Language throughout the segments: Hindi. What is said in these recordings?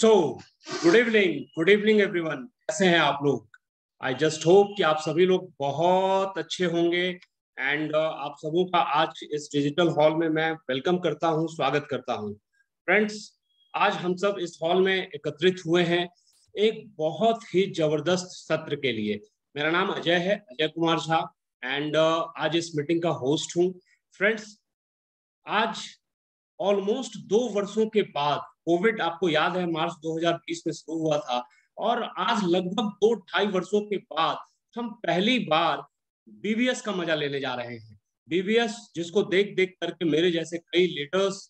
सो good evening good evening everyone कैसे हैं आप लोग आई जस्ट होप कि आप सभी लोग बहुत अच्छे होंगे एंड uh, आप सबों का आज इस डिजिटल हॉल में मैं वेलकम करता हूं स्वागत करता हूं फ्रेंड्स आज हम सब इस हॉल में एकत्रित हुए हैं एक बहुत ही जबरदस्त सत्र के लिए मेरा नाम अजय है अजय कुमार झा एंड uh, आज इस मीटिंग का होस्ट हूँ फ्रेंड्स आज ऑलमोस्ट दो वर्षों के बाद कोविड आपको याद है मार्च 2020 में शुरू हुआ था और आज लगभग दो ढाई वर्षों के बाद हम पहली बार बीबीएस का मजा लेने जा रहे हैं बीबीएस जिसको देख देख करके मेरे जैसे कई लीडर्स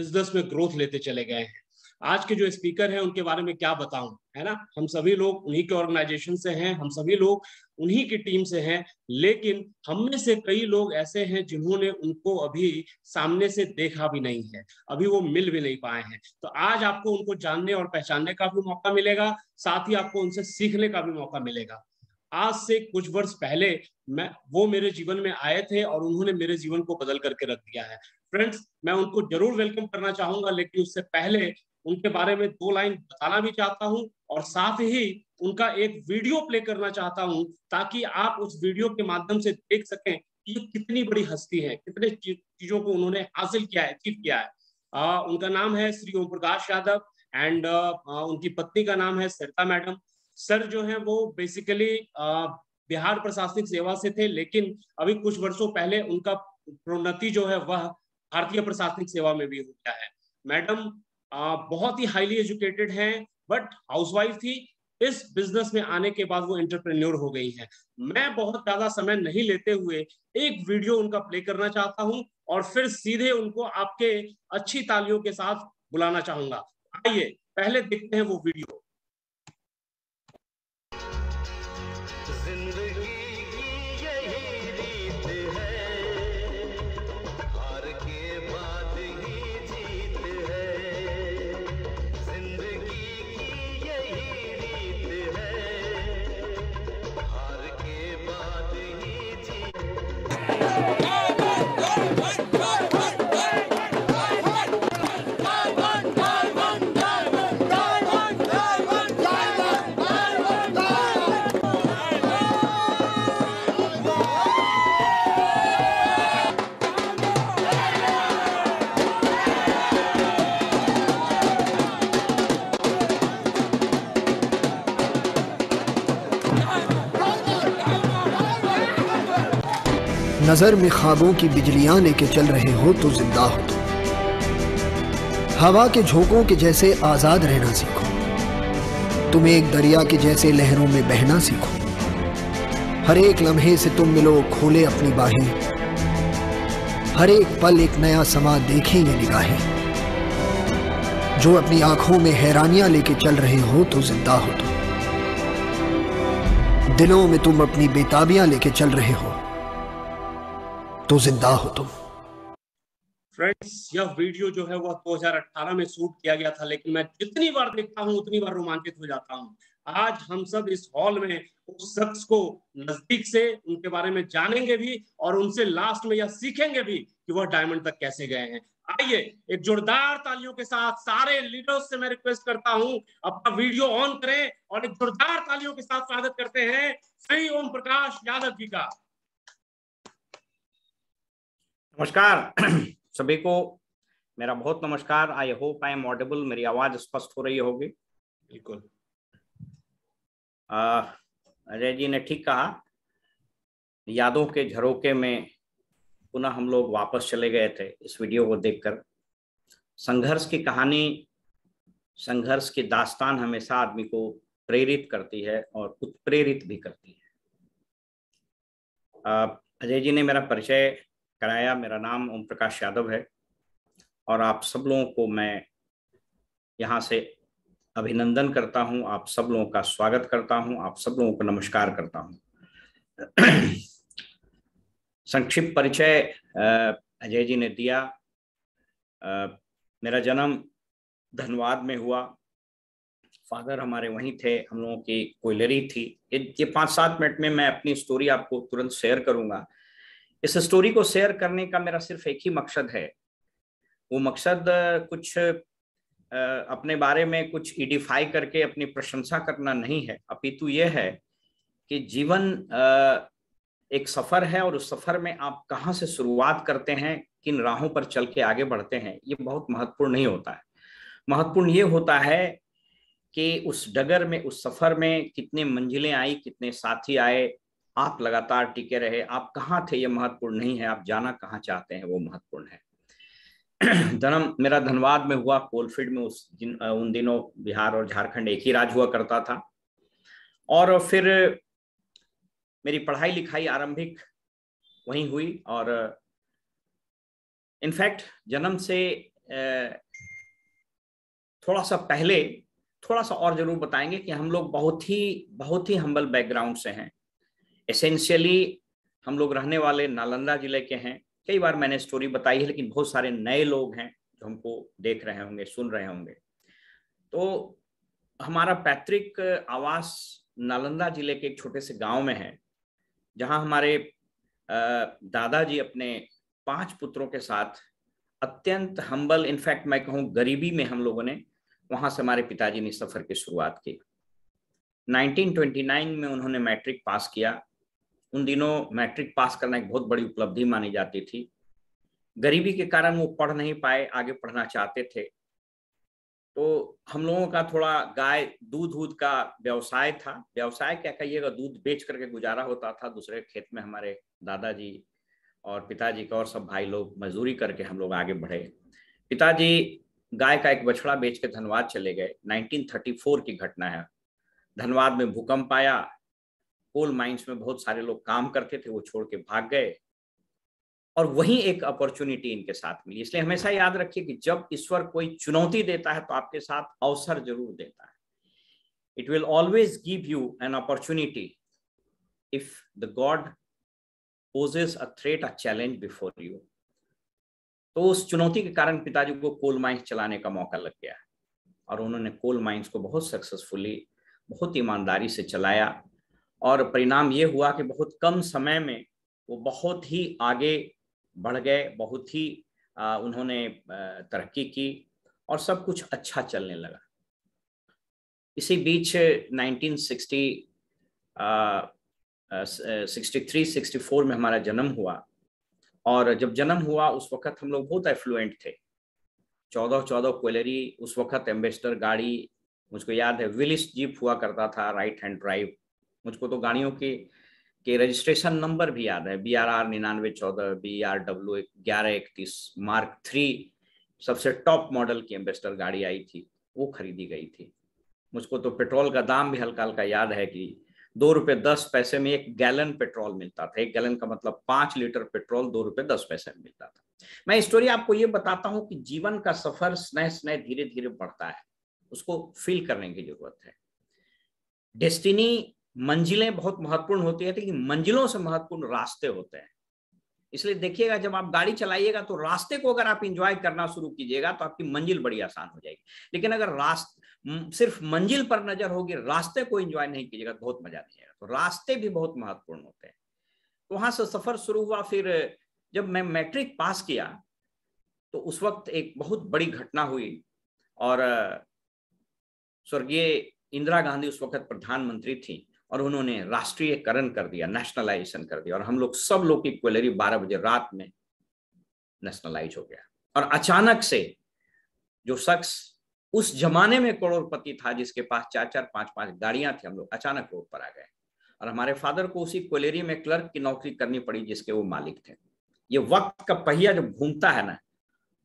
बिजनेस में ग्रोथ लेते चले गए हैं आज के जो स्पीकर हैं उनके बारे में क्या बताऊं है ना हम सभी लोग उन्हीं के ऑर्गेनाइजेशन से हैं हम सभी लोग उन्हीं की टीम से हैं लेकिन हम में से कई लोग ऐसे हैं जिन्होंने उनको अभी सामने से देखा भी नहीं है अभी वो मिल भी नहीं पाए हैं तो आज आपको उनको जानने और पहचानने का भी मौका मिलेगा साथ ही आपको उनसे सीखने का भी मौका मिलेगा आज से कुछ वर्ष पहले मैं वो मेरे जीवन में आए थे और उन्होंने मेरे जीवन को बदल करके रख दिया है फ्रेंड्स मैं उनको जरूर वेलकम करना चाहूंगा लेकिन उससे पहले उनके बारे में दो लाइन बताना भी चाहता हूँ और साथ ही उनका एक वीडियो प्ले करना चाहता हूँ ताकि आप उस वीडियो के माध्यम से देख सकें कि ये कितनी बड़ी हस्ती है कितने चीजों को उन्होंने हासिल किया है अचीव किया है आ, उनका नाम है श्री ओम प्रकाश यादव एंड उनकी पत्नी का नाम है सरिता मैडम सर जो है वो बेसिकली बिहार प्रशासनिक सेवा से थे लेकिन अभी कुछ वर्षों पहले उनका प्रोन्नति जो है वह भारतीय प्रशासनिक सेवा में भी हो गया है मैडम बहुत ही हाईली एजुकेटेड हैं बट हाउसवाइफ थी इस बिजनेस में आने के बाद वो एंटरप्रेन्योर हो गई हैं मैं बहुत ज्यादा समय नहीं लेते हुए एक वीडियो उनका प्ले करना चाहता हूं और फिर सीधे उनको आपके अच्छी तालियों के साथ बुलाना चाहूंगा आइए पहले देखते हैं वो वीडियो नजर में खाबों की बिजलियां लेके चल रहे हो तो जिंदा हो तुम हवा के झोंकों के जैसे आजाद रहना सीखो तुम एक दरिया के जैसे लहरों में बहना सीखो हर एक लम्हे से तुम मिलो खोले अपनी बाहें हर एक पल एक नया समा देखें ये निगाहें जो अपनी आंखों में हैरानियां लेके चल रहे हो तो जिंदा हो तुम दिलों में तुम अपनी बेताबियां लेके चल रहे हो तो जिंदा हो तुम फ्रेंड्स यह वीडियो जो है वह 2018 में शूट किया गया था लेकिन मैं जितनी बार देखता हूं उतनी बार रोमांचित हो जाता हूं आज हम सब इस हॉल में उस शख्स को नजदीक से उनके बारे में जानेंगे भी और उनसे लास्ट में यह सीखेंगे भी कि वह डायमंड तक कैसे गए हैं आइए एक जोरदार तालियों के साथ सारे लीडर्स से मैं रिक्वेस्ट करता हूं अपना वीडियो ऑन करें और एक जोरदार तालियों के साथ स्वागत करते हैं श्री ओम प्रकाश यादव जी का नमस्कार सभी को मेरा बहुत नमस्कार I hope I am audible मेरी आवाज स्पष्ट हो रही होगी बिल्कुल अजय जी ने ठीक कहा यादों के झरोके में पुनः हम लोग वापस चले गए थे इस वीडियो को देखकर संघर्ष की कहानी संघर्ष की दास्तान हमेशा आदमी को प्रेरित करती है और उत्प्रेरित भी करती है अजय जी ने मेरा परिचय कराया मेरा नाम ओम प्रकाश यादव है और आप सब लोगों को मैं यहाँ से अभिनंदन करता हूँ आप सब लोगों का स्वागत करता हूँ आप सब लोगों को नमस्कार करता हूँ संक्षिप्त परिचय अजय जी ने दिया मेरा जन्म धनबाद में हुआ फादर हमारे वहीं थे हम लोगों की कोयलरी थी ये ये पाँच सात मिनट में मैं अपनी स्टोरी आपको तुरंत शेयर करूंगा इस स्टोरी को शेयर करने का मेरा सिर्फ एक ही मकसद है वो मकसद कुछ अपने बारे में कुछ इडिफाई करके अपनी प्रशंसा करना नहीं है अपितु यह है कि जीवन एक सफर है और उस सफर में आप कहाँ से शुरुआत करते हैं किन राहों पर चल के आगे बढ़ते हैं ये बहुत महत्वपूर्ण नहीं होता है महत्वपूर्ण ये होता है कि उस डगर में उस सफर में कितने मंजिलें आई कितने साथी आए आप लगातार टिके रहे आप कहाँ थे ये महत्वपूर्ण नहीं है आप जाना कहाँ चाहते हैं वो महत्वपूर्ण है धर्म मेरा धनबाद में हुआ कोलफील्ड में उस दिन उन दिनों बिहार और झारखंड एक ही राज हुआ करता था और फिर मेरी पढ़ाई लिखाई आरंभिक वहीं हुई और इनफैक्ट जन्म से थोड़ा सा पहले थोड़ा सा और जरूर बताएंगे कि हम लोग बहुत ही बहुत ही हम्बल बैकग्राउंड से हैं एसेंशियली हम लोग रहने वाले नालंदा जिले के हैं कई बार मैंने स्टोरी बताई है लेकिन बहुत सारे नए लोग हैं जो हमको देख रहे होंगे सुन रहे होंगे तो हमारा पैतृक आवास नालंदा जिले के एक छोटे से गांव में है जहां हमारे दादाजी अपने पांच पुत्रों के साथ अत्यंत हम्बल इनफैक्ट मैं कहूँ गरीबी में हम लोगों ने वहां से हमारे पिताजी ने सफ़र की शुरुआत की 1929 में उन्होंने मैट्रिक पास किया उन दिनों मैट्रिक पास करना एक बहुत बड़ी उपलब्धि मानी जाती थी गरीबी के कारण वो पढ़ नहीं पाए आगे पढ़ना चाहते थे तो हम लोगों का थोड़ा गाय दूध दूध का व्यवसाय था व्यवसाय क्या कहिएगा दूध बेच करके गुजारा होता था दूसरे खेत में हमारे दादाजी और पिताजी का और सब भाई लोग मजदूरी करके हम लोग आगे बढ़े पिताजी गाय का एक बछड़ा बेच के धनबाद चले गए 1934 की घटना है धनबाद में भूकंप आया कोल माइंस में बहुत सारे लोग काम करते थे वो छोड़ के भाग गए और वही एक अपॉर्चुनिटी इनके साथ मिली इसलिए हमेशा याद रखिए कि जब ईश्वर कोई चुनौती देता है तो आपके साथ अवसर जरूर देता है it will always give you an opportunity if the god poses a threat a challenge before you तो उस चुनौती के कारण पिताजी को कोल माइंस चलाने का मौका लग गया और उन्होंने कोल माइंस को बहुत सक्सेसफुली बहुत ईमानदारी से चलाया और परिणाम ये हुआ कि बहुत कम समय में वो बहुत ही आगे बढ़ गए बहुत ही उन्होंने तरक्की की और सब कुछ अच्छा चलने लगा इसी बीच 1960 63 64 में हमारा जन्म हुआ और जब जन्म हुआ उस वक्त हम लोग बहुत एफ्लुएंट थे चौदह चौदह क्वेलरी उस वक्त एम्बेसडर गाड़ी मुझको याद है विलिस जीप हुआ करता था राइट हैंड ड्राइव मुझको तो गाड़ियों के के रजिस्ट्रेशन नंबर भी याद है बी आर आर निन्यानवे चौदह बी आर डब्ल्यू ग्यारह इकतीस मार्क थ्री सबसे टॉप मॉडल की एम्बेसडर गाड़ी आई थी वो खरीदी गई थी मुझको तो पेट्रोल का दाम भी हल्का हल्का याद है कि दो रुपये दस पैसे में एक गैलन पेट्रोल मिलता था एक गैलन का मतलब पांच लीटर पेट्रोल दो रुपये दस पैसे में मिलता था मैं स्टोरी आपको ये बताता हूँ कि जीवन का सफर स्नेह स्नेह धीरे धीरे बढ़ता है उसको फील करने की जरूरत है डेस्टिनी मंजिलें बहुत महत्वपूर्ण होती है लेकिन मंजिलों से महत्वपूर्ण रास्ते होते हैं इसलिए देखिएगा जब आप गाड़ी चलाइएगा तो रास्ते को अगर आप इंजॉय करना शुरू कीजिएगा तो आपकी मंजिल बड़ी आसान हो जाएगी लेकिन अगर रास्ते सिर्फ मंजिल पर नजर होगी रास्ते को इंजॉय नहीं कीजिएगा तो बहुत मजा नहीं आएगा तो रास्ते भी बहुत महत्वपूर्ण होते हैं तो वहां से सफर शुरू हुआ फिर जब मैं मैट्रिक पास किया तो उस वक्त एक बहुत बड़ी घटना हुई और स्वर्गीय इंदिरा गांधी उस वक्त प्रधानमंत्री थी और उन्होंने राष्ट्रीयकरण कर दिया नेशनलाइजेशन कर दिया और हम लोग सब लोग की क्वेलरी बारह बजे रात में नेशनलाइज हो गया और अचानक से जो शख्स उस जमाने में करोड़पति था जिसके पास चार चार पांच पांच गाड़ियां थी हम लोग अचानक रोड पर आ गए और हमारे फादर को उसी क्वेलेरी में क्लर्क की नौकरी करनी पड़ी जिसके वो मालिक थे ये वक्त का पहिया जब घूमता है ना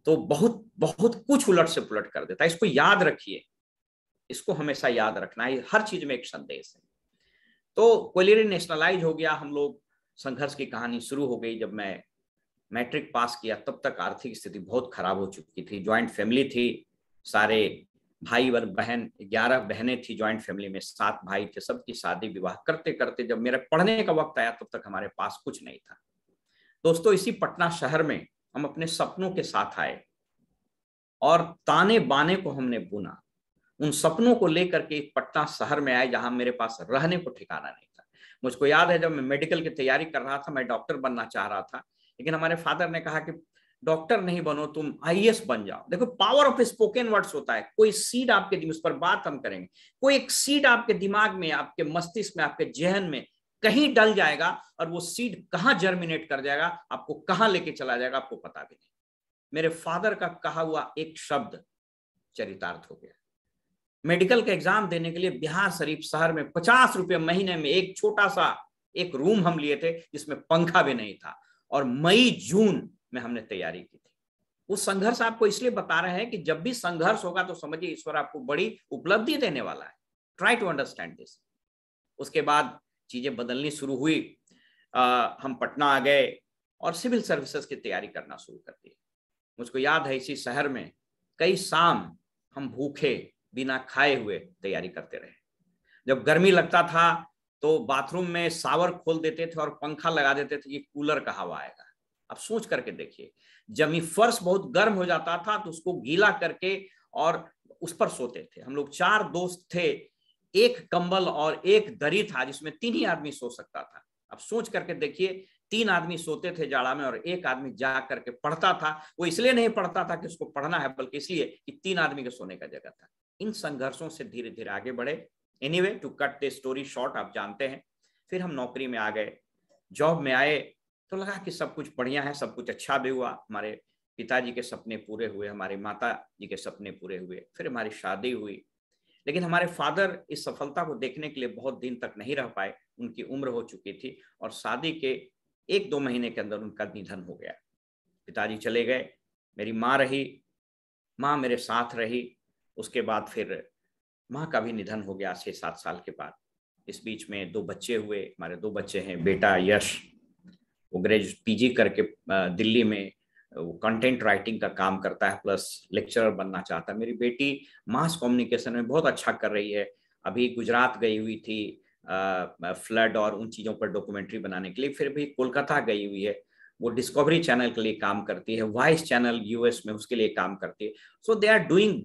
तो बहुत बहुत कुछ उलट से पुलट कर देता है इसको याद रखिए इसको हमेशा याद रखना है हर चीज में एक संदेश है तो कोयलेरी नेशनलाइज हो गया हम लोग संघर्ष की कहानी शुरू हो गई जब मैं मैट्रिक पास किया तब तक आर्थिक स्थिति बहुत खराब हो चुकी थी ज्वाइंट फैमिली थी सारे भाई और बहन ग्यारह बहनें थी ज्वाइंट फैमिली में सात भाई थे सबकी शादी विवाह करते करते जब मेरा पढ़ने का वक्त आया तब तक हमारे पास कुछ नहीं था दोस्तों इसी पटना शहर में हम अपने सपनों के साथ आए और ताने बाने को हमने बुना उन सपनों को लेकर के पटना शहर में आए जहां मेरे पास रहने को ठिकाना नहीं था मुझको याद है जब मैं मेडिकल की तैयारी कर रहा था मैं डॉक्टर बनना चाह रहा था लेकिन हमारे फादर ने कहा कि डॉक्टर नहीं बनो तुम आई बन जाओ देखो पावर ऑफ स्पोकन वर्ड्स होता है कोई सीड आपके उस पर बात हम करेंगे कोई एक सीड आपके दिमाग में आपके मस्तिष्क में आपके जहन में कहीं डल जाएगा और वो सीड कहाँ जर्मिनेट कर जाएगा आपको कहाँ लेके चला जाएगा आपको पता भी नहीं मेरे फादर का कहा हुआ एक शब्द चरितार्थ हो गया मेडिकल का एग्जाम देने के लिए बिहार शरीफ शहर में पचास रुपये महीने में एक छोटा सा एक रूम हम लिए थे जिसमें पंखा भी नहीं था और मई जून में हमने तैयारी की थी वो संघर्ष आपको इसलिए बता रहे हैं कि जब भी संघर्ष होगा तो समझिए ईश्वर आपको बड़ी उपलब्धि देने वाला है ट्राई टू अंडरस्टैंड दिस उसके बाद चीजें बदलनी शुरू हुई आ, हम पटना आ गए और सिविल सर्विसेज की तैयारी करना शुरू कर दी मुझको याद है इसी शहर में कई शाम हम भूखे बिना खाए हुए तैयारी करते रहे जब गर्मी लगता था तो बाथरूम में सावर खोल देते थे और पंखा लगा देते थे कि कूलर का हवा आएगा अब सोच करके देखिए जब ये फर्श बहुत गर्म हो जाता था तो उसको गीला करके और उस पर सोते थे हम लोग चार दोस्त थे एक कंबल और एक दरी था जिसमें तीन ही आदमी सो सकता था अब सोच करके देखिए तीन आदमी सोते थे जाड़ा में और एक आदमी जा करके पढ़ता था वो इसलिए नहीं पढ़ता था कि उसको पढ़ना है बल्कि इसलिए कि तीन आदमी के सोने का जगह था इन संघर्षों से धीरे धीरे आगे बढ़े any to cut the story short आप जानते हैं फिर हम नौकरी में आ गए जॉब में आए तो लगा कि सब कुछ बढ़िया है सब कुछ अच्छा भी हुआ हमारे पिताजी के सपने पूरे हुए हमारे माता जी के सपने पूरे हुए फिर हमारी शादी हुई लेकिन हमारे फादर इस सफलता को देखने के लिए बहुत दिन तक नहीं रह पाए उनकी उम्र हो चुकी थी और शादी के एक दो महीने के अंदर उनका निधन हो गया पिताजी चले गए मेरी माँ रही माँ मेरे साथ रही उसके बाद फिर माँ का भी निधन हो गया छः सात साल के बाद इस बीच में दो बच्चे हुए हमारे दो बच्चे हैं बेटा यश वो ग्रेज पीजी करके दिल्ली में वो कंटेंट राइटिंग का काम करता है प्लस लेक्चरर बनना चाहता है मेरी बेटी मास कम्युनिकेशन में बहुत अच्छा कर रही है अभी गुजरात गई हुई थी फ्लड और उन चीज़ों पर डॉक्यूमेंट्री बनाने के लिए फिर भी कोलकाता गई हुई है वो डिस्कवरी चैनल के लिए काम करती है वाइस चैनल यूएस में उसके लिए काम करती है so they are doing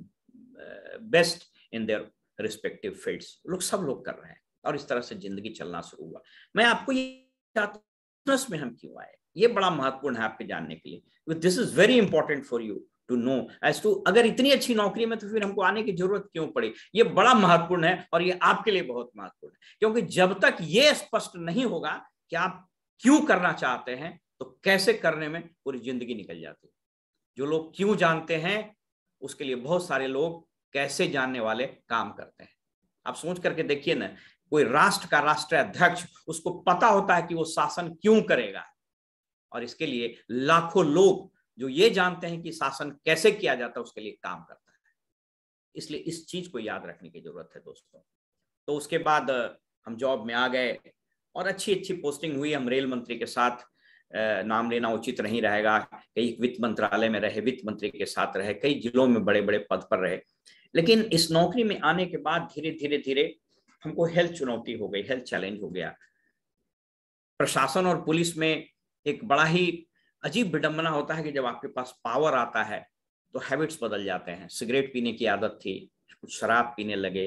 best in their respective fields लोग सब लोग कर रहे हैं और इस तरह से जिंदगी चलना शुरू हुआ मैं आपको ये में हम क्यों आए ये बड़ा महत्वपूर्ण है आपके जानने के लिए this is very important for you to know as to अगर इतनी अच्छी नौकरी में तो फिर हमको आने की जरूरत क्यों पड़ी ये बड़ा महत्वपूर्ण है और ये आपके लिए बहुत महत्वपूर्ण है क्योंकि जब तक ये स्पष्ट नहीं होगा कि आप क्यों करना चाहते हैं तो कैसे करने में पूरी जिंदगी निकल जाती है जो लोग क्यों जानते हैं उसके लिए बहुत सारे लोग कैसे जानने वाले काम करते हैं आप सोच करके देखिए ना कोई राष्ट्र का राष्ट्र अध्यक्ष उसको पता होता है कि वो शासन क्यों करेगा और इसके लिए लाखों लोग जो ये जानते हैं कि शासन कैसे किया जाता है उसके लिए काम करता है इसलिए इस चीज को याद रखने की जरूरत है दोस्तों तो उसके बाद हम जॉब में आ गए और अच्छी अच्छी पोस्टिंग हुई हम रेल मंत्री के साथ नाम लेना उचित नहीं रहेगा कई वित्त मंत्रालय में रहे वित्त मंत्री के साथ रहे कई जिलों में बड़े बड़े पद पर रहे लेकिन इस नौकरी में आने के बाद धीरे धीरे धीरे हमको हेल्थ चुनौती हो गई हेल्थ चैलेंज हो गया प्रशासन और पुलिस में एक बड़ा ही अजीब विडंबना होता है कि जब आपके पास पावर आता है तो हैबिट्स बदल जाते हैं सिगरेट पीने की आदत थी कुछ शराब पीने लगे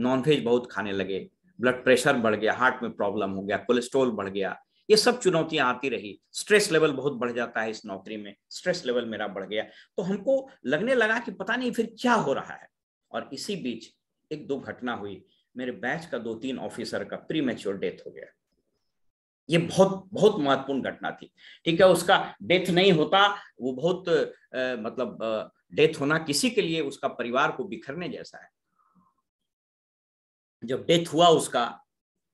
नॉनवेज बहुत खाने लगे ब्लड प्रेशर बढ़ गया हार्ट में प्रॉब्लम हो गया कोलेस्ट्रोल बढ़ गया ये सब चुनौतियां आती रही स्ट्रेस लेवल बहुत बढ़ जाता है इस नौकरी में स्ट्रेस लेवल मेरा बढ़ गया तो हमको लगने लगा कि पता नहीं फिर क्या हो रहा है और इसी बीच एक दो घटना हुई मेरे बैच का दो तीन ऑफिसर का प्री डेथ हो गया ये बहुत बहुत महत्वपूर्ण घटना थी ठीक है उसका डेथ नहीं होता वो बहुत आ, मतलब डेथ होना किसी के लिए उसका परिवार को बिखरने जैसा है जब डेथ हुआ उसका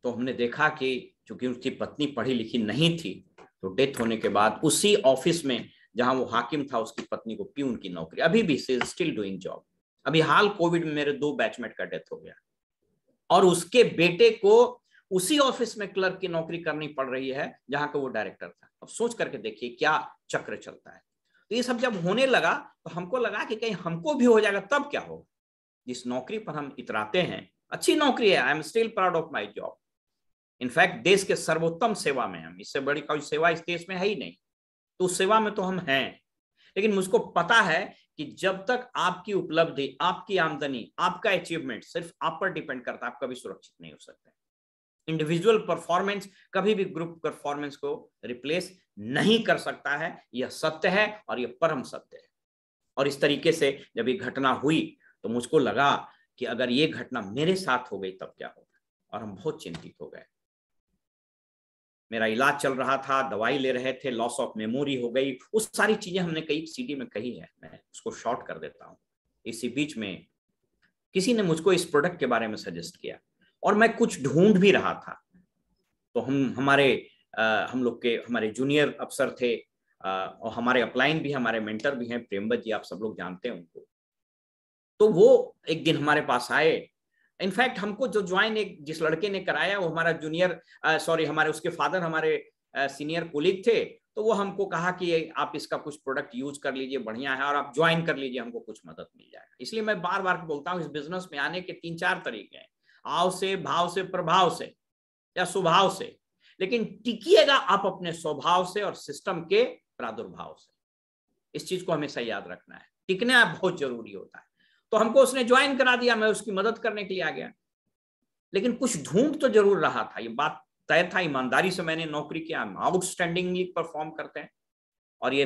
तो हमने देखा कि चूंकि उसकी पत्नी पढ़ी लिखी नहीं थी तो डेथ होने के बाद उसी ऑफिस में जहां वो हाकिम था उसकी पत्नी को पी उनकी नौकरी अभी भी से स्टिल डूइंग जॉब अभी हाल कोविड में मेरे दो बैचमेट का डेथ हो गया और उसके बेटे को उसी ऑफिस में क्लर्क की नौकरी करनी पड़ रही है जहां का वो डायरेक्टर था अब सोच करके देखिए क्या चक्र चलता है तो ये सब जब होने लगा तो हमको लगा कि कहीं हमको भी हो जाएगा तब क्या हो जिस नौकरी पर हम इतराते हैं अच्छी नौकरी है I am still proud of my job in fact देश के सर्वोत्तम सेवा में हम इससे बड़ी कोई सेवा इस देश में है ही नहीं तो उस सेवा में तो हम हैं लेकिन मुझको पता है कि जब तक आपकी उपलब्धि आपकी आमदनी आपका अचीवमेंट सिर्फ आप पर डिपेंड करता है आप कभी सुरक्षित नहीं हो सकते इंडिविजुअल परफॉर्मेंस कभी भी ग्रुप परफॉर्मेंस को रिप्लेस नहीं कर सकता है यह सत्य है और यह परम सत्य है और इस तरीके से जब यह घटना हुई तो मुझको लगा कि अगर ये घटना मेरे साथ हो गई तब क्या होगा और हम बहुत चिंतित हो गए मेरा इलाज चल रहा था दवाई ले रहे थे लॉस ऑफ मेमोरी हो गई उस सारी चीजें हमने कई सीडी में कही है मैं उसको शॉर्ट कर देता हूं इसी बीच में किसी ने मुझको इस प्रोडक्ट के बारे में सजेस्ट किया और मैं कुछ ढूंढ भी रहा था तो हम हमारे आ, हम लोग के हमारे जूनियर अफसर थे आ, और हमारे अपलाइन भी हमारे मेंटर भी हैं प्रेमवत जी आप सब लोग जानते हैं उनको तो वो एक दिन हमारे पास आए इनफैक्ट हमको जो ज्वाइन एक जिस लड़के ने कराया वो हमारा जूनियर सॉरी हमारे उसके फादर हमारे सीनियर कोलिग थे तो वो हमको कहा कि आप इसका कुछ प्रोडक्ट यूज कर लीजिए बढ़िया है और आप ज्वाइन कर लीजिए हमको कुछ मदद मिल जाएगा इसलिए मैं बार बार बोलता हूँ इस बिजनेस में आने के तीन चार तरीके हैं भाव से भाव से प्रभाव से या स्वभाव से लेकिन टिकिएगा आप अपने स्वभाव से और सिस्टम के प्रादुर्भाव से इस चीज को हमेशा याद रखना है टिकना बहुत जरूरी होता है तो हमको उसने ज्वाइन करा दिया मैं उसकी मदद करने के लिए आ गया लेकिन कुछ ढूंढ तो जरूर रहा था ये बात तय था ईमानदारी से मैंने नौकरी किया हम आउटस्टैंडिंगली परफॉर्म करते हैं और ये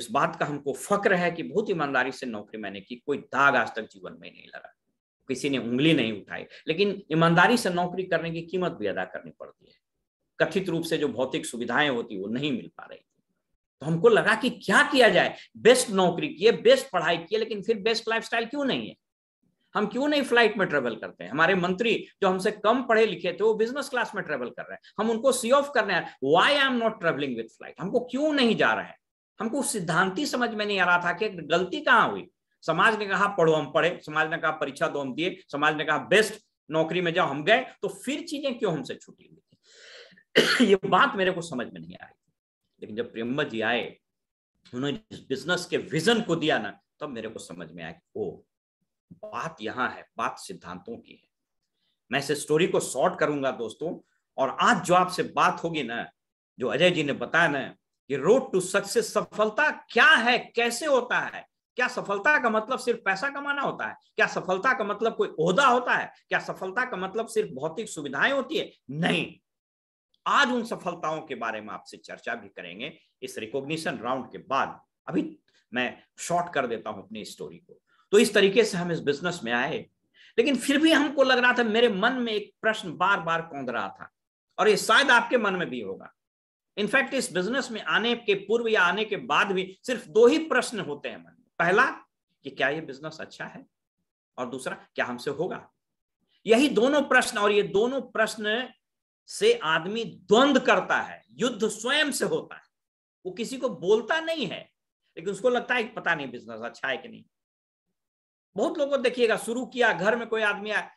इस बात का हमको फक्र है कि बहुत ईमानदारी से नौकरी मैंने की कोई दाग आज तक जीवन में नहीं लगा किसी ने उंगली नहीं उठाई लेकिन ईमानदारी से नौकरी करने की कीमत भी अदा करनी पड़ती है कथित रूप से जो भौतिक सुविधाएं होती वो नहीं मिल पा रही थी तो हमको लगा कि क्या किया जाए बेस्ट नौकरी किए बेस्ट पढ़ाई किए लेकिन फिर बेस्ट लाइफ क्यों नहीं है हम क्यों नहीं फ्लाइट में ट्रेवल करते हैं हमारे मंत्री जो हमसे कम पढ़े लिखे थे वो बिजनेस क्लास में ट्रेवल कर रहे हैं हम उनको सी ऑफ करने हैं why I am not travelling with flight हमको क्यों नहीं जा रहे हैं हमको सिद्धांति समझ में नहीं आ रहा था कि गलती कहाँ हुई समाज ने कहा पढ़ो हम पढ़े समाज ने कहा परीक्षा दो हम दिए समाज ने कहा बेस्ट नौकरी में जाओ हम गए तो फिर चीजें क्यों हमसे छूटी हुई ये बात मेरे को समझ में नहीं आई लेकिन जब प्रेम जी आए उन्होंने बिजनेस के विजन को दिया ना तब मेरे को समझ में आया ओ बात यहां है बात सिद्धांतों की है मैं इस स्टोरी को शॉर्ट करूंगा दोस्तों और आज जो आपसे बात होगी ना जो अजय जी ने बताया ना कि रोड टू सक्सेस सफलता क्या है कैसे होता है क्या सफलता का मतलब सिर्फ पैसा कमाना होता है क्या सफलता का मतलब कोई ओहदा होता है क्या सफलता का मतलब सिर्फ भौतिक सुविधाएं होती है नहीं आज उन सफलताओं के बारे में आपसे चर्चा भी करेंगे इस रिकॉग्निशन राउंड के बाद अभी मैं शॉर्ट कर देता हूं अपनी स्टोरी को तो इस तरीके से हम इस बिजनेस में आए लेकिन फिर भी हमको लग रहा था मेरे मन में एक प्रश्न बार बार कौंध रहा था और ये शायद आपके मन में भी होगा इनफैक्ट इस बिजनेस में आने के पूर्व या आने के बाद भी सिर्फ दो ही प्रश्न होते हैं मन पहला कि क्या ये बिजनेस अच्छा है और दूसरा क्या हमसे होगा यही दोनों प्रश्न और ये दोनों प्रश्न से आदमी द्वंद करता है युद्ध स्वयं से होता है वो किसी को बोलता नहीं है लेकिन उसको लगता है पता नहीं बिजनेस अच्छा है कि नहीं बहुत लोगों देखिएगा शुरू किया घर में कोई आदमी आया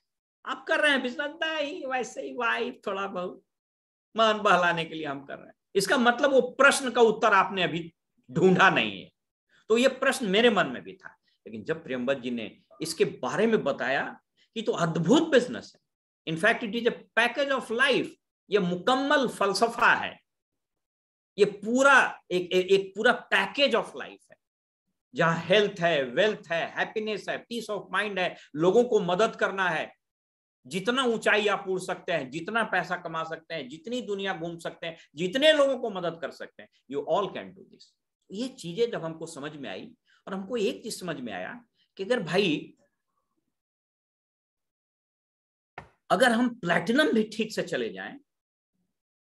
आप कर रहे हैं बिजनेस नहीं वैसे ही वाइफ थोड़ा बहुत मन बहलाने के लिए हम कर रहे हैं इसका मतलब वो प्रश्न का उत्तर आपने अभी ढूंढा नहीं है तो ये प्रश्न मेरे मन में भी था लेकिन जब प्रियम्बत जी ने इसके बारे में बताया कि तो अद्भुत बिजनेस है in fact it is a package of life ये मुकम्मल फलसफा है ये पूरा एक ए, एक पूरा पैकेज ऑफ लाइफ है जहां हेल्थ है वेल्थ है हैप्पीनेस है पीस ऑफ माइंड है लोगों को मदद करना है जितना ऊंचाई आप उड़ सकते हैं जितना पैसा कमा सकते हैं जितनी दुनिया घूम सकते हैं जितने लोगों को मदद कर सकते हैं you all can do this तो ये चीजें जब हमको समझ में आई और हमको एक चीज समझ में आया कि अगर भाई अगर हम प्लैटिनम भी ठीक से चले जाएं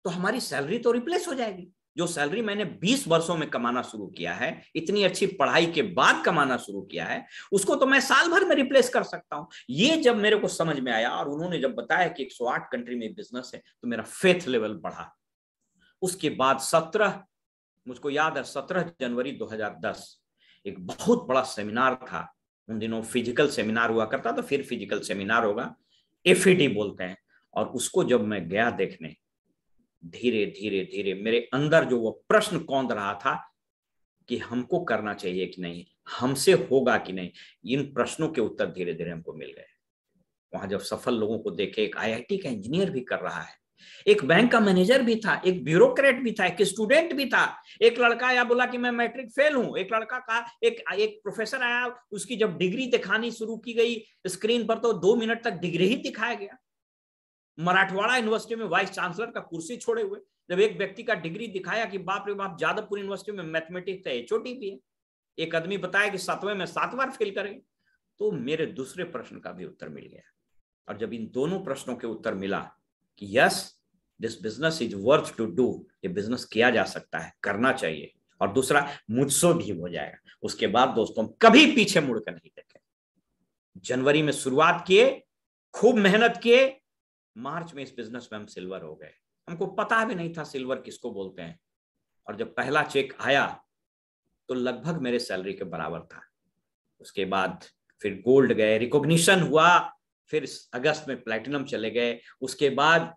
तो हमारी सैलरी तो रिप्लेस हो जाएगी जो सैलरी मैंने 20 वर्षों में कमाना शुरू किया है इतनी अच्छी पढ़ाई के बाद कमाना शुरू किया है उसको तो मैं साल भर में रिप्लेस कर सकता हूं ये जब मेरे को समझ में आया और उन्होंने जब बताया कि 108 कंट्री में बिजनेस है तो मेरा फेथ लेवल बढ़ा उसके बाद सत्रह मुझको याद है सत्रह जनवरी 2010 एक बहुत बड़ा सेमिनार था उन दिनों फिजिकल सेमिनार हुआ करता तो फिर फिजिकल सेमिनार होगा एफ e बोलते हैं और उसको जब मैं गया देखने धीरे धीरे धीरे मेरे अंदर जो वो प्रश्न कौंद रहा था कि हमको करना चाहिए कि नहीं हमसे होगा कि नहीं इन प्रश्नों के उत्तर धीरे धीरे हमको मिल गए वहां जब सफल लोगों को देखे एक आईआईटी का इंजीनियर भी कर रहा है एक बैंक का मैनेजर भी था एक ब्यूरोक्रेट भी था एक स्टूडेंट भी था एक लड़का आया बोला कि मैं मैट्रिक फेल हूं एक लड़का का एक एक प्रोफेसर आया उसकी जब डिग्री दिखानी शुरू की गई स्क्रीन पर तो दो मिनट तक डिग्री ही दिखाया गया मराठवाड़ा यूनिवर्सिटी में वाइस चांसलर का कुर्सी छोड़े हुए जब एक व्यक्ति का डिग्री दिखाया कि बाप रे बाप जादवपुर यूनिवर्सिटी में मैथमेटिक्स है छोटी भी है एक आदमी बताया कि सातवें में सात बार फेल करें तो मेरे दूसरे प्रश्न का भी उत्तर मिल गया और जब इन दोनों प्रश्नों के उत्तर मिला कि yes this business is worth to do ये बिजनेस किया जा सकता है करना चाहिए और दूसरा मुझसे भी हो जाएगा उसके बाद दोस्तों कभी पीछे मुड़कर नहीं देखे जनवरी में शुरुआत किए खूब मेहनत किए मार्च में इस बिजनेस में हम सिल्वर हो गए हमको पता भी नहीं था सिल्वर किसको बोलते हैं और जब पहला चेक आया तो लगभग मेरे सैलरी के बराबर था उसके बाद फिर गोल्ड गए रिकॉग्निशन हुआ फिर अगस्त में प्लेटिनम चले गए उसके बाद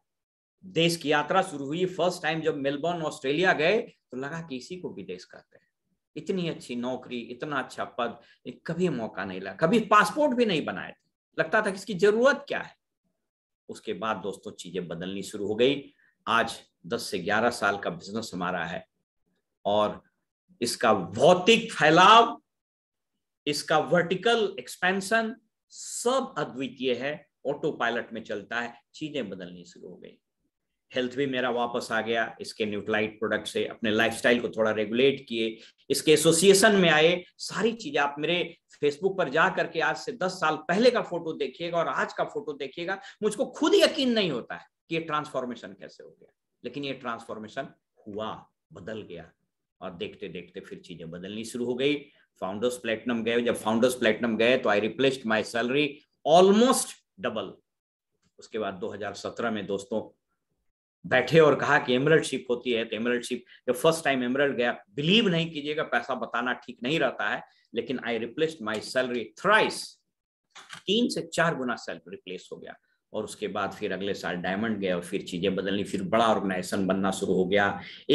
देश की यात्रा शुरू हुई फर्स्ट टाइम जब मेलबर्न ऑस्ट्रेलिया गए तो लगा कि इसी को विदेश कहते हैं इतनी अच्छी नौकरी इतना अच्छा पद कभी मौका नहीं लगा कभी पासपोर्ट भी नहीं बनाए थे लगता था कि इसकी जरूरत क्या है उसके बाद दोस्तों चीजें बदलनी शुरू हो गई आज 10 से 11 साल का बिजनेस हमारा है और इसका भौतिक फैलाव इसका वर्टिकल एक्सपेंशन सब अद्वितीय है ऑटो पायलट में चलता है चीजें बदलनी शुरू हो गई हेल्थ भी मेरा वापस आ गया इसके न्यूट्राइट प्रोडक्ट से अपने लाइफस्टाइल को थोड़ा रेगुलेट किए इसके एसोसिएशन में आए सारी चीजें आप मेरे फेसबुक पर जा करके आज से दस साल पहले का फोटो देखिएगा और आज का फोटो देखिएगा मुझको खुद यकीन नहीं होता है कि ये ट्रांसफॉर्मेशन कैसे हो गया लेकिन ये ट्रांसफॉर्मेशन हुआ बदल गया और देखते देखते फिर चीजें बदलनी शुरू हो गई फाउंडर्स प्लेटिनम गए जब फाउंडर्स प्लेटिनम गए तो I replaced my salary almost double उसके बाद 2017 में दोस्तों बैठे और कहा कि एमरल्ड शिप होती है तो एमरल्ड शिप जब फर्स्ट टाइम एमरल्ड गया बिलीव नहीं कीजिएगा पैसा बताना ठीक नहीं रहता है लेकिन I replace my salary thrice तीन से चार गुना सैलरी रिप्लेस हो गया और उसके बाद फिर अगले साल डायमंड गया और फिर चीजें बदलनी फिर बड़ा ऑर्गेनाइजेशन बनना शुरू हो गया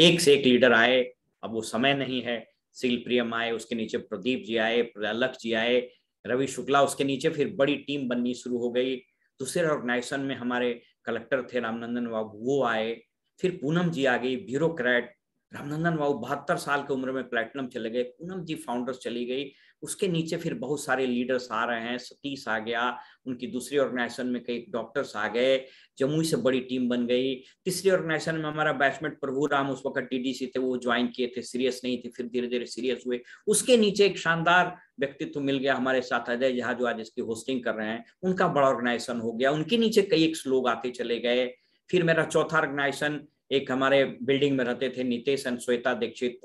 एक से एक लीडर आए अब वो समय नहीं है सिल प्रियम आए उसके नीचे प्रदीप जी आए प्रलक जी आए रवि शुक्ला उसके नीचे फिर बड़ी टीम बननी शुरू हो गई दूसरे ऑर्गेनाइजेशन में हमारे कलेक्टर थे रामनंदन बाबू वो आए फिर पूनम जी आ गई ब्यूरोक्रेट रामनंदन बाबू बहत्तर साल की उम्र में प्लेटिनम चले गए पूनम जी फाउंडर्स चली गई उसके नीचे फिर बहुत सारे लीडर्स आ रहे हैं सतीश आ गया उनकी दूसरी ऑर्गेनाइजेशन में कई डॉक्टर्स आ गए जमुई से बड़ी टीम बन गई तीसरी ऑर्गेनाइजेशन में हमारा बैट्समैन प्रभु राम उस वक्त डीडीसी थे वो ज्वाइन किए थे सीरियस नहीं थे फिर धीरे धीरे सीरियस हुए उसके नीचे एक शानदार व्यक्तित्व मिल गया हमारे साथ अजय जहाँ जो आज इसकी होस्टिंग कर रहे हैं उनका बड़ा ऑर्गेनाइजेशन हो गया उनके नीचे कई एक लोग आते चले गए फिर मेरा चौथा ऑर्गेनाइजेशन एक हमारे बिल्डिंग में रहते थे नितेश एंड श्वेता दीक्षित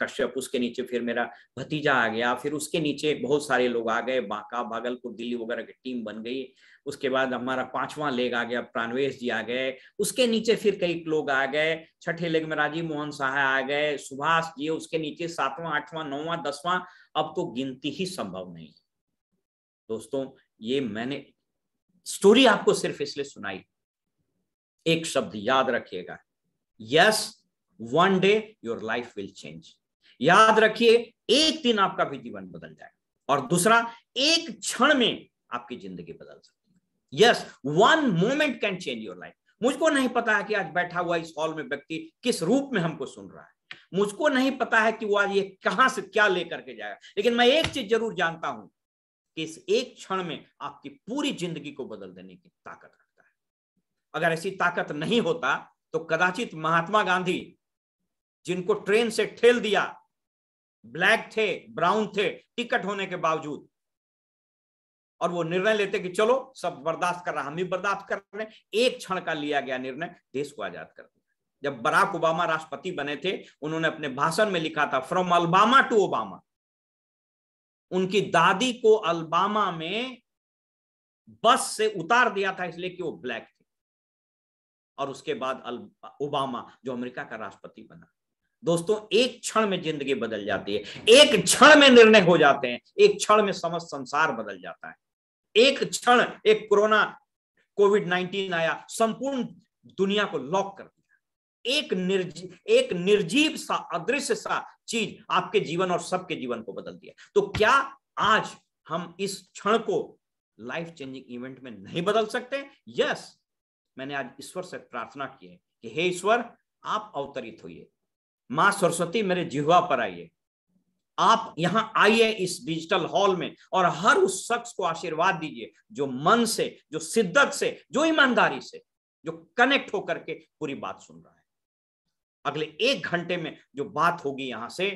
कश्यप उसके नीचे फिर मेरा भतीजा आ गया फिर उसके नीचे बहुत सारे लोग आ गए बांका भागलपुर दिल्ली वगैरह की टीम बन गई उसके बाद हमारा पांचवा लेग आ गया प्राणवेश जी आ गए उसके नीचे फिर कई लोग आ गए छठे लेग में राजीव मोहन साहा आ गए सुभाष जी उसके नीचे सातवां आठवां नौवां दसवां अब तो गिनती ही संभव नहीं दोस्तों ये मैंने स्टोरी आपको सिर्फ इसलिए सुनाई एक शब्द याद रखिएगा yes one day your life will change याद रखिए एक दिन आपका भी जीवन बदल जाएगा और दूसरा एक क्षण में आपकी जिंदगी बदल सकती है yes one moment can change your life मुझको नहीं पता है कि आज बैठा हुआ इस हॉल में व्यक्ति किस रूप में हमको सुन रहा है मुझको नहीं पता है कि वो आज ये कहां से क्या लेकर के जाएगा लेकिन मैं एक चीज जरूर जानता हूं कि इस एक क्षण में आपकी पूरी जिंदगी को बदल देने की ताकत रखता है अगर ऐसी ताकत नहीं होता तो कदाचित महात्मा गांधी जिनको ट्रेन से ठेल दिया ब्लैक थे ब्राउन थे टिकट होने के बावजूद और वो निर्णय लेते कि चलो सब बर्दाश्त कर रहा हम भी बर्दाश्त कर रहे एक क्षण का लिया गया निर्णय देश को आजाद कर दिया जब बराक ओबामा राष्ट्रपति बने थे उन्होंने अपने भाषण में लिखा था फ्रॉम अल्बामा टू ओबामा उनकी दादी को अल्बामा में बस से उतार दिया था इसलिए कि वो ब्लैक और उसके बाद अल ओबामा जो अमेरिका का राष्ट्रपति बना दोस्तों एक क्षण में जिंदगी बदल जाती है एक क्षण में निर्णय हो जाते हैं एक क्षण में समस्त संसार बदल जाता है एक क्षण एक कोरोना कोविड नाइन्टीन आया संपूर्ण दुनिया को लॉक कर दिया एक निर्जी एक निर्जीव सा अदृश्य सा चीज आपके जीवन और सबके जीवन को बदल दिया तो क्या आज हम इस क्षण को लाइफ चेंजिंग इवेंट में नहीं बदल सकते यस मैंने आज ईश्वर से प्रार्थना की है कि हे ईश्वर आप अवतरित होइए माँ सरस्वती मेरे जिहवा पर आइए आप यहाँ आइए इस डिजिटल हॉल में और हर उस शख्स को आशीर्वाद दीजिए जो मन से जो शिद्दत से जो ईमानदारी से जो कनेक्ट होकर के पूरी बात सुन रहा है अगले एक घंटे में जो बात होगी यहाँ से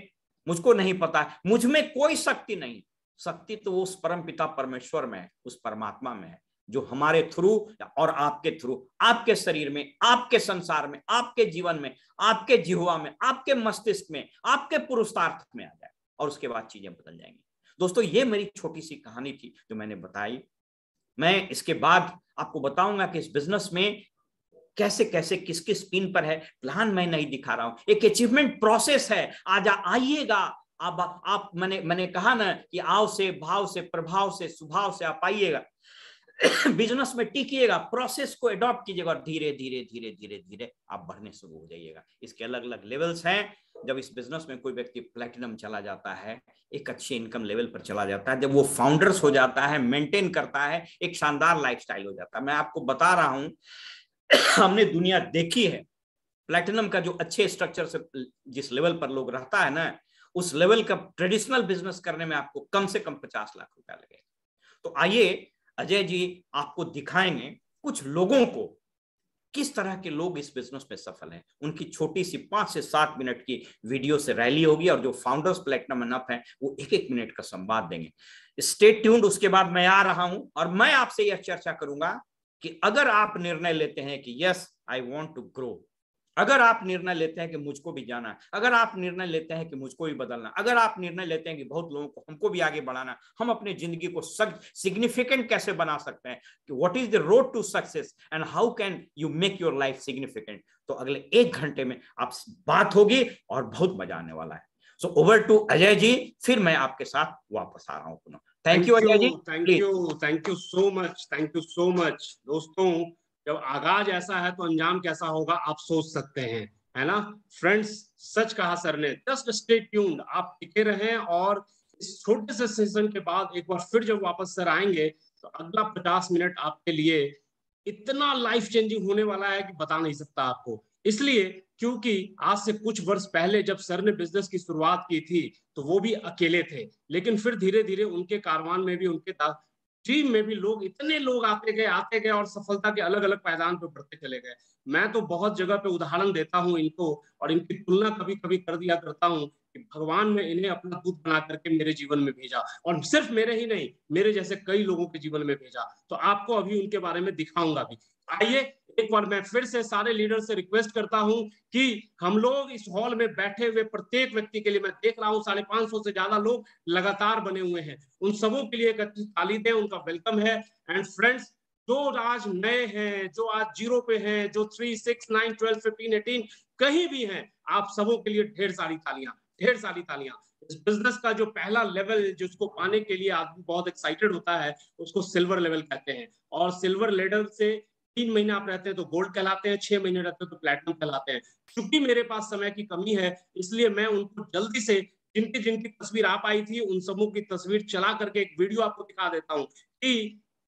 मुझको नहीं पता मुझ में कोई शक्ति नहीं शक्ति तो उस परम पिता परमेश्वर में है उस परमात्मा में है जो हमारे थ्रू और आपके थ्रू आपके शरीर में आपके संसार में आपके जीवन में आपके जिहुआ में आपके मस्तिष्क में आपके पुरुषार्थ में आ जाए और उसके बाद चीजें बदल जाएंगी दोस्तों ये मेरी छोटी सी कहानी थी जो मैंने बताई मैं इसके बाद आपको बताऊंगा कि इस बिजनेस में कैसे कैसे किस किस पिन पर है प्लान मैं नहीं दिखा रहा हूं एक अचीवमेंट प्रोसेस है आज आइएगा आप आप मैंने मैंने कहा ना कि आव से भाव से प्रभाव से स्वभाव से आप आइएगा बिजनेस में टिकिएगा प्रोसेस को एडॉप्ट कीजिएगा और धीरे धीरे धीरे धीरे धीरे आप बढ़ने शुरू हो जाइएगा इसके अलग अलग लेवल्स हैं जब इस बिजनेस में कोई व्यक्ति प्लेटिनम चला जाता है एक अच्छे इनकम लेवल पर चला जाता है जब वो फाउंडर्स हो जाता है मेंटेन करता है एक शानदार लाइफस्टाइल हो जाता है मैं आपको बता रहा हूं हमने दुनिया देखी है प्लेटिनम का जो अच्छे स्ट्रक्चर से जिस लेवल पर लोग रहता है ना उस लेवल का ट्रेडिशनल बिजनेस करने में आपको कम से कम पचास लाख रुपया लगेगा तो आइए अजय जी आपको दिखाएंगे कुछ लोगों को किस तरह के लोग इस बिजनेस में सफल हैं उनकी छोटी सी पांच से सात मिनट की वीडियो से रैली होगी और जो फाउंडर्स प्लेटनम अनप है वो एक एक मिनट का संवाद देंगे स्टेट ट्यून्ड उसके बाद मैं आ रहा हूं और मैं आपसे यह चर्चा करूंगा कि अगर आप निर्णय लेते हैं कि yes I want to grow अगर आप निर्णय लेते हैं कि मुझको भी जाना है अगर आप निर्णय लेते हैं कि मुझको भी बदलना अगर आप निर्णय लेते हैं कि बहुत लोगों को हमको भी आगे बढ़ाना हम अपने जिंदगी को सिग्निफिकेंट कैसे बना सकते हैं कि what is the road to success and how can you make your life significant तो अगले एक घंटे में आप बात होगी और बहुत मजा आने वाला है so over to Ajay ji फिर मैं आपके साथ वापस आ रहा हूँ पुनः thank you Ajay ji thank you thank you so much thank you so much दोस्तों जब आगाज ऐसा है तो अंजाम कैसा होगा आप सोच सकते हैं है ना फ्रेंड्स सच कहा सर ने जस्ट स्टे ट्यून्ड आप टिके रहें और इस छोटे से सेशन के बाद एक बार फिर जब वापस सर आएंगे तो अगला पचास मिनट आपके लिए इतना लाइफ चेंजिंग होने वाला है कि बता नहीं सकता आपको इसलिए क्योंकि आज से कुछ वर्ष पहले जब सर ने बिजनेस की शुरुआत की थी तो वो भी अकेले थे लेकिन फिर धीरे धीरे उनके कारवान में भी उनके टीम में भी लोग इतने लोग आते गए आते गए और सफलता के अलग अलग पैदान पर बढ़ते चले गए मैं तो बहुत जगह पे उदाहरण देता हूँ इनको और इनकी तुलना कभी कभी कर दिया करता हूँ कि भगवान ने इन्हें अपना दूध बना करके मेरे जीवन में भेजा और सिर्फ मेरे ही नहीं मेरे जैसे कई लोगों के जीवन में भेजा तो आपको अभी उनके बारे में दिखाऊंगा भी आइए एक बार मैं फिर से सारे लीडर से रिक्वेस्ट करता हूं कि हम लोग इस हॉल में बैठे हुए प्रत्येक व्यक्ति के लिए मैं देख रहा हूं साढ़े पांच सौ से ज्यादा लोग लगातार बने हुए हैं उन सबों के लिए एक अच्छी ताली दें उनका वेलकम है एंड फ्रेंड्स जो आज नए हैं जो आज जीरो पे हैं जो three six nine twelve fifteen eighteen कहीं भी हैं आप सबों के लिए ढेर सारी तालियां ढेर सारी तालियां इस बिजनेस का जो पहला लेवल जिसको पाने के लिए आदमी बहुत एक्साइटेड होता है उसको सिल्वर लेवल कहते हैं और सिल्वर लेडर से तीन महीने आप रहते हैं तो गोल्ड कहलाते हैं छह महीने रहते हैं तो प्लेटिनम कहलाते हैं चूंकि मेरे पास समय की कमी है इसलिए मैं उनको जल्दी से जिनकी जिनकी तस्वीर आप आई थी उन सबों की तस्वीर चला करके एक वीडियो आपको दिखा देता हूँ कि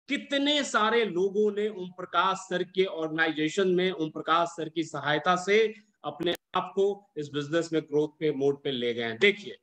कितने सारे लोगों ने ओम प्रकाश सर के ऑर्गेनाइजेशन में ओम प्रकाश सर की सहायता से अपने आप को इस बिजनेस में ग्रोथ पे मोड पे ले गए हैं देखिए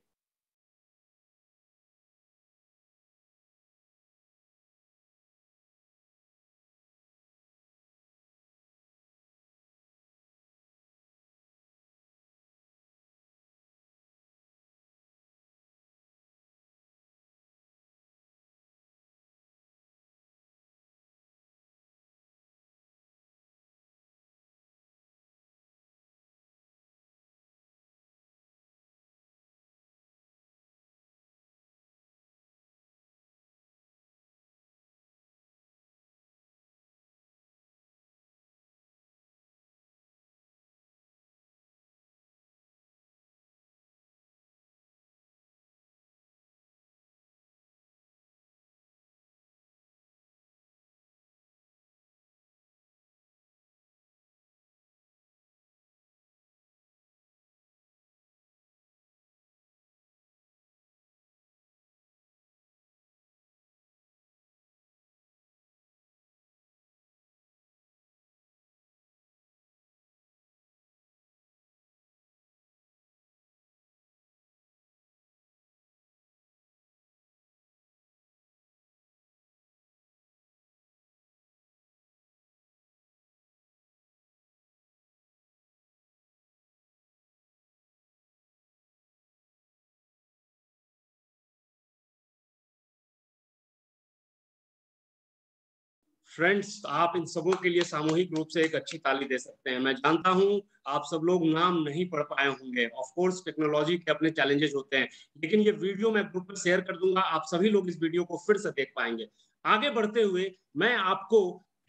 फ्रेंड्स आप इन सबों के लिए सामूहिक रूप से एक अच्छी ताली दे सकते हैं मैं जानता हूं आप सब लोग नाम नहीं पढ़ पाए होंगे ऑफ कोर्स टेक्नोलॉजी के अपने चैलेंजेस होते हैं लेकिन ये वीडियो मैं ग्रुप में शेयर कर दूंगा आप सभी लोग इस वीडियो को फिर से देख पाएंगे आगे बढ़ते हुए मैं आपको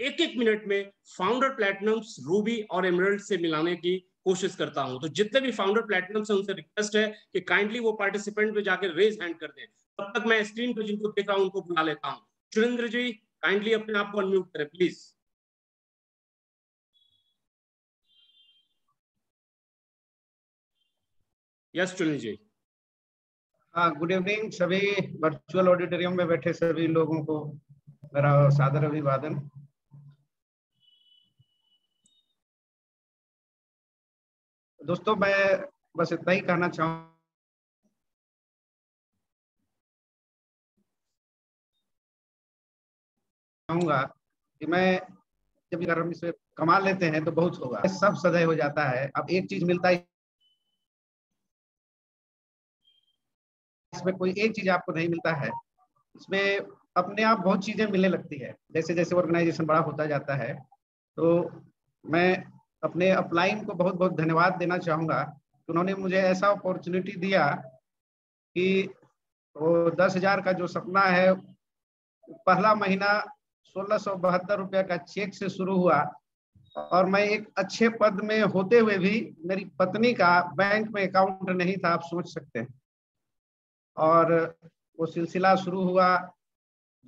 एक एक मिनट में फाउंडर प्लेटिनम्स रूबी और एमरल्ड से मिलाने की कोशिश करता हूं तो जितने भी फाउंडर प्लेटिनम्स है उनसे रिक्वेस्ट है कि काइंडली वो पार्टिसिपेंट में जाकर रेज हैंड कर दें तब तक मैं स्क्रीन पर जिनको देख रहा हूँ उनको बुला लेता हूँ सुरेंद्र जी काइंडली अपने आप को अनम्यूट करें प्लीज यस जी हाँ गुड इवनिंग सभी वर्चुअल ऑडिटोरियम में बैठे सभी लोगों को मेरा सादर अभिवादन दोस्तों मैं बस इतना ही कहना चाहूंगा चाहूंगा कि मैं जब अगर हम इसमें कमा लेते हैं तो बहुत होगा सब सदैव हो जाता है अब एक चीज मिलता है इसमें कोई एक चीज आपको नहीं मिलता है इसमें अपने आप बहुत चीजें मिलने लगती है जैसे जैसे ऑर्गेनाइजेशन बड़ा होता जाता है तो मैं अपने अपलाइन को बहुत बहुत धन्यवाद देना चाहूंगा उन्होंने मुझे ऐसा अपॉर्चुनिटी दिया कि वो दस हजार का जो सपना है पहला महीना सोलह रुपया का चेक से शुरू हुआ और मैं एक अच्छे पद में होते हुए भी मेरी पत्नी का बैंक में अकाउंट नहीं था आप सोच सकते हैं और वो सिलसिला शुरू हुआ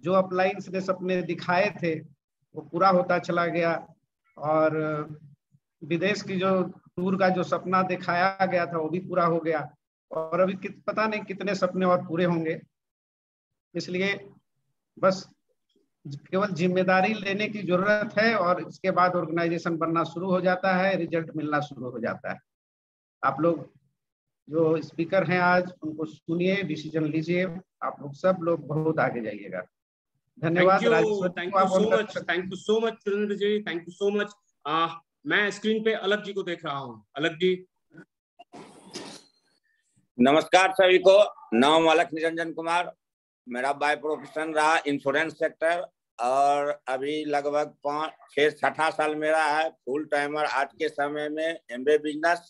जो अपलाइंस ने सपने दिखाए थे वो पूरा होता चला गया और विदेश की जो टूर का जो सपना दिखाया गया था वो भी पूरा हो गया और अभी कित, पता नहीं कितने सपने और पूरे होंगे इसलिए बस केवल जिम्मेदारी लेने की जरूरत है और इसके बाद ऑर्गेनाइजेशन बनना शुरू हो जाता है रिजल्ट मिलना शुरू हो जाता है आप लोग जो स्पीकर हैं आज उनको सुनिए डिसीजन लीजिए आप लोग सब लोग बहुत आगे जाइएगा धन्यवाद thank you so much Surendra ji thank you so much मैं स्क्रीन पे अलग जी को देख रहा हूँ अलग जी नमस्कार सभी को नाम अलख निरंजन कुमार मेरा बाय प्रोफेशन रहा इंश्योरेंस सेक्टर और अभी लगभग पाँच छः छठा साल मेरा है फुल टाइमर आज के समय में एम बिजनेस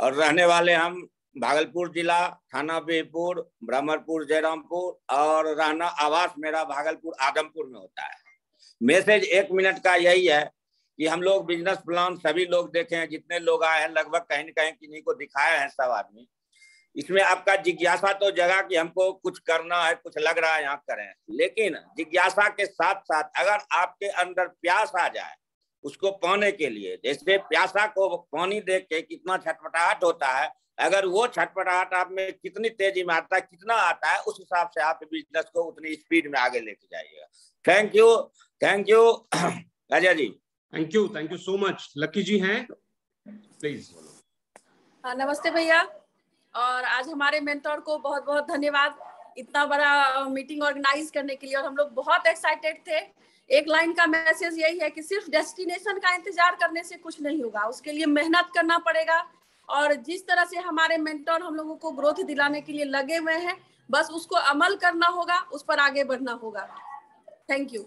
और रहने वाले हम भागलपुर जिला थाना बेहपुर ब्रह्मपुर जयरामपुर और रहना आवास मेरा भागलपुर आदमपुर में होता है मैसेज एक मिनट का यही है कि हम लोग बिजनेस प्लान सभी लोग देखे हैं जितने लोग आए हैं लगभग कहीं ना कहीं किन्हीं को दिखाए हैं सब आदमी इसमें आपका जिज्ञासा तो जगा कि हमको कुछ करना है कुछ लग रहा है यहाँ करें लेकिन जिज्ञासा के साथ साथ अगर आपके अंदर प्यास आ जाए उसको पाने के लिए जैसे प्यासा को पानी देख के कितना छटपटाहट होता है अगर वो छटपटाहट आप में कितनी तेजी में आता है कितना आता है उस हिसाब से आप बिजनेस को उतनी स्पीड में आगे लेके जाइएगा thank you thank you Raja ji thank you thank you so much Lucky ji हैं प्लीज हाँ, नमस्ते भैया और आज हमारे मेंटर को बहुत बहुत धन्यवाद इतना बड़ा मीटिंग ऑर्गेनाइज करने के लिए और हम लोग बहुत एक्साइटेड थे एक लाइन का मैसेज यही है कि सिर्फ डेस्टिनेशन का इंतजार करने से कुछ नहीं होगा उसके लिए मेहनत करना पड़ेगा और जिस तरह से हमारे मेंटोर हम लोगों को ग्रोथ दिलाने के लिए लगे हुए हैं बस उसको अमल करना होगा उस पर आगे बढ़ना होगा thank you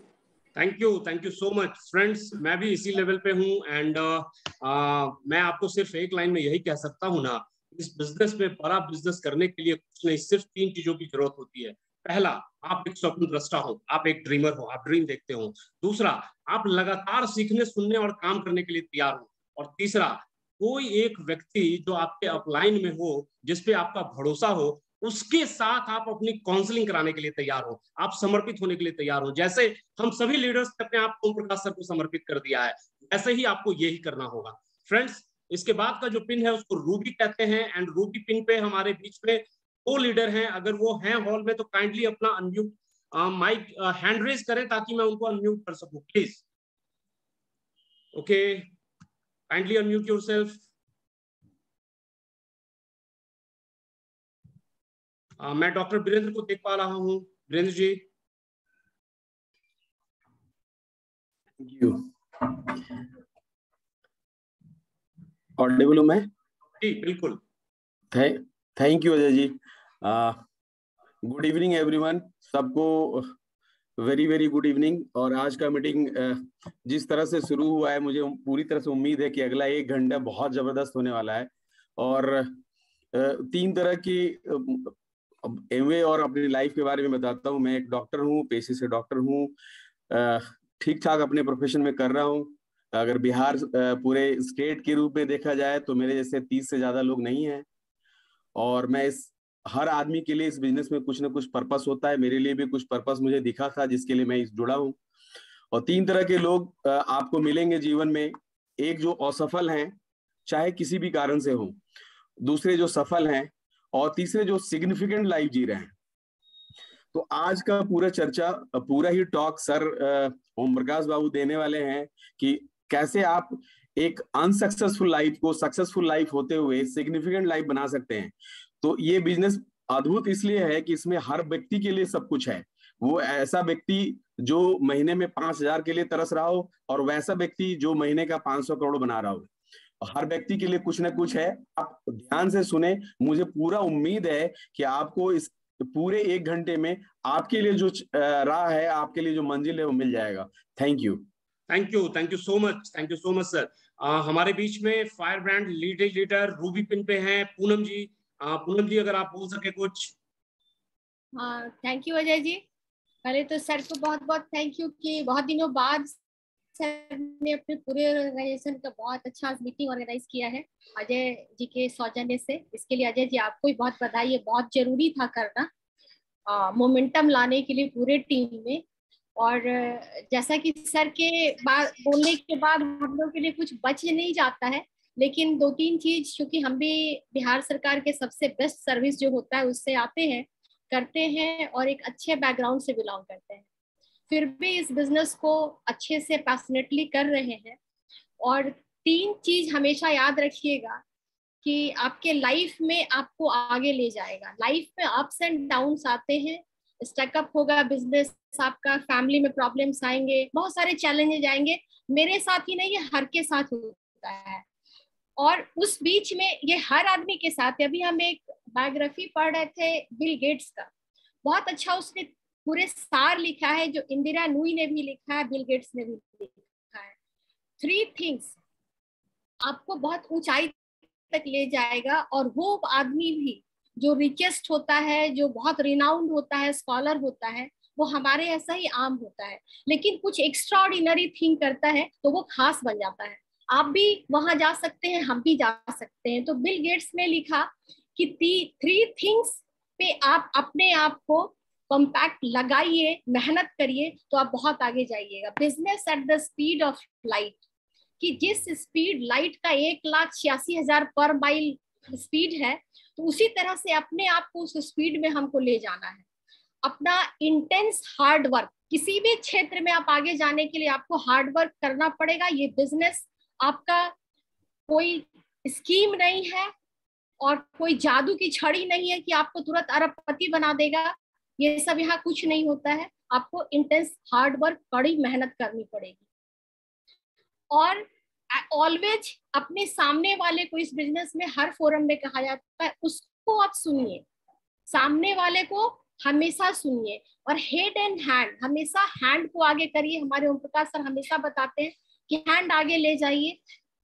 thank you thank you so much friends मैं भी इसी लेवल पे हूँ एंड uh, uh, मैं आपको सिर्फ एक लाइन में यही कह सकता हूँ ना इस बिजनेस में बड़ा बिजनेस करने के लिए कुछ नहीं सिर्फ तीन चीजों की जरूरत होती है पहला आप एक स्वप्न दृष्टा हो आप एक ड्रीमर हो आप ड्रीम देखते हो दूसरा आप लगातार सीखने सुनने और काम करने के लिए तैयार हो और तीसरा कोई एक व्यक्ति जो आपके अपलाइन में हो जिसपे आपका भरोसा हो उसके साथ आप अपनी काउंसलिंग कराने के लिए तैयार हो आप समर्पित होने के लिए तैयार हो जैसे हम सभी लीडर्स ने अपने आप ओम प्रकाश सर को समर्पित कर दिया है वैसे ही आपको यही करना होगा फ्रेंड्स इसके बाद का जो पिन है उसको रूबी कहते हैं एंड रूबी पिन पे हमारे बीच में दो लीडर हैं अगर वो हैं हॉल में तो काइंडली अपना अनम्यूट माइक हैंड रेज करें ताकि मैं उनको अनम्यूट कर सकू please okay kindly unmute self मैं डॉक्टर बीरेंद्र को देख पा रहा हूं Birendra ji thank you audible हूँ मैं जी बिल्कुल thank you Ajay ji good evening everyone सबको वेरी वेरी गुड इवनिंग और आज का मीटिंग जिस तरह से शुरू हुआ है मुझे पूरी तरह से उम्मीद है कि अगला एक घंटा बहुत जबरदस्त होने वाला है और तीन तरह की एम और अपनी लाइफ के बारे में बताता हूँ मैं एक डॉक्टर हूँ पेशे से डॉक्टर हूँ ठीक ठाक अपने प्रोफेशन में कर रहा हूँ अगर बिहार पूरे स्टेट के रूप में देखा जाए तो मेरे जैसे तीस से ज्यादा लोग नहीं है और मैं इस हर आदमी के लिए इस बिजनेस में कुछ ना कुछ पर्पस होता है मेरे लिए भी कुछ पर्पस मुझे दिखा था जिसके लिए मैं इस जुड़ा हूँ और तीन तरह के लोग आपको मिलेंगे जीवन में एक जो असफल हैं चाहे किसी भी कारण से हो दूसरे जो सफल हैं और तीसरे जो सिग्निफिकेंट लाइफ जी रहे हैं तो आज का पूरा चर्चा पूरा ही टॉक सर ओम प्रकाश बाबू देने वाले हैं कि कैसे आप एक अनसक्सेसफुल लाइफ को सक्सेसफुल लाइफ होते हुए सिग्निफिकेंट लाइफ बना सकते हैं तो ये बिजनेस अद्भुत इसलिए है कि इसमें हर व्यक्ति के लिए सब कुछ है वो ऐसा व्यक्ति जो महीने में पांच हजार के लिए तरस रहा हो और वैसा व्यक्ति जो महीने का पांच सौ करोड़ बना रहा हो हर व्यक्ति के लिए कुछ ना कुछ है आप ध्यान से सुने मुझे पूरा उम्मीद है कि आपको इस पूरे एक घंटे में आपके लिए जो राह है आपके लिए जो मंजिल है वो मिल जाएगा thank you thank you thank you so much thank you so much sir हमारे बीच में fire brand leader leader Ruby पिन पे हैं पूनम जी uh, पूनम जी अगर आप बोल सके कुछ थैंक यू अजय जी पहले तो सर को बहुत बहुत थैंक यू कि बहुत दिनों बाद सर ने अपने पूरे ऑर्गेनाइजेशन का बहुत अच्छा मीटिंग ऑर्गेनाइज किया है अजय जी के सौजन्य से इसके लिए अजय जी आपको भी बहुत बधाई है बहुत जरूरी था करना मोमेंटम uh, लाने के लिए पूरे टीम में और जैसा कि सर के बाद बोलने के बाद हम लोग के लिए कुछ बच नहीं जाता है लेकिन दो तीन चीज क्योंकि हम भी बिहार सरकार के सबसे बेस्ट सर्विस जो होता है उससे आते हैं करते हैं और एक अच्छे बैकग्राउंड से बिलोंग करते हैं फिर भी इस बिजनेस को अच्छे से पैसनेटली कर रहे हैं और तीन चीज हमेशा याद रखिएगा कि आपके लाइफ में आपको आगे ले जाएगा लाइफ में अप्स एंड डाउन्स आते हैं स्टकअप होगा बिजनेस आपका फैमिली में प्रॉब्लम्स आएंगे बहुत सारे चैलेंजेज आएंगे मेरे साथ ही नहीं ये हर के साथ होता है और उस बीच में ये हर आदमी के साथ अभी हम एक बायोग्राफी पढ़ रहे थे बिल गेट्स का बहुत अच्छा उसने पूरे सार लिखा है जो इंदिरा नूई ने भी लिखा है बिल गेट्स ने भी लिखा है थ्री थिंग्स आपको बहुत ऊंचाई तक ले जाएगा और वो आदमी भी जो रिचेस्ट होता है जो बहुत रिनाउंड होता है स्कॉलर होता है वो हमारे ऐसा ही आम होता है लेकिन कुछ एक्स्ट्रा ऑर्डिनरी थिंग करता है तो वो खास बन जाता है आप भी वहां जा सकते हैं हम भी जा सकते हैं तो बिल गेट्स ने लिखा कि थ्री थिंग्स पे आप अपने आप को कॉम्पैक्ट लगाइए मेहनत करिए तो आप बहुत आगे जाइएगा business at the speed of light कि जिस स्पीड लाइट का एक लाख छियासी हजार पर माइल स्पीड है तो उसी तरह से अपने आप को उस स्पीड में हमको ले जाना है अपना इंटेंस हार्ड वर्क किसी भी क्षेत्र में आप आगे जाने के लिए आपको हार्ड वर्क करना पड़ेगा ये बिजनेस आपका कोई स्कीम नहीं है और कोई जादू की छड़ी नहीं है कि आपको तुरंत अरबपति बना देगा ये सब यहाँ कुछ नहीं होता है आपको इंटेंस हार्ड वर्क कड़ी मेहनत करनी पड़ेगी और ऑलवेज अपने सामने वाले को इस बिजनेस में हर फोरम में कहा जाता है उसको आप सुनिए सामने वाले को हमेशा सुनिए और हेड एंड हैंड हमेशा हैंड को आगे करिए हमारे ओम प्रकाश सर हमेशा बताते हैं कि हैंड आगे ले जाइए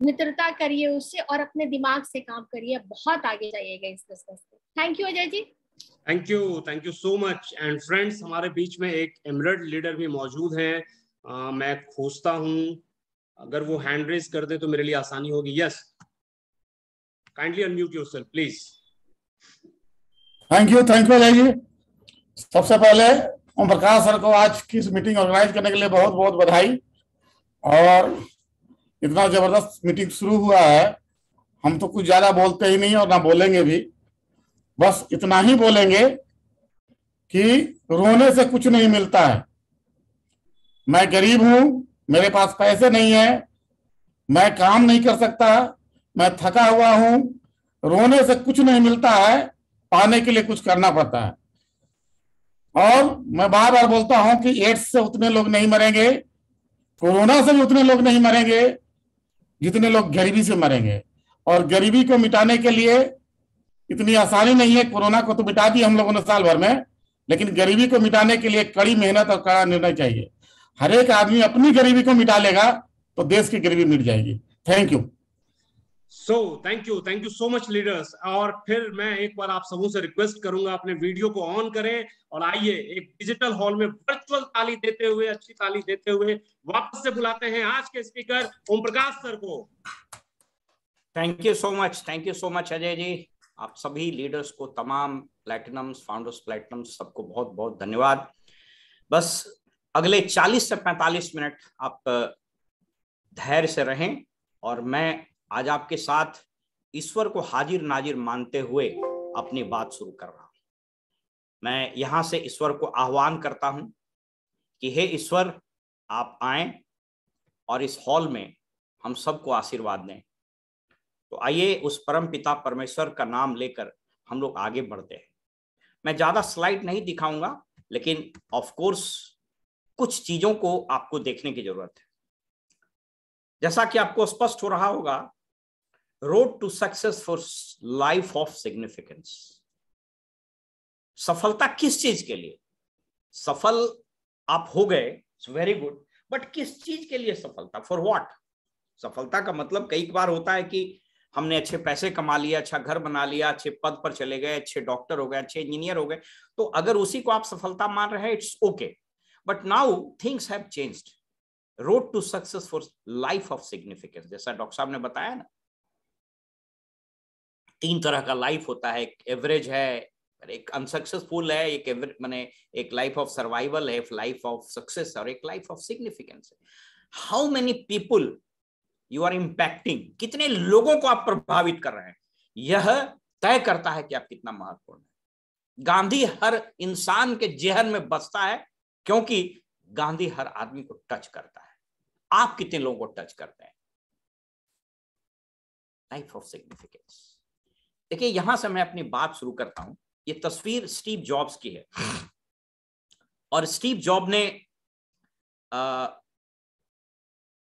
मित्रता करिए उससे और अपने दिमाग से काम करिए बहुत आगे जाइएगा इस बिजनेस में thank you Ajay ji thank you thank you so much and friends हमारे बीच में एक एमरेड लीडर भी मौजूद है आ, मैं खोजता हूँ अगर वो हैंड रेस कर दे तो मेरे लिए आसानी होगी yes kindly unmute your sir please thank you thank you जी सबसे पहले ओम प्रकाश सर को आज की इस मीटिंग ऑर्गेनाइज करने के लिए बहुत बहुत बधाई और इतना जबरदस्त मीटिंग शुरू हुआ है हम तो कुछ ज्यादा बोलते ही नहीं और ना बोलेंगे भी बस इतना ही बोलेंगे कि रोने से कुछ नहीं मिलता है मैं गरीब हूं मेरे पास पैसे नहीं है मैं काम नहीं कर सकता मैं थका हुआ हूं रोने से कुछ नहीं मिलता है पाने के लिए कुछ करना पड़ता है और मैं बार बार बोलता हूं कि एड्स से उतने लोग नहीं मरेंगे कोरोना से भी उतने लोग नहीं मरेंगे जितने लोग गरीबी से मरेंगे और गरीबी को मिटाने के लिए इतनी आसानी नहीं है कोरोना को तो मिटा दी हम लोगों ने साल भर में लेकिन गरीबी को मिटाने के लिए कड़ी मेहनत और कड़ा निर्णय चाहिए हर एक आदमी अपनी गरीबी को मिटा लेगा तो देश की गरीबी मिट जाएगी thank you so thank you thank you so much leaders और फिर मैं एक बार आप सबों से रिक्वेस्ट करूंगा अपने वीडियो को ऑन करें और आइए एक डिजिटल हॉल में वर्चुअल ताली देते हुए अच्छी ताली देते हुए वापस से बुलाते हैं आज के स्पीकर ओम प्रकाश सर को thank you so much thank you so much Ajay ji आप सभी लीडर्स को तमाम प्लेटिनम्स फाउंडर्स प्लेटिनम्स सबको बहुत बहुत धन्यवाद बस अगले 40 से 45 मिनट आप धैर्य से रहें और मैं आज आपके साथ ईश्वर को हाजिर नाजिर मानते हुए अपनी बात शुरू कर रहा हूं मैं यहां से ईश्वर को आह्वान करता हूं कि हे ईश्वर आप आए और इस हॉल में हम सबको आशीर्वाद दें तो आइए उस परम पिता परमेश्वर का नाम लेकर हम लोग आगे बढ़ते हैं मैं ज़्यादा स्लाइड नहीं दिखाऊंगा लेकिन ऑफ कोर्स कुछ चीजों को आपको देखने की जरूरत है जैसा कि आपको स्पष्ट हो रहा होगा road to success for life of significance सफलता किस चीज के लिए सफल आप हो गए वेरी गुड बट किस चीज के लिए सफलता फॉर वॉट सफलता का मतलब कई बार होता है कि हमने अच्छे पैसे कमा लिए अच्छा घर बना लिया अच्छे पद पर चले गए अच्छे डॉक्टर हो गए अच्छे इंजीनियर हो गए तो अगर उसी को आप सफलता मान रहे हैं it's okay okay. But now things have changed. Road to success for life of significance. जैसा डॉक्टर साहब ने बताया ना तीन तरह का लाइफ होता है एक एवरेज है एक अनसक्सेसफुल है एक मैंने एक लाइफ ऑफ सर्वाइवल है एक लाइफ ऑफ सक्सेस और एक लाइफ ऑफ सिग्निफिकेंस है how many people you are impacting कितने लोगों को आप प्रभावित कर रहे हैं यह तय करता है कि आप कितना महत्वपूर्ण है गांधी हर इंसान के जेहन में बसता है क्योंकि गांधी हर आदमी को टच करता है आप कितने लोगों को टच करते हैं लाइफ ऑफ सिग्निफिकेंस देखिए यहां से मैं अपनी बात शुरू करता हूं ये तस्वीर स्टीव जॉब्स की है और स्टीव जॉब ने आ,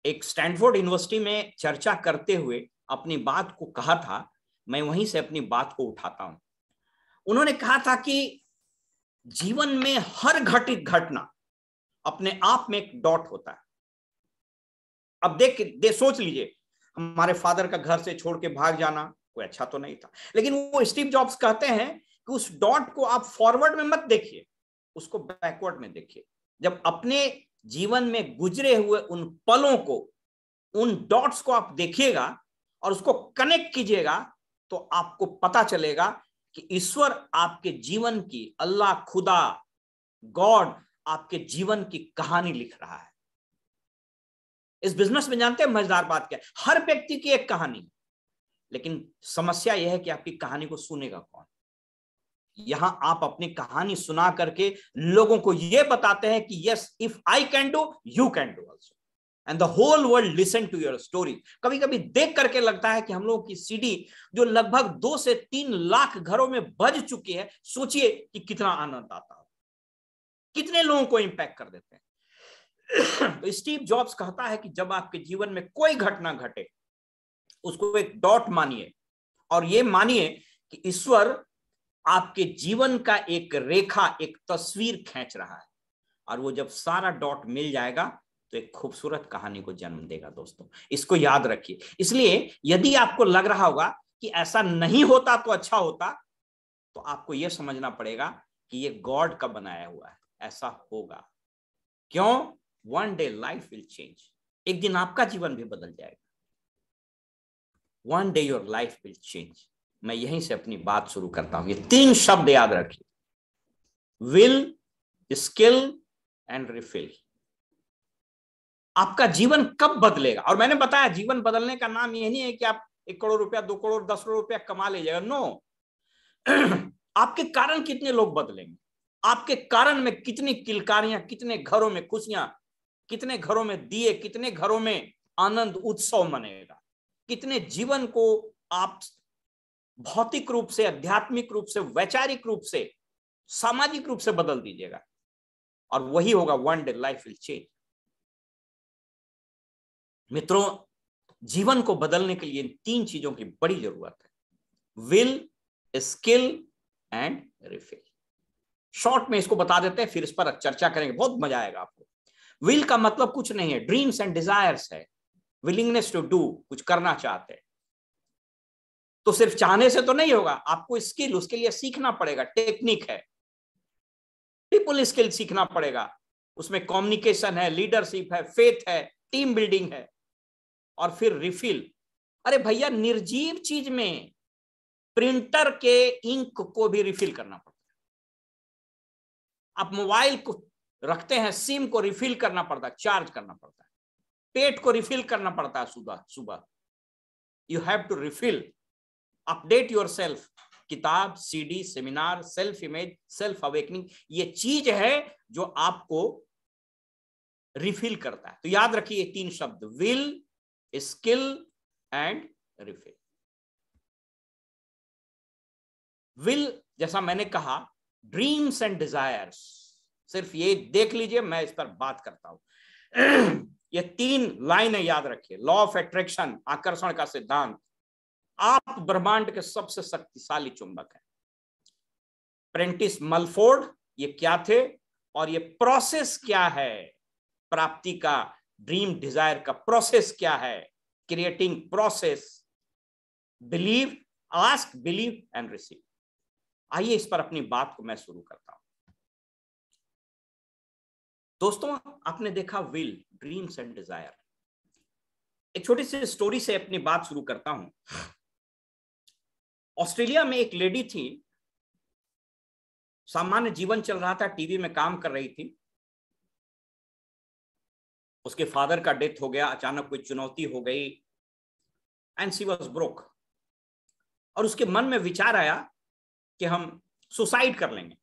एक स्टैनफोर्ड यूनिवर्सिटी में चर्चा करते हुए अपनी बात को कहा था मैं वहीं से अपनी बात को उठाता हूं उन्होंने कहा था कि जीवन में हर घटित घटना अपने आप में एक डॉट होता है अब देख दे सोच लीजिए हमारे फादर का घर से छोड़ के भाग जाना कोई अच्छा तो नहीं था लेकिन वो स्टीव जॉब्स कहते हैं कि उस डॉट को आप फॉरवर्ड में मत देखिए उसको बैकवर्ड में देखिए जब अपने जीवन में गुजरे हुए उन पलों को उन डॉट्स को आप देखिएगा और उसको कनेक्ट कीजिएगा तो आपको पता चलेगा कि ईश्वर आपके जीवन की अल्लाह खुदा गॉड आपके जीवन की कहानी लिख रहा है इस बिजनेस में जानते हैं मजेदार बात क्या है हर व्यक्ति की एक कहानी लेकिन समस्या यह है कि आपकी कहानी को सुनेगा कौन यहां आप अपनी कहानी सुना करके लोगों को यह बताते हैं कि yes if I can do you can do also and the whole world listen to your story कभी कभी देख करके लगता है कि हम लोगों की सीडी जो लगभग दो से तीन लाख घरों में बज चुकी है सोचिए कि कितना आनंद आता हो कितने लोगों को इम्पैक्ट कर देते हैं तो स्टीव जॉब्स कहता है कि जब आपके जीवन में कोई घटना घटे उसको एक डॉट मानिए और ये मानिए कि ईश्वर आपके जीवन का एक रेखा एक तस्वीर खींच रहा है और वो जब सारा डॉट मिल जाएगा तो एक खूबसूरत कहानी को जन्म देगा दोस्तों इसको याद रखिए इसलिए यदि आपको लग रहा होगा कि ऐसा नहीं होता तो अच्छा होता तो आपको यह समझना पड़ेगा कि ये गॉड का बनाया हुआ है ऐसा होगा क्यों one day life will change एक दिन आपका जीवन भी बदल जाएगा one day your life will change मैं यहीं से अपनी बात शुरू करता हूं ये तीन शब्द याद रखिए विल स्किल एंड रिफिल आपका जीवन कब बदलेगा और मैंने बताया जीवन बदलने का नाम यह नहीं है कि आप एक करोड़ रुपया दो करोड़ दस करोड़ रुपया कमा लीजिएगा नो आपके कारण कितने लोग बदलेंगे आपके कारण में कितनी किलकारियां कितने घरों में खुशियां कितने घरों में दिए कितने घरों में आनंद उत्सव मनेगा कितने जीवन को आप भौतिक रूप से आध्यात्मिक रूप से वैचारिक रूप से सामाजिक रूप से बदल दीजिएगा और वही होगा one day life will change मित्रों जीवन को बदलने के लिए तीन चीजों की बड़ी जरूरत है will skill and refill short में इसको बता देते हैं फिर इस पर चर्चा करेंगे बहुत मजा आएगा आपको विल का मतलब कुछ नहीं है ड्रीम्स एंड डिजायर्स है विलिंगनेस टू डू कुछ करना चाहते हैं तो सिर्फ चाहने से तो नहीं होगा आपको स्किल उसके लिए सीखना पड़ेगा टेक्निक है पीपल स्किल सीखना पड़ेगा उसमें कम्युनिकेशन है लीडरशिप है फेथ है टीम बिल्डिंग है और फिर रिफिल अरे भैया निर्जीव चीज में प्रिंटर के इंक को भी रिफिल करना पड़ता है आप मोबाइल को रखते हैं सिम को रिफिल करना पड़ता है चार्ज करना पड़ता है पेट को रिफिल करना पड़ता है सुबह सुबह you have to refill update yourself किताब CD seminar self image self awakening ये चीज है जो आपको रिफिल करता है तो याद रखिए तीन शब्द will skill and refill will जैसा मैंने कहा ड्रीम्स एंड डिजायर्स सिर्फ ये देख लीजिए मैं इस पर बात करता हूं ये तीन लाइनें याद रखिए लॉ ऑफ एट्रैक्शन आकर्षण का सिद्धांत आप ब्रह्मांड के सबसे शक्तिशाली चुंबक है प्रेंटिस मलफोर्ड ये क्या थे और ये प्रोसेस क्या है प्राप्ति का ड्रीम डिजायर का प्रोसेस क्या है creating process believe ask believe and receive आइए इस पर अपनी बात को मैं शुरू करता हूं दोस्तों आपने देखा विल ड्रीम्स एंड डिजायर एक छोटी सी स्टोरी से अपनी बात शुरू करता हूं ऑस्ट्रेलिया में एक लेडी थी सामान्य जीवन चल रहा था टीवी में काम कर रही थी उसके फादर का डेथ हो गया अचानक कोई चुनौती हो गई एंड सी वॉज ब्रोक और उसके मन में विचार आया कि हम सुसाइड कर लेंगे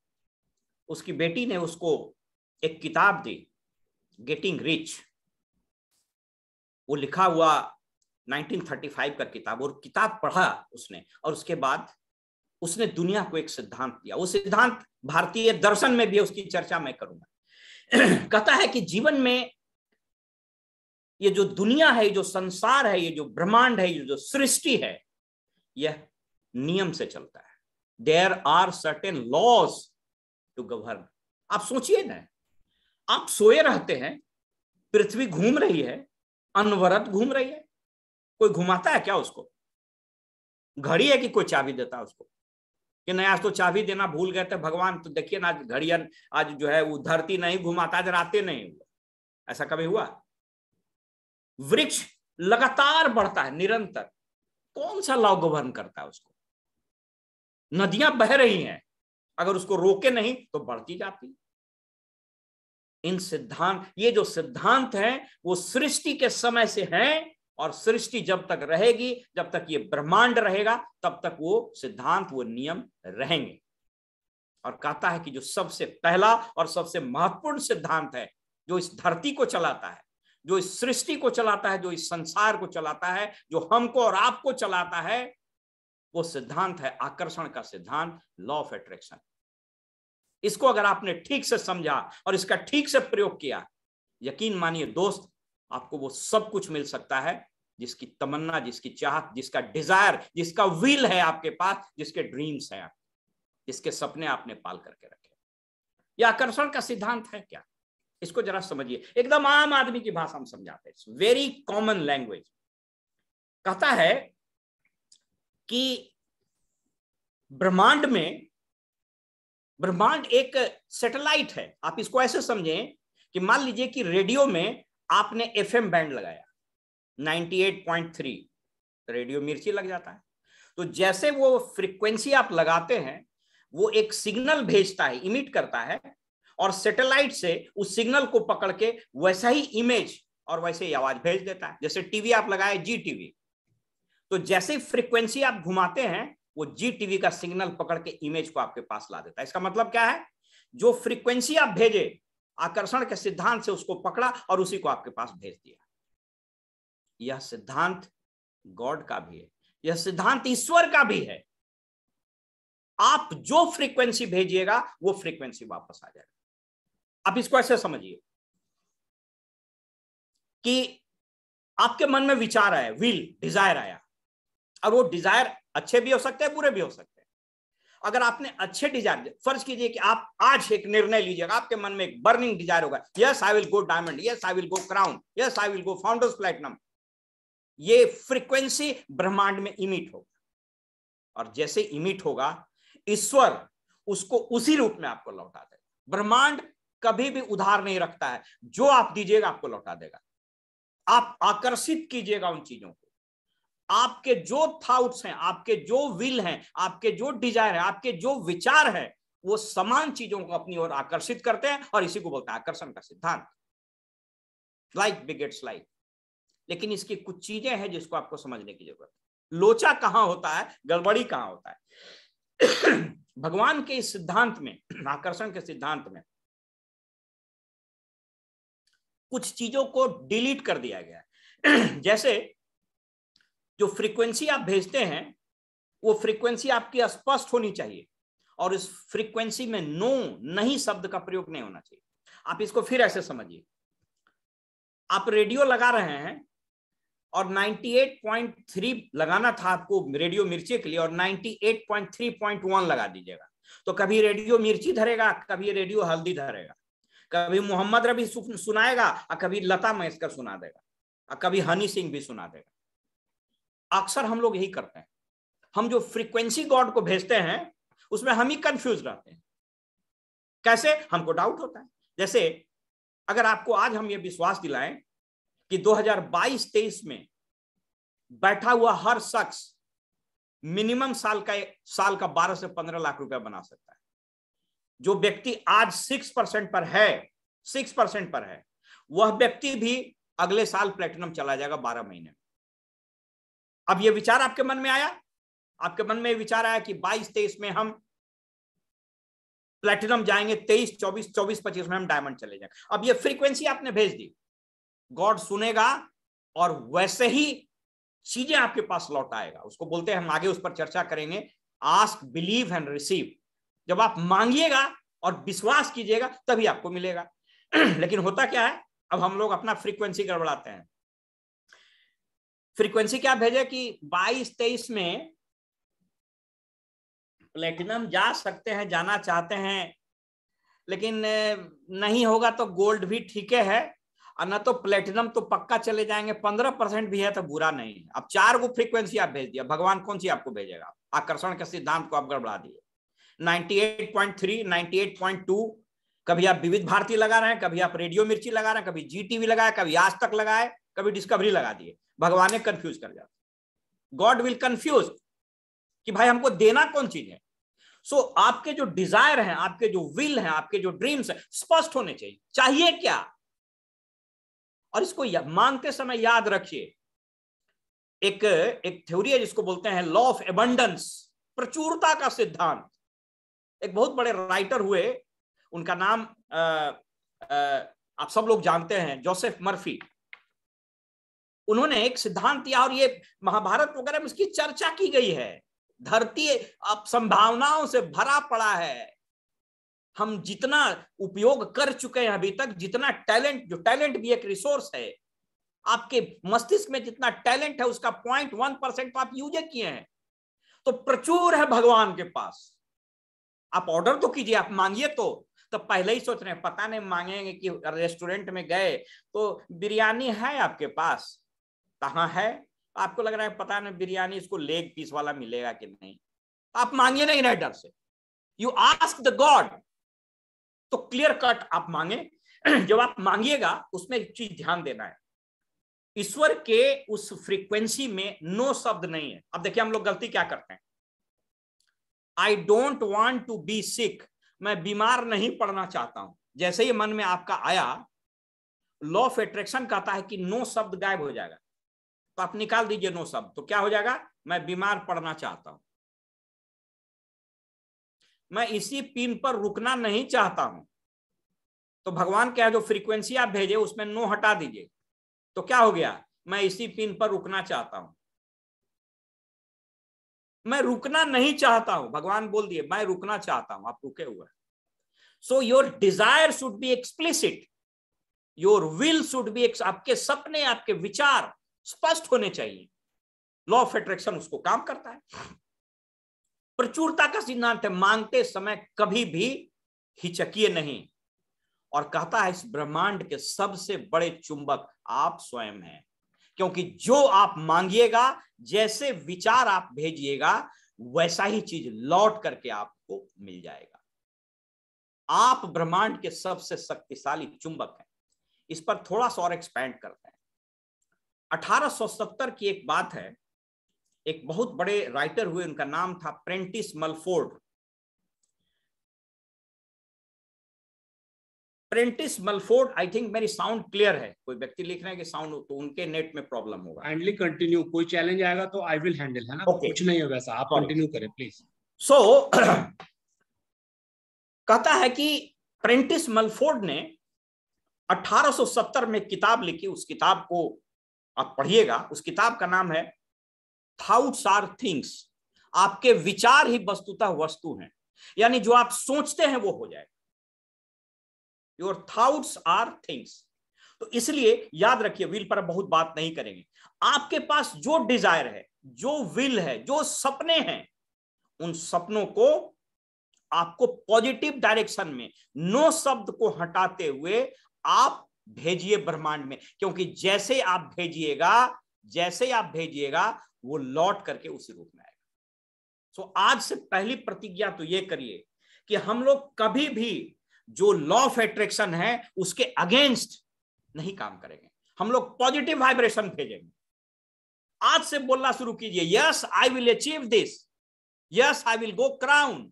उसकी बेटी ने उसको एक किताब दी गेटिंग रिच वो लिखा हुआ 1935 का किताब और किताब पढ़ा उसने और उसके बाद उसने दुनिया को एक सिद्धांत दिया वो सिद्धांत भारतीय दर्शन में भी उसकी चर्चा मैं करूंगा कहता है कि जीवन में ये जो दुनिया है ये जो संसार है ये जो ब्रह्मांड है ये जो सृष्टि है यह नियम से चलता है there are certain laws to govern आप सोचिए ना आप सोए रहते हैं पृथ्वी घूम रही है अनवरत घूम रही है कोई घुमाता है क्या उसको घड़ी है कि कोई चाबी देता है उसको कि नहीं आज तो चाबी देना भूल गए थे भगवान तो देखिए ना आज घड़िया आज जो है वो धरती नहीं घुमाता आज रातें नहीं हुआ ऐसा कभी हुआ वृक्ष लगातार बढ़ता है निरंतर कौन सा लॉ गवर्न करता है उसको नदियां बह रही हैं अगर उसको रोके नहीं तो बढ़ती जाती इन सिद्धांत ये जो सिद्धांत हैं वो सृष्टि के समय से हैं और सृष्टि जब तक रहेगी जब तक ये ब्रह्मांड रहेगा तब तक वो सिद्धांत वो नियम रहेंगे और कहता है कि जो सबसे पहला और सबसे महत्वपूर्ण सिद्धांत है जो इस धरती को चलाता है जो इस सृष्टि को चलाता है जो इस संसार को चलाता है जो हमको और आपको चलाता है वो सिद्धांत है आकर्षण का सिद्धांत लॉ ऑफ एट्रैक्शन इसको अगर आपने ठीक से समझा और इसका ठीक से प्रयोग किया यकीन मानिए दोस्त आपको वो सब कुछ मिल सकता है जिसकी तमन्ना जिसकी चाहत जिसका डिजायर जिसका विल है आपके पास जिसके ड्रीम्स हैं जिसके सपने आपने पाल करके रखे आकर्षण का सिद्धांत है क्या इसको जरा समझिए एकदम आम आदमी की भाषा हम समझाते हैं वेरी कॉमन लैंग्वेज कहता है कि ब्रह्मांड में ब्रह्मांड एक सैटेलाइट है आप इसको ऐसे समझें कि मान लीजिए कि रेडियो में आपने एफएम बैंड लगाया 98.3 रेडियो तो मिर्ची लग जाता है तो जैसे वो फ्रीक्वेंसी आप लगाते हैं वो एक सिग्नल भेजता है इमिट करता है और सैटेलाइट से उस सिग्नल को पकड़ के वैसा ही इमेज और वैसे ही आवाज भेज देता है जैसे टीवी आप लगाए जी टीवी तो जैसे ही फ्रीक्वेंसी आप घुमाते हैं वो जी टीवी का सिग्नल पकड़ के इमेज को आपके पास ला देता है इसका मतलब क्या है जो फ्रीक्वेंसी आप भेजे आकर्षण के सिद्धांत से उसको पकड़ा और उसी को आपके पास भेज दिया यह सिद्धांत गॉड का भी है यह सिद्धांत ईश्वर का भी है आप जो फ्रीक्वेंसी भेजिएगा वो फ्रीक्वेंसी वापस आ जाएगा आप इसको ऐसे समझिए कि आपके मन में विचार आया विल डिजायर आया और वो डिजायर अच्छे भी हो सकते हैं बुरे भी हो सकते हैं अगर आपने अच्छे डिजायर फर्ज कीजिए कि आप आज एक निर्णय लीजिएगा आपके मन में एक बर्निंग डिजायर होगा yes I will go diamond yes I will go crown yes I will go founders platinum ये फ्रीक्वेंसी ब्रह्मांड में इमिट होगा और जैसे इमिट होगा ईश्वर उसको उसी रूप में आपको लौटा देगा ब्रह्मांड कभी भी उधार नहीं रखता है जो आप दीजिएगा आपको लौटा देगा आप आकर्षित कीजिएगा उन चीजों को आपके जो थाउट्स हैं आपके जो विल हैं आपके जो डिजायर हैं आपके जो विचार हैं वो समान चीजों को अपनी ओर आकर्षित करते हैं और इसी को बोलते हैं आकर्षण का सिद्धांत लाइक बिगेट्स लाइक लेकिन इसकी कुछ चीजें हैं जिसको आपको समझने की जरूरत है लोचा कहां होता है गड़बड़ी कहां होता है भगवान के इस सिद्धांत में आकर्षण के सिद्धांत में कुछ चीजों को डिलीट कर दिया गया है जैसे जो फ्रीक्वेंसी आप भेजते हैं वो फ्रीक्वेंसी आपकी स्पष्ट होनी चाहिए और इस फ्रीक्वेंसी में नो नहीं शब्द का प्रयोग नहीं होना चाहिए आप इसको फिर ऐसे समझिए आप रेडियो लगा रहे हैं और 98.3 लगाना था आपको रेडियो मिर्ची के लिए और 98.3.1 लगा दीजिएगा तो कभी रेडियो मिर्ची धरेगा कभी रेडियो हल्दी धरेगा कभी मोहम्मद रबी सुनाएगा और कभी लता महेशकर सुना देगा और कभी हनी सिंह भी सुना देगा अक्सर हम लोग यही करते हैं हम जो फ्रीक्वेंसी गॉड को भेजते हैं उसमें हम ही कंफ्यूज रहते हैं कैसे हमको डाउट होता है जैसे अगर आपको आज हम ये विश्वास दिलाएं कि 2022-23 में बैठा हुआ हर शख्स मिनिमम साल का साल का 12 से 15 लाख रुपया बना सकता है जो व्यक्ति आज सिक्स परसेंट पर है सिक्स परसेंट पर है वह व्यक्ति भी अगले साल प्लेटिनम चला जाएगा बारह महीने अब यह विचार आपके मन में आया आपके मन में विचार आया कि बाईस तेईस में हम प्लेटिनम जाएंगे तेईस चौबीस चौबीस पच्चीस में हम डायमंड चले जाएंगे अब यह फ्रीक्वेंसी आपने भेज दी गॉड सुनेगा और वैसे ही चीजें आपके पास लौट आएगा उसको बोलते हैं हम आगे उस पर चर्चा करेंगे आस्क बिलीव एंड रिसीव जब आप मांगिएगा और विश्वास कीजिएगा तभी आपको मिलेगा लेकिन होता क्या है अब हम लोग अपना फ्रीक्वेंसी गड़बड़ाते हैं फ्रीक्वेंसी क्या भेजे कि 22 तेईस में प्लेटिनम जा सकते हैं जाना चाहते हैं लेकिन नहीं होगा तो गोल्ड भी ठीक है और ना तो प्लेटिनम तो पक्का चले जाएंगे पंद्रह परसेंट भी है तो बुरा नहीं अब चार गो फ्रीक्वेंसी आप भेज दिया भगवान कौन सी आपको भेजेगा आकर्षण के सिद्धांत को आप गड़बड़ा दिए 98.3 98.2 कभी आप विविध भारती लगा रहे हैं कभी आप रेडियो मिर्ची लगा रहे हैं कभी जी टीवी लगाए कभी आज तक लगाए कभी डिस्कवरी लगा दिए भगवान ने कंफ्यूज कर दिया गॉड विल कंफ्यूज कि भाई हमको देना कौन चीज है सो so, आपके जो डिजायर हैं आपके जो विल हैं आपके जो ड्रीम्स हैं स्पष्ट होने चाहिए चाहिए क्या और इसको मांगते समय याद रखिए एक एक थ्योरी है जिसको बोलते हैं लॉ ऑफ एबंडेंस प्रचुरता का सिद्धांत एक बहुत बड़े राइटर हुए उनका नाम आ, आ, आप सब लोग जानते हैं जोसेफ मर्फी उन्होंने एक सिद्धांत दिया और ये महाभारत वगैरह में इसकी चर्चा की गई है धरती अब संभावनाओं से भरा पड़ा है हम जितना उपयोग कर चुके हैं अभी तक जितना टैलेंट जो टैलेंट भी एक रिसोर्स है आपके मस्तिष्क में जितना टैलेंट है उसका पॉइंट वन परसेंट आप यूज किए हैं तो प्रचुर है भगवान के पास आप ऑर्डर तो कीजिए आप मांगिए तो तो पहले ही सोच रहे हैं पता नहीं मांगेंगे कि रेस्टोरेंट में गए तो बिरयानी है आपके पास कहाँ है आपको लग रहा है पता नहीं बिरयानी इसको लेग पीस वाला मिलेगा कि नहीं आप मांगिए नहीं रहे डर से यू आस्क द गॉड तो क्लियर कट आप मांगे जब आप मांगिएगा उसमें एक चीज ध्यान देना है ईश्वर के उस फ्रीक्वेंसी में नो शब्द नहीं है अब देखिए हम लोग गलती क्या करते हैं I don't want to be sick मैं बीमार नहीं पड़ना चाहता हूं जैसे ही मन में आपका आया लॉ ऑफ एट्रैक्शन कहता है कि नो शब्द गायब हो जाएगा तो आप निकाल दीजिए नो शब्द तो क्या हो जाएगा मैं बीमार पड़ना चाहता हूं मैं इसी पिन पर रुकना नहीं चाहता हूं तो भगवान क्या जो फ्रीक्वेंसी आप भेजे उसमें नो हटा दीजिए तो क्या हो गया मैं इसी पिन पर रुकना चाहता हूं मैं रुकना नहीं चाहता हूं भगवान बोल दिए मैं रुकना चाहता हूं आप रुके हुए so your desire should be explicit your will should be आपके सपने आपके विचार स्पष्ट होने चाहिए लॉ ऑफ एट्रैक्शन उसको काम करता है प्रचुरता का सिद्धांत है मांगते समय कभी भी हिचकिए नहीं और कहता है इस ब्रह्मांड के सबसे बड़े चुंबक आप स्वयं हैं क्योंकि जो आप मांगिएगा जैसे विचार आप भेजिएगा वैसा ही चीज लौट करके आपको मिल जाएगा आप ब्रह्मांड के सबसे शक्तिशाली चुंबक हैं इस पर थोड़ा सा और एक्सपैंड करते हैं 1870 की एक बात है एक बहुत बड़े राइटर हुए उनका नाम था Prentice Mulford Prentice Mulford I think मेरी साउंड क्लियर है कोई व्यक्ति लिख रहे हैं कि साउंड तो उनके नेट में प्रॉब्लम होगा काइंडली कंटिन्यू कोई चैलेंज आएगा तो आई विल हैंडल है ना okay. कुछ नहीं है वैसा आप कंटिन्यू करें प्लीज सो so, कहता है कि प्रेंटिस मलफोर्ड ने 1870 में किताब लिखी उस किताब को आप पढ़िएगा उस किताब का नाम है थाउट्स आर थिंग्स आपके विचार ही वस्तुतः वस्तु हैं यानी जो आप सोचते हैं वो हो जाएगा योर थाउट्स आर थिंग्स तो इसलिए याद रखिए विल पर बहुत बात नहीं करेंगे आपके पास जो डिजायर है जो विल है जो सपने हैं उन सपनों को आपको पॉजिटिव डायरेक्शन में नो शब्द को हटाते हुए आप भेजिए ब्रह्मांड में क्योंकि जैसे आप भेजिएगा जैसे आप भेजिएगा वो लौट करके उसी रूप में आएगा सो आज से पहली प्रतिज्ञा तो ये करिए कि हम लोग कभी भी जो लॉ ऑफ एट्रैक्शन है उसके अगेंस्ट नहीं काम करेंगे हम लोग पॉजिटिव वाइब्रेशन भेजेंगे आज से बोलना शुरू कीजिए yes I will achieve this yes I will go crown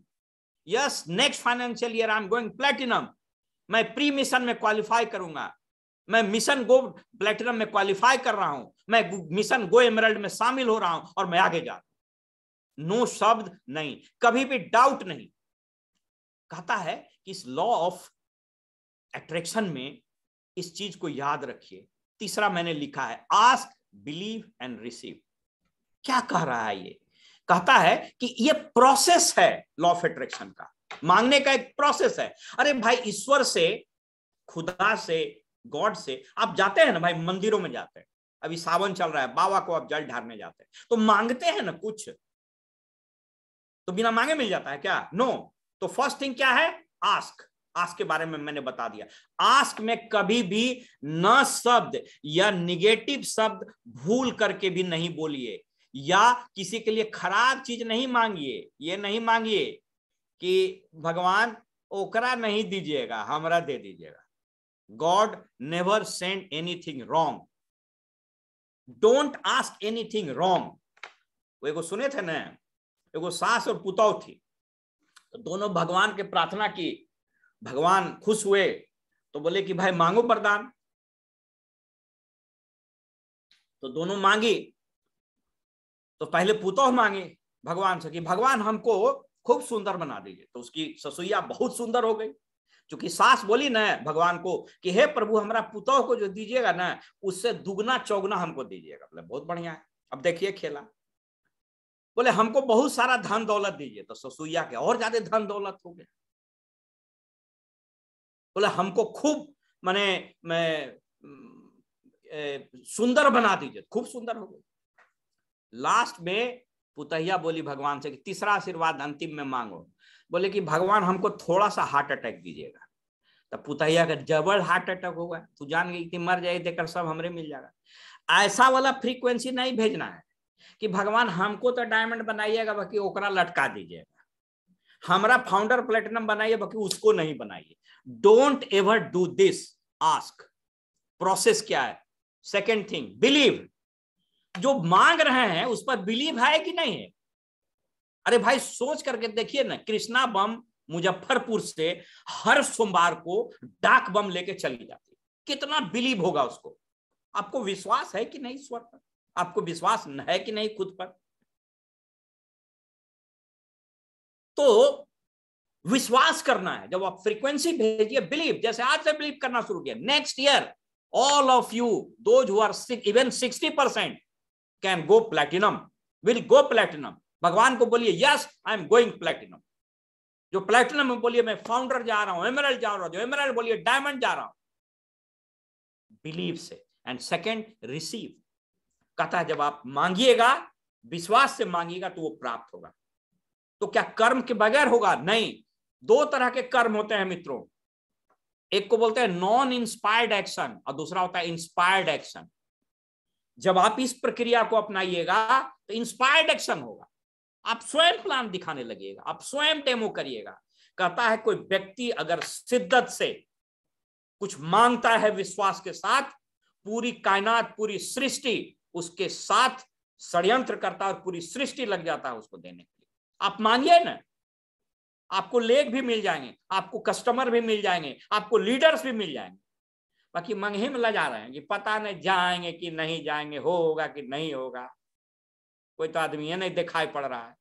yes next financial year I am going platinum मैं प्री मिशन में क्वालिफाई करूंगा मैं मिशन गो प्लेटिनम में क्वालिफाई कर रहा हूं मैं मिशन गो एमरल्ड में शामिल हो रहा हूं और मैं आगे जा रहा हूं नो शब्द नहीं कभी भी डाउट नहीं कहता है कि इस लॉ ऑफ एट्रैक्शन में इस चीज को याद रखिए तीसरा मैंने लिखा है आस्क बिलीव एंड रिसीव क्या कह रहा है ये कहता है कि ये प्रोसेस है लॉ ऑफ एट्रैक्शन का मांगने का एक प्रोसेस है अरे भाई ईश्वर से खुदा से गॉड से आप जाते हैं ना भाई मंदिरों में जाते हैं अभी सावन चल रहा है बाबा को आप जल ढारने जाते हैं तो मांगते हैं ना कुछ तो बिना मांगे मिल जाता है क्या नो no. तो फर्स्ट थिंग क्या है आस्क आस्क के बारे में मैंने बता दिया आस्क में कभी भी न शब्द या निगेटिव शब्द भूल करके भी नहीं बोलिए या किसी के लिए खराब चीज नहीं मांगिए ये नहीं मांगिए कि भगवान ओकरा नहीं दीजिएगा हमारा दे दीजिएगा god never send anything wrong don't ask anything wrong वो एगो सुने थे ना एगो सास और पुतौ थी तो दोनों भगवान के प्रार्थना की भगवान खुश हुए तो बोले कि भाई मांगो वरदान तो दोनों मांगी तो पहले पुतोह मांगे भगवान से कि भगवान हमको खूब सुंदर बना दीजिए तो उसकी ससुईया बहुत सुंदर हो गई क्योंकि सास बोली ना भगवान को कि हे प्रभु हमारा पुतोह को जो दीजिएगा ना उससे दुगना चौगना हमको दीजिएगा मतलब बहुत बढ़िया है अब देखिए खेला बोले हमको बहुत सारा धन दौलत दीजिए तो ससुईया के और ज्यादा धन दौलत हो गया बोले हमको खूब माने मैं सुंदर बना दीजिए खूब सुंदर हो गई लास्ट में पुतहिया बोली भगवान से कि तीसरा आशीर्वाद अंतिम में मांगो बोले कि भगवान हमको थोड़ा सा हार्ट अटैक दीजिएगा तो पुतहिया का जबर हार्ट अटैक होगा तू जान गई कि मर जाए देकर सब हमरे मिल जाएगा ऐसा वाला फ्रीक्वेंसी नहीं भेजना है कि भगवान हमको तो डायमंड बनाइएगा बाकी ओकरा लटका दीजिएगा हमारा फाउंडर प्लेटिनम बनाइए बाकी उसको नहीं बनाइए don't ever do this ask process क्या है सेकेंड थिंग बिलीव जो मांग रहे हैं उस पर बिलीव है कि नहीं है अरे भाई सोच करके देखिए ना कृष्णा बम मुजफ्फरपुर से हर सोमवार को डाक बम लेके चली जाती कितना बिलीव होगा उसको आपको विश्वास है कि नहीं ईश्वर पर आपको विश्वास है कि नहीं खुद पर तो विश्वास करना है जब आप फ्रीक्वेंसी भेजिए बिलीव जैसे आज से बिलीव करना शुरू किया next year all of you though are even sixty percent can go platinum will go platinum भगवान को बोलिए yes I am going platinum जो प्लेटिनम में बोलिए मैं फाउंडर जा रहा हूं एमरल जा रहा हूं जो एमरल बोलिए डायमंड जा रहा हूं बिलीव से एंड सेकेंड रिसीव कहता है जब आप मांगिएगा विश्वास से मांगिएगा तो वो प्राप्त होगा तो क्या कर्म के बगैर होगा नहीं दो तरह के कर्म होते हैं मित्रों एक को बोलते हैं नॉन इंस्पायर्ड एक्शन और दूसरा होता है इंस्पायर्ड एक्शन जब आप इस प्रक्रिया को अपनाइएगा तो इंस्पायर्ड एक्शन होगा आप स्वयं प्लान दिखाने लगेगा आप स्वयं डेमो करिएगा कहता है कोई व्यक्ति अगर शिद्दत से कुछ मांगता है विश्वास के साथ पूरी कायनात पूरी सृष्टि उसके साथ षड्यंत्र करता और पूरी सृष्टि लग जाता है उसको देने के लिए आप मानिए ना आपको लेख भी मिल जाएंगे आपको कस्टमर भी मिल जाएंगे आपको लीडर्स भी मिल जाएंगे बाकी मंगे में लजा रहे हैं कि पता नहीं जाएंगे कि नहीं जाएंगे हो होगा कि नहीं होगा कोई तो आदमी ये नहीं दिखाई पड़ रहा है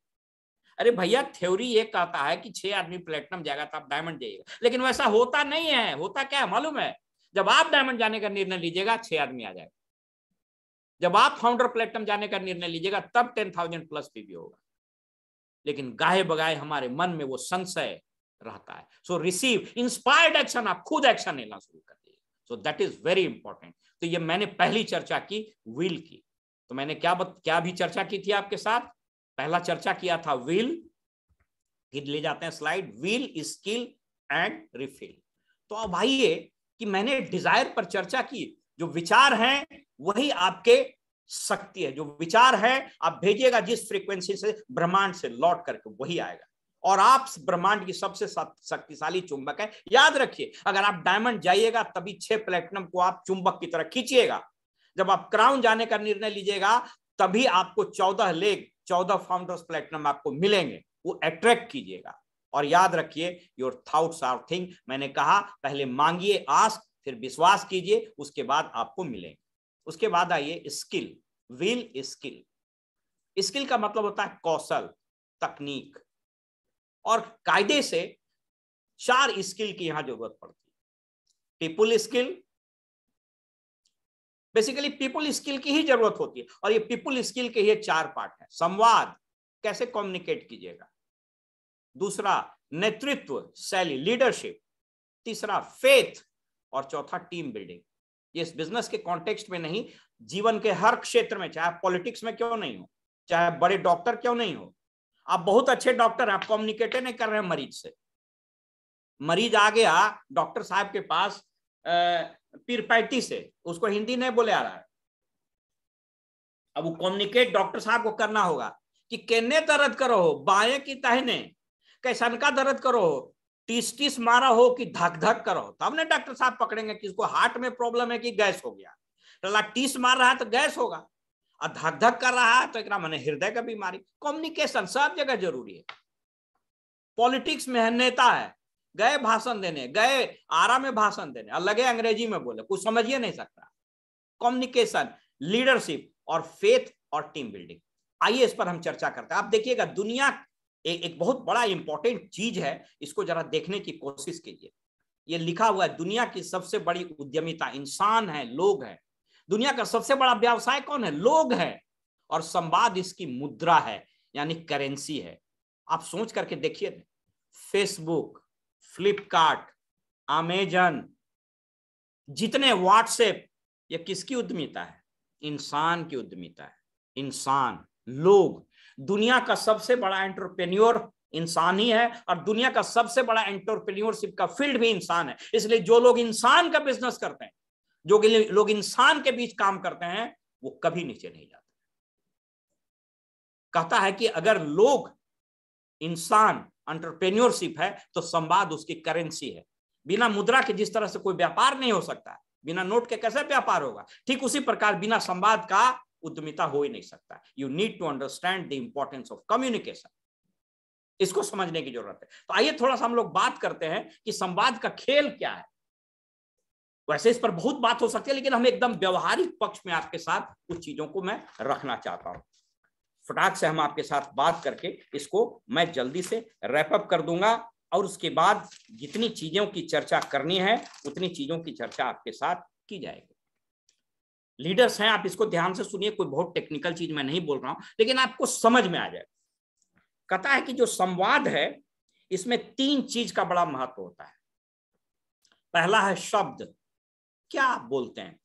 अरे भैया थ्योरी ये कहता है कि छह आदमी प्लेटिनम जाएगा तो आप डायमंड जाइएगा लेकिन वैसा होता नहीं है होता क्या है मालूम है जब आप डायमंड जाने का निर्णय लीजिएगा छह आदमी आ जाएगा जब आप फाउंडर प्लेटम जाने का निर्णय लीजिएगा तब टेन थाउजेंड प्लस पीवी होगा लेकिन गाहे बगाए हमारे मन में वो संशय रहता है सो रिसीव इंस्पायर्ड एक्शन आप खुद एक्शन लेना शुरू कर दिए so that is very important तो ये मैंने पहली चर्चा की विल की तो मैंने क्या बत, क्या भी चर्चा की थी आपके साथ पहला चर्चा किया था विल फिर ले जाते हैं slide will skill and refill तो अब आइए कि मैंने डिजायर पर चर्चा की जो विचार हैं वही आपके शक्ति है जो विचार है आप भेजिएगा जिस फ्रीक्वेंसी से ब्रह्मांड से लौट करके वही आएगा और आप ब्रह्मांड की सबसे शक्तिशाली चुंबक है याद रखिए अगर आप डायमंड जाइएगा तभी छह प्लेटिनम को आप चुंबक की तरह खींचिएगा जब आप क्राउन जाने का निर्णय लीजिएगा तभी आपको चौदह लेग चौदह फाउंडर्स प्लेटिनम आपको मिलेंगे वो अट्रैक्ट कीजिएगा और याद रखिए योर थाउट्स आर थिंग मैंने कहा पहले मांगिए आस्क फिर विश्वास कीजिए उसके बाद आपको मिलेंगे उसके बाद आइए स्किल विल स्किल स्किल का मतलब होता है कौशल तकनीक और कायदे से चार स्किल की यहां जरूरत पड़ती है people skill basically people skill की ही जरूरत होती है और ये पीपुल स्किल के ये चार पार्ट है संवाद कैसे कम्युनिकेट कीजिएगा दूसरा नेतृत्व शैली लीडरशिप तीसरा फेथ और चौथा टीम बिल्डिंग ये इस बिजनेस के कॉन्टेक्स्ट में नहीं जीवन के हर क्षेत्र में चाहे पॉलिटिक्स में क्यों नहीं हो चाहे बड़े डॉक्टर क्यों नहीं हो आप बहुत अच्छे डॉक्टर आप कम्युनिकेट नहीं कर रहे हैं मरीज से मरीज आ गया डॉक्टर साहब के पास पीरपैटी से उसको हिंदी नहीं बोले आ रहा है अब वो कम्युनिकेट डॉक्टर साहब को करना होगा कि कहने दर्द करो हो बाएं की तहने कैसन का दर्द करो हो टीस टीस मारा हो कि धक धक करो तब ना डॉक्टर साहब पकड़ेंगे किसको हार्ट में प्रॉब्लम है कि गैस हो गया टला टीस मार रहा है तो गैस होगा और धक धक कर रहा है तो एक मैंने हृदय का बीमारी कम्युनिकेशन सब जगह जरूरी है पॉलिटिक्स में है नेता है गए भाषण देने गए आरा में भाषण देने और लगे अंग्रेजी में बोले कुछ समझिए नहीं सकता कम्युनिकेशन लीडरशिप और फेथ और टीम बिल्डिंग आइए इस पर हम चर्चा करते हैं आप देखिएगा दुनिया एक एक बहुत बड़ा इंपॉर्टेंट चीज है इसको जरा देखने की कोशिश कीजिए ये लिखा हुआ है दुनिया की सबसे बड़ी उद्यमिता इंसान है लोग है दुनिया का सबसे बड़ा व्यवसाय कौन है लोग है और संवाद इसकी मुद्रा है यानी करेंसी है आप सोच करके देखिए फेसबुक फ्लिपकार्ट अमेजन जितने व्हाट्सएप ये किसकी उद्यमिता है इंसान की उद्यमिता है इंसान लोग दुनिया का सबसे बड़ा एंटरप्रेन्योर इंसान ही है और दुनिया का सबसे बड़ा एंटरप्रेन्योरशिप का फील्ड भी इंसान है इसलिए जो लोग इंसान का बिजनेस करते हैं जो लोग इंसान के बीच काम करते हैं वो कभी नीचे नहीं जाते कहता है कि अगर लोग इंसान एंटरप्रेन्योरशिप है तो संवाद उसकी करेंसी है बिना मुद्रा के जिस तरह से कोई व्यापार नहीं हो सकता बिना नोट के कैसे व्यापार होगा ठीक उसी प्रकार बिना संवाद का उद्यमिता हो ही नहीं सकता you need to understand the importance of communication इसको समझने की जरूरत है तो आइए थोड़ा सा हम लोग बात करते हैं कि संवाद का खेल क्या है वैसे इस पर बहुत बात हो सकती है लेकिन हम एकदम व्यवहारिक पक्ष में आपके साथ कुछ चीजों को मैं रखना चाहता हूं फटाक से हम आपके साथ बात करके इसको मैं जल्दी से रैपअप कर दूंगा और उसके बाद जितनी चीजों की चर्चा करनी है उतनी चीजों की चर्चा आपके साथ की जाएगी लीडर्स हैं आप इसको ध्यान से सुनिए कोई बहुत टेक्निकल चीज मैं नहीं बोल रहा हूं लेकिन आपको समझ में आ जाए कथा है कि जो संवाद है इसमें तीन चीज का बड़ा महत्व होता है पहला है शब्द क्या आप बोलते हैं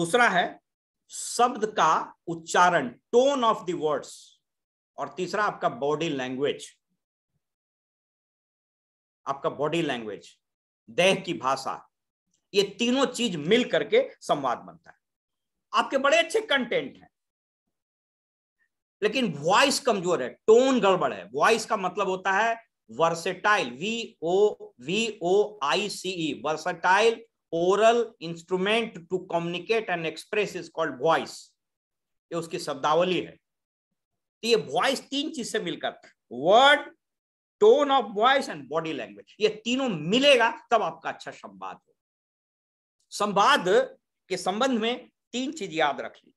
दूसरा है शब्द का उच्चारण टोन ऑफ द वर्ड्स और तीसरा आपका बॉडी लैंग्वेज आपका बॉडी लैंग्वेज देह की भाषा ये तीनों चीज मिल करके संवाद बनता है आपके बड़े अच्छे कंटेंट हैं लेकिन वॉइस कमजोर है टोन गड़बड़ है वॉइस का मतलब होता है versatile V O V O I C versatile oral instrument to communicate and express is called voice ये उसकी शब्दावली है तो ये वॉइस तीन चीज से मिलकर word tone of voice and body language ये तीनों मिलेगा तब आपका अच्छा संवाद हो संवाद के संबंध में तीन चीज याद रख लीजिए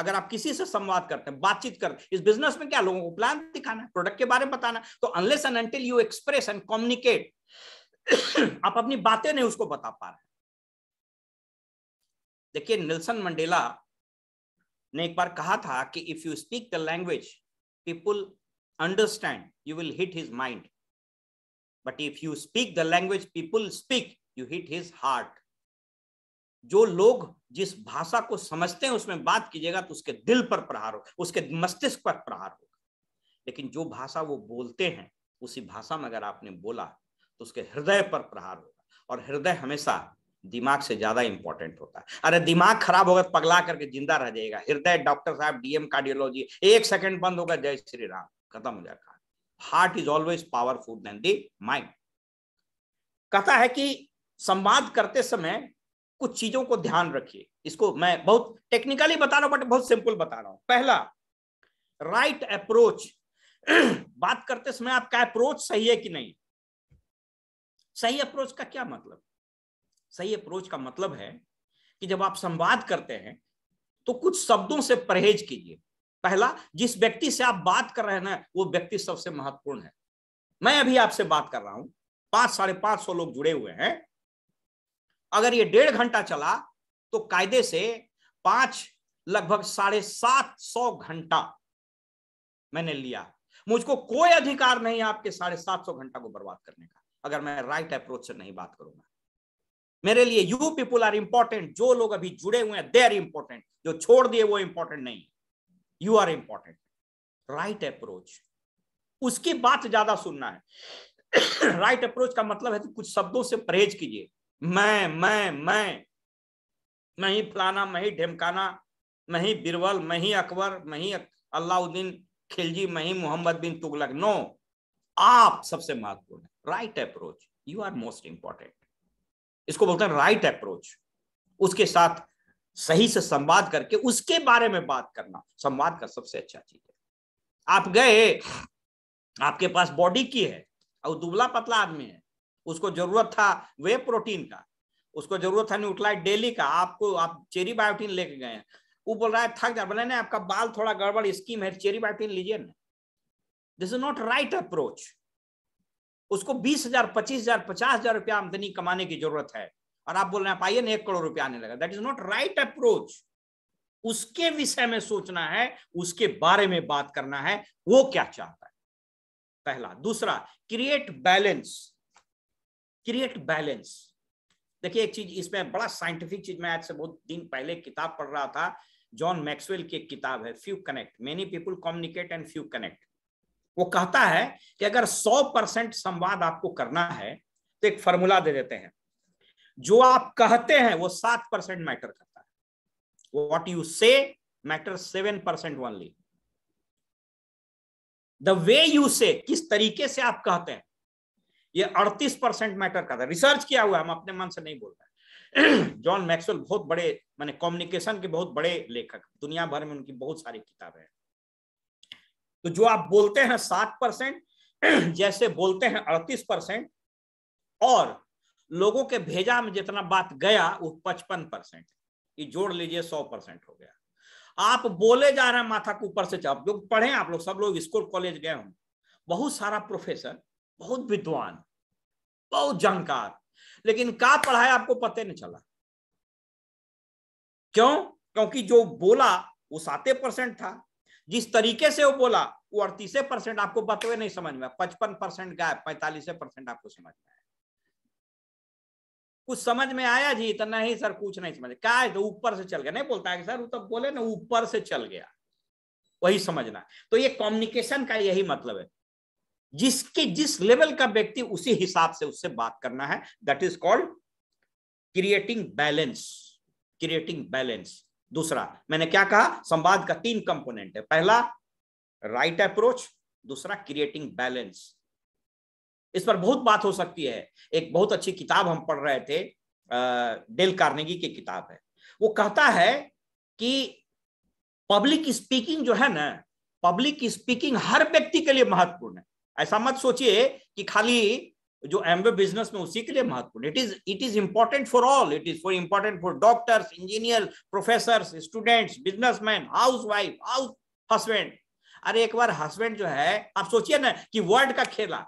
अगर आप किसी से संवाद करते हैं बातचीत करते हैं इस बिजनेस में क्या लोगों को प्लान दिखाना है प्रोडक्ट के बारे में बताना तो unless and until you express and communicate आप अपनी बातें नहीं उसको बता पा रहे देखिए निल्सन मंडेला ने एक बार कहा था कि if you speak the language people understand you will hit his mind but if you speak the language people speak you hit his heart जो लोग जिस भाषा को समझते हैं उसमें बात कीजिएगा तो उसके दिल पर प्रहार हो उसके मस्तिष्क पर प्रहार होगा लेकिन जो भाषा वो बोलते हैं उसी भाषा में अगर आपने बोला तो उसके हृदय पर प्रहार होगा और हृदय हमेशा दिमाग से ज्यादा इंपॉर्टेंट होता है अरे दिमाग खराब होगा तो पगला करके जिंदा रह जाएगा हृदय डॉक्टर साहब डीएम कार्डियोलॉजी एक सेकंड बंद होगा जय श्री राम खत्म हो जाएगा heart is always powerful than the mind कथा है कि संवाद करते समय कुछ चीजों को ध्यान रखिए इसको मैं बहुत टेक्निकली बता रहा हूं बट बहुत सिंपल बता रहा हूं पहला राइट right अप्रोच बात करते समय आपका अप्रोच सही है कि नहीं सही अप्रोच का क्या मतलब सही अप्रोच का मतलब है कि जब आप संवाद करते हैं तो कुछ शब्दों से परहेज कीजिए पहला जिस व्यक्ति से आप बात कर रहे हैं ना वो व्यक्ति सबसे महत्वपूर्ण है मैं अभी आपसे बात कर रहा हूं पांच साढ़े पांच सौ लोग जुड़े हुए हैं अगर ये डेढ़ घंटा चला तो कायदे से पांच लगभग साढ़े सात सौ घंटा मैंने लिया मुझको कोई अधिकार नहीं है आपके साढ़े सात सौ घंटा को बर्बाद करने का अगर मैं राइट अप्रोच से नहीं बात करूंगा मेरे लिए यू पीपुल आर इंपॉर्टेंट जो लोग अभी जुड़े हुए हैं दे आर इंपॉर्टेंट जो छोड़ दिए वो इंपॉर्टेंट नहीं you are important right approach उसकी बात ज्यादा सुनना है राइट right अप्रोच का मतलब है कि कुछ शब्दों से परहेज कीजिए मैं मैं मैं मैं ही फलाना मैं ही ढेमकाना मैं ही बिरबल मैं ही अकबर मैं ही अलाउद्दीन खिलजी मैं ही मोहम्मद बिन तुगलक नो आप सबसे महत्वपूर्ण है right approach you are most important इसको बोलते हैं राइट अप्रोच उसके साथ सही से संवाद करके उसके बारे में बात करना संवाद का सबसे अच्छा चीज है आप गए आपके पास बॉडी की है और दुबला पतला आदमी है उसको जरूरत था वे प्रोटीन का उसको जरूरत था न्यूट्लाइट डेली का आपको आप चेरी बायोटीन लेके गए हैं वो बोल रहा है थक जा बोले ना आपका बाल थोड़ा गड़बड़ स्कीम है चेरी बायोटीन लीजिए ना this is not right approach उसको बीस हजार पच्चीस हजार पचास हजार रुपया आमदनी कमाने की जरूरत है और आप बोल रहे हैं पाइए ना एक करोड़ रुपया आने लगा that is not right approach उसके विषय में सोचना है उसके बारे में बात करना है वो क्या चाहता है पहला दूसरा क्रिएट बैलेंस क्रिएट बैलेंस देखिए एक चीज इसमें बड़ा साइंटिफिक चीज मैं आज से बहुत दिन पहले किताब पढ़ रहा था जॉन मैक्सवेल की एक किताब है few connect many people communicate and few connect वो कहता है कि अगर 100 परसेंट संवाद आपको करना है तो एक फॉर्मूला दे देते हैं जो आप कहते हैं वो सात परसेंट मैटर करता है what you say matter seven percent only the way you say किस तरीके से आप कहते हैं ये 38 परसेंट मैटर करता है रिसर्च किया हुआ हम अपने मन से नहीं बोल रहे जॉन मैक्सवेल बहुत बड़े मैंने कम्युनिकेशन के बहुत बड़े लेखक दुनिया भर में उनकी बहुत सारी किताबें हैं तो जो आप बोलते हैं सात परसेंट जैसे बोलते हैं अड़तीस परसेंट और लोगों के भेजा में जितना बात गया वो पचपन परसेंट ये जोड़ लीजिए सौ परसेंट हो गया आप बोले जा रहे हैं माथा के ऊपर से आप पढ़े आप लोग सब लोग स्कूल कॉलेज गए हों बहुत सारा प्रोफेसर बहुत विद्वान बहुत जानकार लेकिन का पढ़ाया आपको पता नहीं चला क्यों क्योंकि जो बोला वो साते परसेंट था जिस तरीके से वो बोला वो अड़तीस परसेंट आपको बतवे नहीं समझ में पचपन परसेंट गाय पैंतालीस परसेंट आपको समझ में आया कुछ समझ में आया जी तो नहीं सर कुछ नहीं समझ क्या है तो ऊपर से चल गया नहीं बोलता है कि सर वो तो बोले ना ऊपर से चल गया वही समझना तो ये कम्युनिकेशन का यही मतलब है जिसके जिस लेवल का व्यक्ति उसी हिसाब से उससे बात करना है that is called creating balance creating balance दूसरा मैंने क्या कहा संवाद का तीन कंपोनेंट है पहला राइट अप्रोच दूसरा क्रिएटिंग बैलेंस इस पर बहुत बात हो सकती है एक बहुत अच्छी किताब हम पढ़ रहे थे डेल कार्नेगी की किताब है वो कहता है कि पब्लिक स्पीकिंग जो है ना पब्लिक स्पीकिंग हर व्यक्ति के लिए महत्वपूर्ण है ऐसा मत सोचिए कि खाली जो एमवे बिजनेस में उसी के लिए महत्वपूर्ण it is it is important for all it is for important for doctors engineer professor students businessman housewife house husband अरे एक बार हस्बैंड जो है आप सोचिए ना कि वर्ड का खेला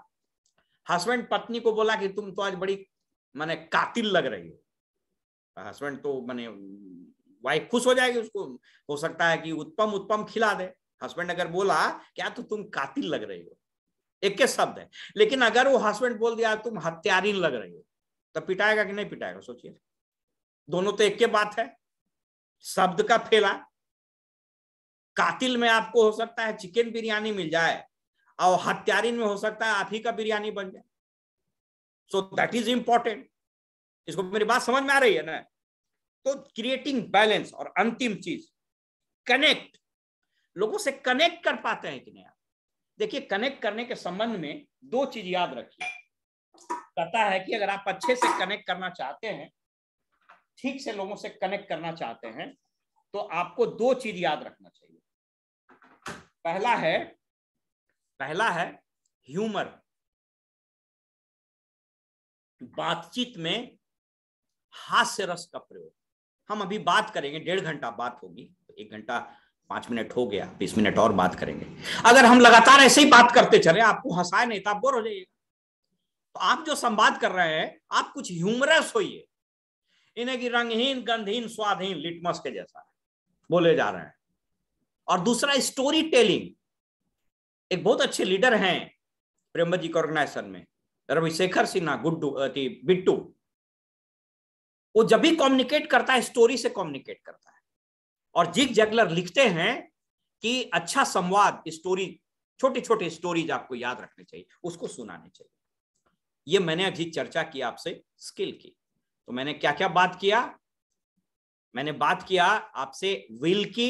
हस्बैंड पत्नी को बोला कि तुम तो आज बड़ी माने कातिल लग रही हो हस्बैंड तो माने वाइफ खुश हो जाएगी उसको हो सकता है कि उत्पम उत्पम खिला दे हस्बैंड अगर बोला क्या तो तुम कातिल लग रही हो एक के शब्द है लेकिन अगर वो हस्बैंड बोल दिया तुम हत्यारीन लग रही हो तो पिटाएगा कि नहीं पिटाएगा सोचिए दोनों तो एक के बात है शब्द का फेला कातिल में आपको हो सकता है चिकन बिरयानी मिल जाए और हत्यारीन में हो सकता है आप ही का बिरयानी बन जाए सो दैट इज इंपॉर्टेंट इसको मेरी बात समझ में आ रही है ना तो क्रिएटिंग बैलेंस और अंतिम चीज कनेक्ट लोगों से कनेक्ट कर पाते हैं कि नहीं देखिए कनेक्ट करने के संबंध में दो चीज याद रखिए कहता है कि अगर आप अच्छे से कनेक्ट करना चाहते हैं ठीक से लोगों से कनेक्ट करना चाहते हैं तो आपको दो चीज याद रखना चाहिए पहला है पहला है ह्यूमर बातचीत में हास्य रस का प्रयोग हम अभी बात करेंगे डेढ़ घंटा बात होगी एक घंटा पांच मिनट हो गया बीस मिनट और बात करेंगे अगर हम लगातार ऐसे ही बात करते चले आपको हंसाए नहीं तो आप बोर हो जाइएगा तो आप जो संवाद कर रहे हैं आप कुछ ह्यूमरस होइए इन्हें की रंगहीन गंधहीन स्वादहीन लिटमस के जैसा बोले जा रहे हैं और दूसरा स्टोरी टेलिंग एक बहुत अच्छे लीडर हैं प्रेम जी के ऑर्गेनाइजेशन में रविशेखर सिन्हा गुड्डू बिट्टू वो जब भी कम्युनिकेट करता है स्टोरी से कम्युनिकेट करता है और जिग जगलर लिखते हैं कि अच्छा संवाद स्टोरी छोटी छोटी स्टोरीज आपको याद रखनी चाहिए उसको सुनाने चाहिए ये मैंने अभी चर्चा की आपसे स्किल की तो मैंने क्या क्या बात किया मैंने बात किया आपसे विल की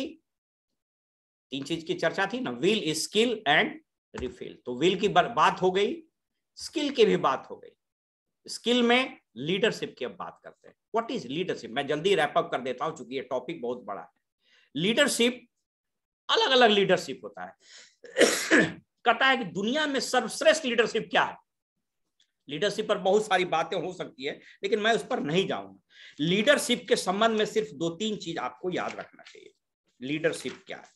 तीन चीज की चर्चा थी ना विल स्किल एंड रिफिल तो विल की बात हो गई स्किल की भी बात हो गई स्किल में लीडरशिप की अब बात करते हैं व्हाट इज लीडरशिप मैं जल्दी रैप अप कर देता हूं चूंकि ये टॉपिक बहुत बड़ा है लीडरशिप अलग अलग लीडरशिप होता है कहता है कि दुनिया में सर्वश्रेष्ठ लीडरशिप क्या है लीडरशिप पर बहुत सारी बातें हो सकती है लेकिन मैं उस पर नहीं जाऊंगा लीडरशिप के संबंध में सिर्फ दो तीन चीज आपको याद रखना चाहिए लीडरशिप क्या है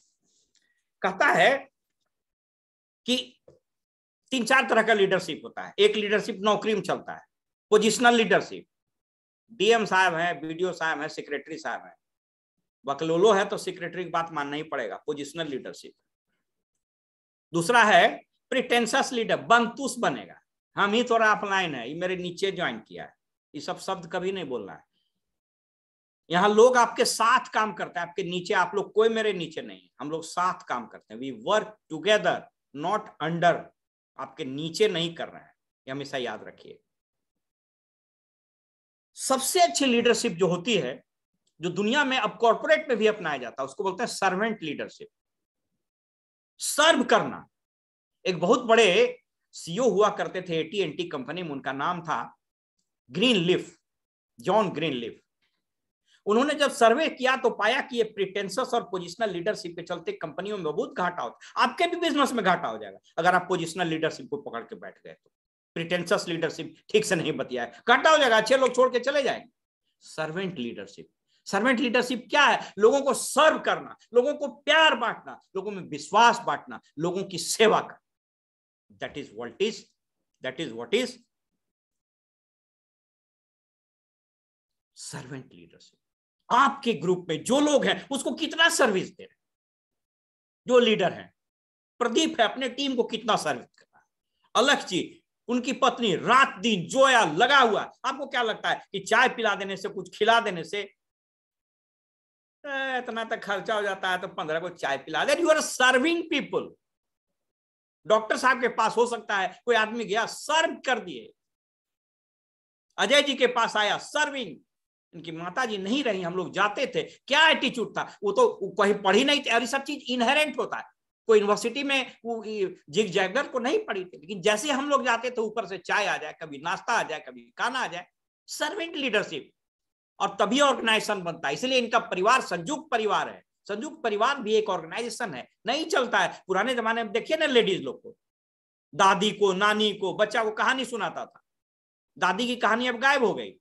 कहता है कि तीन चार तरह का लीडरशिप होता है एक लीडरशिप नौकरी में चलता है पोजिशनल लीडरशिप डीएम साहब है बीडीओ साहब है सेक्रेटरी साहब है वकलोलो है तो सेक्रेटरी की बात मानना ही पड़ेगा पोजिशनल लीडरशिप दूसरा है प्रिटेंसस लीडर बंतुस बनेगा हम ही थोड़ा अपलाइन है ये मेरे नीचे ज्वाइन किया है ये सब शब्द कभी नहीं बोलना है यहाँ लोग आपके साथ काम करते हैं आपके नीचे आप लोग कोई मेरे नीचे नहीं हम लोग साथ काम करते हैं we work together not under आपके नीचे नहीं कर रहे हैं ये हमेशा याद रखिए सबसे अच्छी लीडरशिप जो होती है जो दुनिया में अब कॉरपोरेट में भी अपनाया जाता है उसको बोलते हैं सर्वेंट लीडरशिप सर्व करना एक बहुत बड़े सीईओ e हुआ करते थे एटी एन टी कंपनी में उनका नाम था ग्रीन लिफ जॉन ग्रीन लिफ उन्होंने जब सर्वे किया तो पाया कि ये प्रिटेंसस और पोजिशनल लीडरशिप के चलते कंपनियों में बहुत घाटा होता है आपके भी बिजनेस में घाटा हो जाएगा अगर आप पोजिशनल लीडरशिप को पकड़ के बैठ गए तो प्रिटेंसस लीडरशिप ठीक से नहीं बतिया घाटा हो जाएगा अच्छे लोग छोड़ के चले जाएंगे सर्वेंट लीडरशिप सर्वेंट लीडरशिप क्या है लोगों को सर्व करना लोगों को प्यार बांटना लोगों में विश्वास बांटना लोगों की सेवा करना that is what is that is what is servant leadership आपके ग्रुप में जो लोग हैं उसको कितना सर्विस दे रहे जो लीडर हैं प्रदीप है अपने टीम को कितना सर्विस कर रहा है अलख जी उनकी पत्नी रात दिन जोया लगा हुआ आपको क्या लगता है कि चाय पिला देने से कुछ खिला देने से इतना तो खर्चा हो जाता है तो पंद्रह को चाय पिला दे you are serving people doctor साहब के पास हो सकता है कोई आदमी गया सर्व कर दिए अजय जी के पास आया सर्विंग इनकी माता जी नहीं रही हम लोग जाते थे क्या एटीट्यूड था वो तो कहीं पढ़ी नहीं थी और सब चीज इनहेरेंट होता है कोई यूनिवर्सिटी में वो जिग जैगर को नहीं पढ़ी थी लेकिन जैसे हम लोग जाते थे ऊपर से चाय आ जाए कभी नाश्ता आ जाए कभी खाना आ जाए सर्वेंट लीडरशिप और तभी ऑर्गेनाइजेशन बनता है इसलिए इनका परिवार संयुक्त परिवार है संयुक्त परिवार भी एक ऑर्गेनाइजेशन है नहीं चलता है पुराने जमाने में देखिए ना लेडीज लोग को दादी को नानी को बच्चा को कहानी सुनाता था दादी की कहानी अब गायब हो गई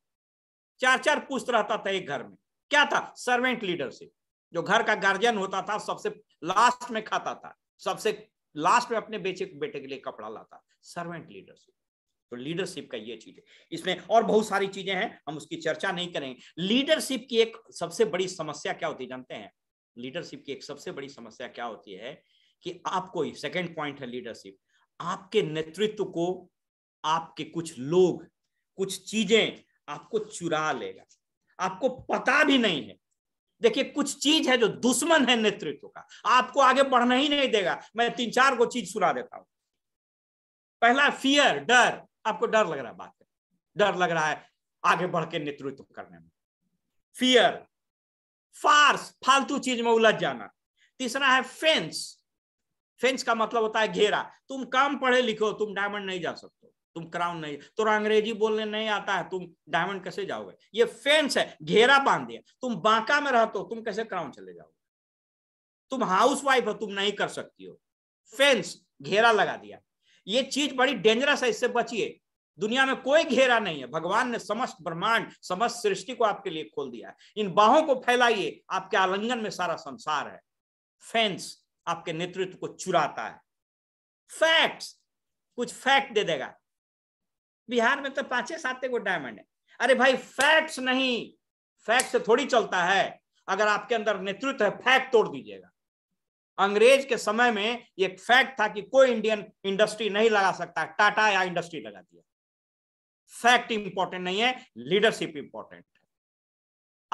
चार चार पुस्त रहता था एक घर में क्या था सर्वेंट लीडरशिप जो घर का गार्जियन होता था सबसे लास्ट में खाता था सबसे लास्ट में अपने बेचे बेटे के लिए कपड़ा लाता सर्वेंट लीडरशिप तो लीडरशिप का ये चीज है इसमें और बहुत सारी चीजें हैं हम उसकी चर्चा नहीं करेंगे लीडरशिप की एक सबसे बड़ी समस्या क्या होती है जानते हैं लीडरशिप की एक सबसे बड़ी समस्या क्या होती है कि आपको सेकेंड पॉइंट है लीडरशिप आपके नेतृत्व को आपके कुछ लोग कुछ चीजें आपको चुरा लेगा आपको पता भी नहीं है देखिए कुछ चीज है जो दुश्मन है नेतृत्व का आपको आगे बढ़ना ही नहीं देगा मैं तीन चार को चीज सुना देता हूं पहला फियर डर आपको डर लग रहा है बात डर लग रहा है आगे बढ़ के नेतृत्व करने में फियर फार्स फालतू चीज में उलझ जाना तीसरा है फेंस फेंस का मतलब होता है घेरा तुम काम पढ़े लिखो तुम डायमंड नहीं जा सकते तुम क्राउन नहीं तो अंग्रेजी बोलने नहीं आता है तुम डायमंड कैसे जाओगे ये फेंस है घेरा बांध दिया तुम बांका में रहते हो तुम कैसे क्राउन चले जाओगे तुम हाउस वाइफ हो तुम नहीं कर सकती हो फेंस घेरा लगा दिया ये चीज बड़ी डेंजरस है इससे बचिए दुनिया में कोई घेरा नहीं है भगवान ने समस्त ब्रह्मांड समस्त सृष्टि को आपके लिए खोल दिया है इन बाहों को फैलाइए आपके आलिंगन में सारा संसार है फैंस आपके नेतृत्व को चुराता है फैक्ट्स कुछ फैक्ट दे देगा बिहार में तो पांचे साते को डायमंड है अरे भाई फैक्ट्स नहीं फैक्ट से थोड़ी चलता है अगर आपके अंदर नेतृत्व है फैक्ट तोड़ दीजिएगा अंग्रेज के समय में एक फैक्ट था कि कोई इंडियन इंडस्ट्री नहीं लगा सकता टाटा या इंडस्ट्री लगा दिया फैक्ट इंपॉर्टेंट नहीं है लीडरशिप इंपॉर्टेंट है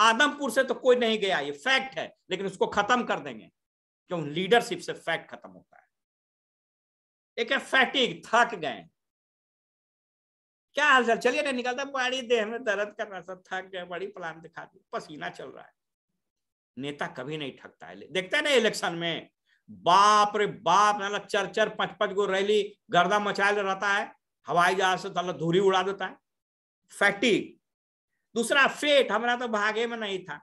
आदमपुर से तो कोई नहीं गया ये फैक्ट है लेकिन उसको खत्म कर देंगे क्यों लीडरशिप से फैक्ट खत्म होता है एक है फैटिक थक गए क्या हाल चल चलिए नहीं निकलता बड़ी देह में दर्द कर रहा था थक गए बड़ी प्लान दिखा दी पसीना चल रहा है नेता कभी नहीं ठगता है देखते ना इलेक्शन में बाप रे बाप मतलब चर चर पच पच गो रैली गर्दा मचाए रहता है हवाई जहाज से तला धूरी उड़ा देता है फैटी दूसरा फेट हमारा तो भागे में नहीं था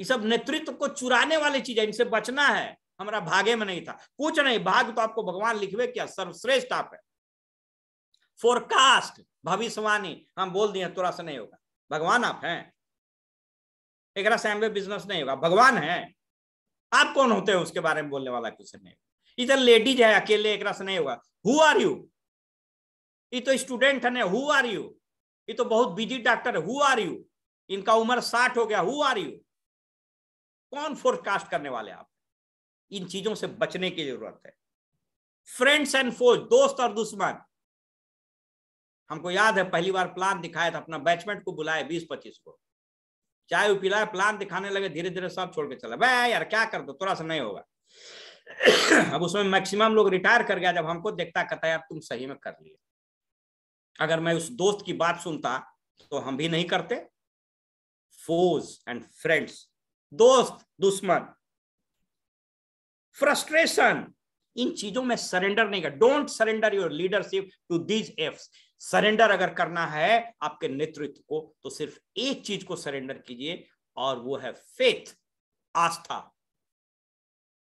ये सब नेतृत्व को चुराने वाली चीज है इनसे बचना है हमारा भागे में नहीं था कुछ नहीं भाग तो आपको भगवान लिखवे क्या सर्वश्रेष्ठ आप है फोरकास्ट भविष्यवाणी हम बोल दिए थोड़ा सा नहीं होगा भगवान आप हैं एक से बिजनेस नहीं होगा भगवान है आप कौन होते हो उसके बारे में बोलने वाला कुछ नहीं इधर लेडीज है अकेले एक से नहीं होगा हु आर यू ये तो स्टूडेंट है हु आर यू ये तो बहुत बिजी डॉक्टर है हु आर यू इनका उम्र साठ हो गया हु आर यू कौन फोरकास्ट करने वाले आप इन चीजों से बचने की जरूरत है फ्रेंड्स एंड फोज दोस्त और दुश्मन हमको याद है पहली बार प्लान दिखाया था अपना बैचमेंट को बुलाया बीस पच्चीस को चाय पिलाए प्लान दिखाने लगे धीरे धीरे सब छोड़ के चला भाई यार क्या कर दो थोड़ा सा नहीं होगा अब उसमें मैक्सिमम लोग रिटायर कर गया जब हमको देखता कहता यार तुम सही में कर लिए अगर मैं उस दोस्त की बात सुनता तो हम भी नहीं करते फोज एंड फ्रेंड्स दोस्त दुश्मन फ्रस्ट्रेशन इन चीजों में सरेंडर नहीं कर don't surrender your leadership to these ifs surrender अगर करना है आपके नेतृत्व को तो सिर्फ एक चीज को सरेंडर कीजिए और वो है फेथ आस्था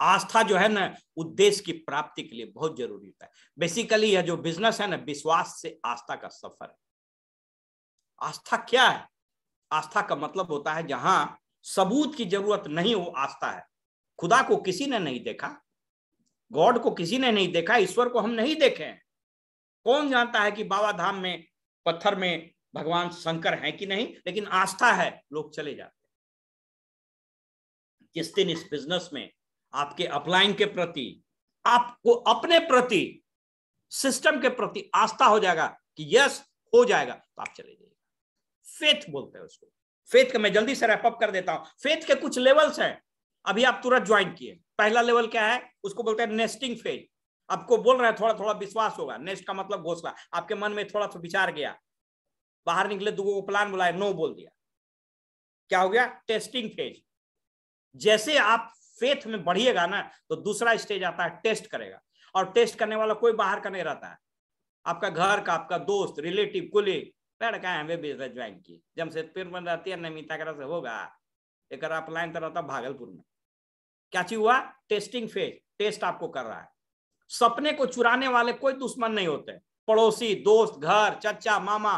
आस्था जो है ना उद्देश्य की प्राप्ति के लिए बहुत जरूरी होता है बेसिकली यह जो बिजनेस है ना विश्वास से आस्था का सफर है आस्था क्या है आस्था का मतलब होता है जहां सबूत की जरूरत नहीं हो आस्था है खुदा को किसी ने नहीं देखा गॉड को किसी ने नहीं देखा ईश्वर को हम नहीं देखे कौन जानता है कि बाबा धाम में पत्थर में भगवान शंकर हैं कि नहीं लेकिन आस्था है लोग चले जाते हैं जिस दिन इस बिजनेस में आपके अपलाइन के प्रति आपको अपने प्रति सिस्टम के प्रति आस्था हो जाएगा कि यस हो जाएगा तो आप चले जाइएगा फेथ बोलते हैं उसको फेथ का मैं जल्दी से रैपअप कर देता हूं फेथ के कुछ लेवल्स हैं अभी आप तुरंत ज्वाइन किए पहला लेवल क्या है उसको बोलते हैं नेस्टिंग फेज आपको बोल रहे हैं थोड़ा थोड़ा विश्वास होगा नेस्ट का मतलब घोसला आपके मन में थोड़ा सा विचार गया बाहर निकले दो को प्लान बुलाया नो बोल दिया क्या हो गया टेस्टिंग फेज जैसे आप फेथ में बढ़िएगा ना तो दूसरा स्टेज आता है टेस्ट करेगा और टेस्ट करने वाला कोई बाहर का नहीं रहता है आपका घर का आपका दोस्त रिलेटिव कुलीग लड़का वे बिजनेस ज्वाइन किए जमशेदपुर में रहती है नमिता होगा एक अपलाइन तो रहता भागलपुर में क्या चीज हुआ टेस्टिंग फेज टेस्ट आपको कर रहा है सपने को चुराने वाले कोई दुश्मन नहीं होते पड़ोसी दोस्त घर चचा मामा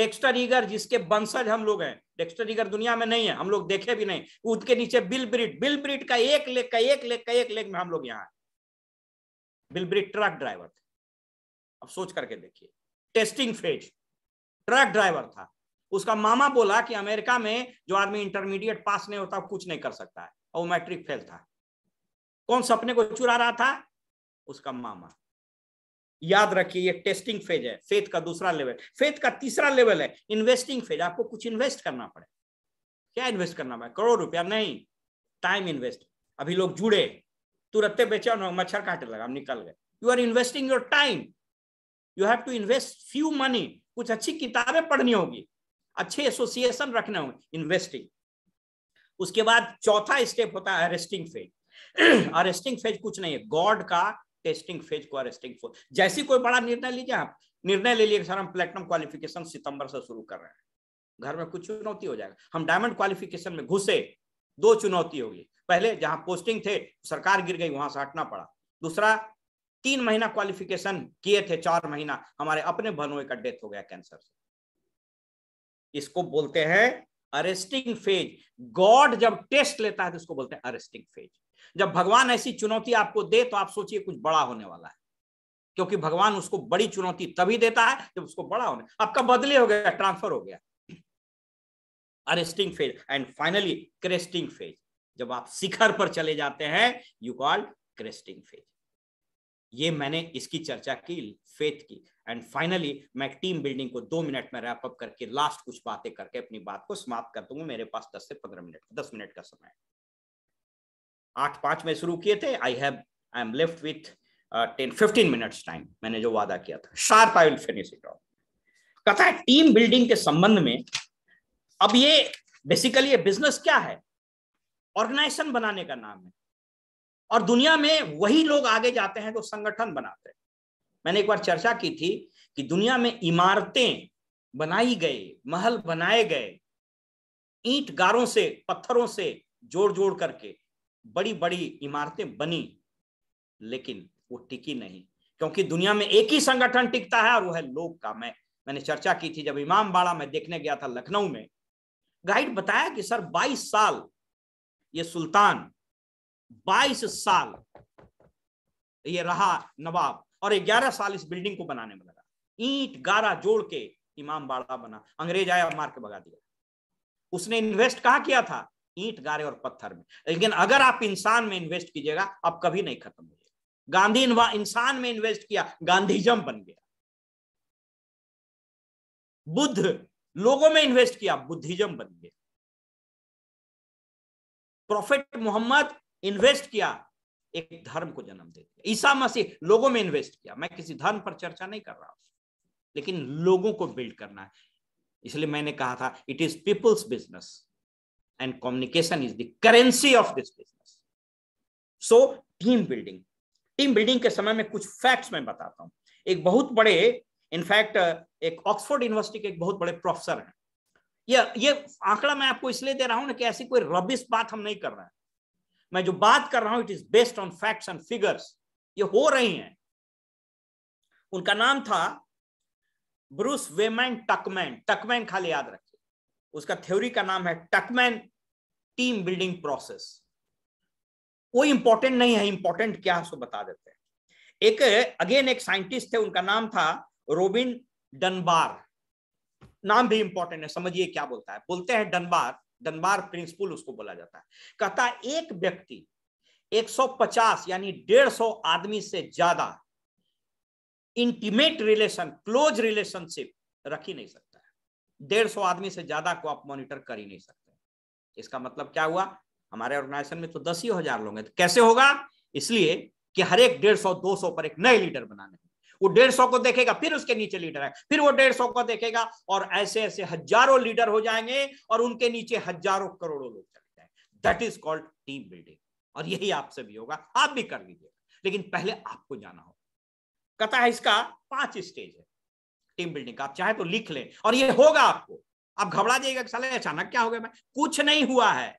डेक्स्टर ईगर जिसके वंशज हम लोग हैं डेक्स्टर ईगर दुनिया में नहीं है हम लोग देखे भी नहीं उसके नीचे बिल ब्रिट बिल ब्रिट का एक लेग का एक लेग का एक लेग में हम लोग यहाँ बिल ब्रिट ट्रक ड्राइवर थे अब सोच करके देखिए टेस्टिंग फेज ट्रक ड्राइवर था उसका मामा बोला कि अमेरिका में जो आदमी इंटरमीडिएट पास नहीं होता कुछ नहीं कर सकता है और वो मैट्रिक फेल था कौन सपने को चुरा रहा था उसका मामा याद रखिए ये टेस्टिंग फेज है फेथ का दूसरा लेवल फेथ का तीसरा लेवल है इन्वेस्टिंग फेज आपको कुछ इन्वेस्ट करना पड़े क्या इन्वेस्ट करना पड़े करोड़ रुपया नहीं टाइम इन्वेस्ट अभी लोग जुड़े तुरंत बेचैन मच्छर काटे लगा हम निकल गए you are investing your time you have to invest few money कुछ अच्छी किताबें पढ़नी होगी अच्छे एसोसिएशन रखने होंगे इन्वेस्टिंग उसके बाद चौथा स्टेप होता है अरेस्टिंग फेज अरेस्टिंग फेज कुछ नहीं है गॉड का टेस्टिंग फेज को अरेस्टिंग फोर्स जैसे कोई बड़ा निर्णय लीजिए आप निर्णय ले लिए सर हम प्लेटिनम क्वालिफिकेशन सितंबर से शुरू कर रहे हैं घर में कुछ चुनौती हो जाएगा हम डायमंड क्वालिफिकेशन में घुसे दो चुनौती होगी पहले जहां पोस्टिंग थे सरकार गिर गई वहां से हटना पड़ा दूसरा तीन महीना क्वालिफिकेशन किए थे चार महीना हमारे अपने भनोए का डेथ हो गया कैंसर से इसको बोलते हैं अरेस्टिंग फेज गॉड जब टेस्ट लेता है तो उसको बोलते हैं अरेस्टिंग फेज जब भगवान ऐसी चुनौती आपको दे तो आप सोचिए कुछ बड़ा होने वाला है क्योंकि भगवान उसको बड़ी चुनौती तभी देता है जब उसको बड़ा होने आपका बदले हो गया ट्रांसफर हो गया arresting phase and finally cresting phase जब आप शिखर पर चले जाते हैं यू कॉल क्रेस्टिंग फेज ये मैंने इसकी चर्चा की फेथ की एंड फाइनली मैं टीम बिल्डिंग को दो मिनट में रैप अप करके लास्ट कुछ बातें करके अपनी बात को समाप्त कर दूंगा मेरे पास दस से पंद्रह मिनट दस मिनट का समय आठ पांच में शुरू किए थे I have I am left with ten fifteen minutes time मैंने जो वादा किया था sharp I will finish it off कथा है टीम बिल्डिंग के संबंध में अब ये बेसिकली ये बिजनेस क्या है ऑर्गेनाइजेशन बनाने का नाम है और दुनिया में वही लोग आगे जाते हैं जो संगठन बनाते हैं मैंने एक बार चर्चा की थी कि दुनिया में इमारतें बनाई गई महल बनाए गए ईंट गारों से पत्थरों से जोड़ जोड़ करके बड़ी बड़ी इमारतें बनी लेकिन वो टिकी नहीं क्योंकि दुनिया में एक ही संगठन टिकता है और वो है लोग का मैं मैंने चर्चा की थी जब इमाम बाड़ा में देखने गया था लखनऊ में गाइड बताया कि सर 22 साल ये सुल्तान 22 साल ये रहा नवाब और 11 साल इस बिल्डिंग को बनाने में लगा ईट गारा जोड़ के इमाम बाड़ा बना अंग्रेज आया मार के भगा दिया उसने इन्वेस्ट कहा किया था ईट गारे और पत्थर में लेकिन अगर आप इंसान में इन्वेस्ट कीजिएगा आप कभी नहीं खत्म हो गांधी इंसान में इन्वेस्ट किया गांधीजम बन गया बुद्ध लोगों में इन्वेस्ट किया बुद्धिज्म बन गया प्रॉफिट मोहम्मद इन्वेस्ट किया एक धर्म को जन्म दे दिया ईसा मसीह लोगों में इन्वेस्ट किया मैं किसी धर्म पर चर्चा नहीं कर रहा हूं लेकिन लोगों को बिल्ड करना है इसलिए मैंने कहा था it is people's business and communication is the currency of this business so team building team building के समय में कुछ फैक्ट्स मैं बताता हूं एक बहुत बड़े इनफैक्ट एक ऑक्सफोर्ड यूनिवर्सिटी के एक बहुत बड़े प्रोफेसर हैं ये ये आंकड़ा मैं आपको इसलिए दे रहा हूं ना कि ऐसी कोई रबिस बात हम नहीं कर रहे हैं मैं जो बात कर रहा हूं it is based on facts and figures ये हो रही हैं उनका नाम था ब्रूस वेमैन टकमैन टकमैन खाली याद रखिए उसका थ्योरी का नाम है टकमैन टीम बिल्डिंग प्रोसेस वो इंपॉर्टेंट नहीं है इंपॉर्टेंट क्या है सो बता देते हैं एक अगेन एक साइंटिस्ट थे उनका नाम था रोबिन डनबार नाम भी इंपॉर्टेंट है समझिए क्या बोलता है बोलते हैं डनबार डनबार प्रिंसिपल उसको बोला जाता है कहता है एक व्यक्ति 150 यानी 150 आदमी से ज्यादा इंटीमेट रिलेशन क्लोज रिलेशनशिप रख ही नहीं सकता है डेढ़ सौ आदमी से ज्यादा को आप मॉनिटर कर ही नहीं सकते इसका मतलब क्या हुआ हमारे ऑर्गेनाइजेशन में तो दस ही हजार लोग हैं तो कैसे होगा इसलिए कि हर एक डेढ़ सौ दो सौ पर एक नए लीडर बनाने वो डेढ़ सौ को देखेगा फिर उसके नीचे लीडर है फिर वो डेढ़ सौ को देखेगा और ऐसे ऐसे हजारों लीडर हो जाएंगे और उनके नीचे हजारों करोड़ों लोग चले जाएंगे that is called team building और यही आपसे भी होगा आप भी कर लीजिएगा लेकिन पहले आपको जाना होगा कथा है इसका पांच स्टेज है टीम बिल्डिंग का आप चाहे तो लिख लें और ये होगा आपको आप घबरा जाइएगा साले अचानक क्या हो गया मैं कुछ नहीं हुआ है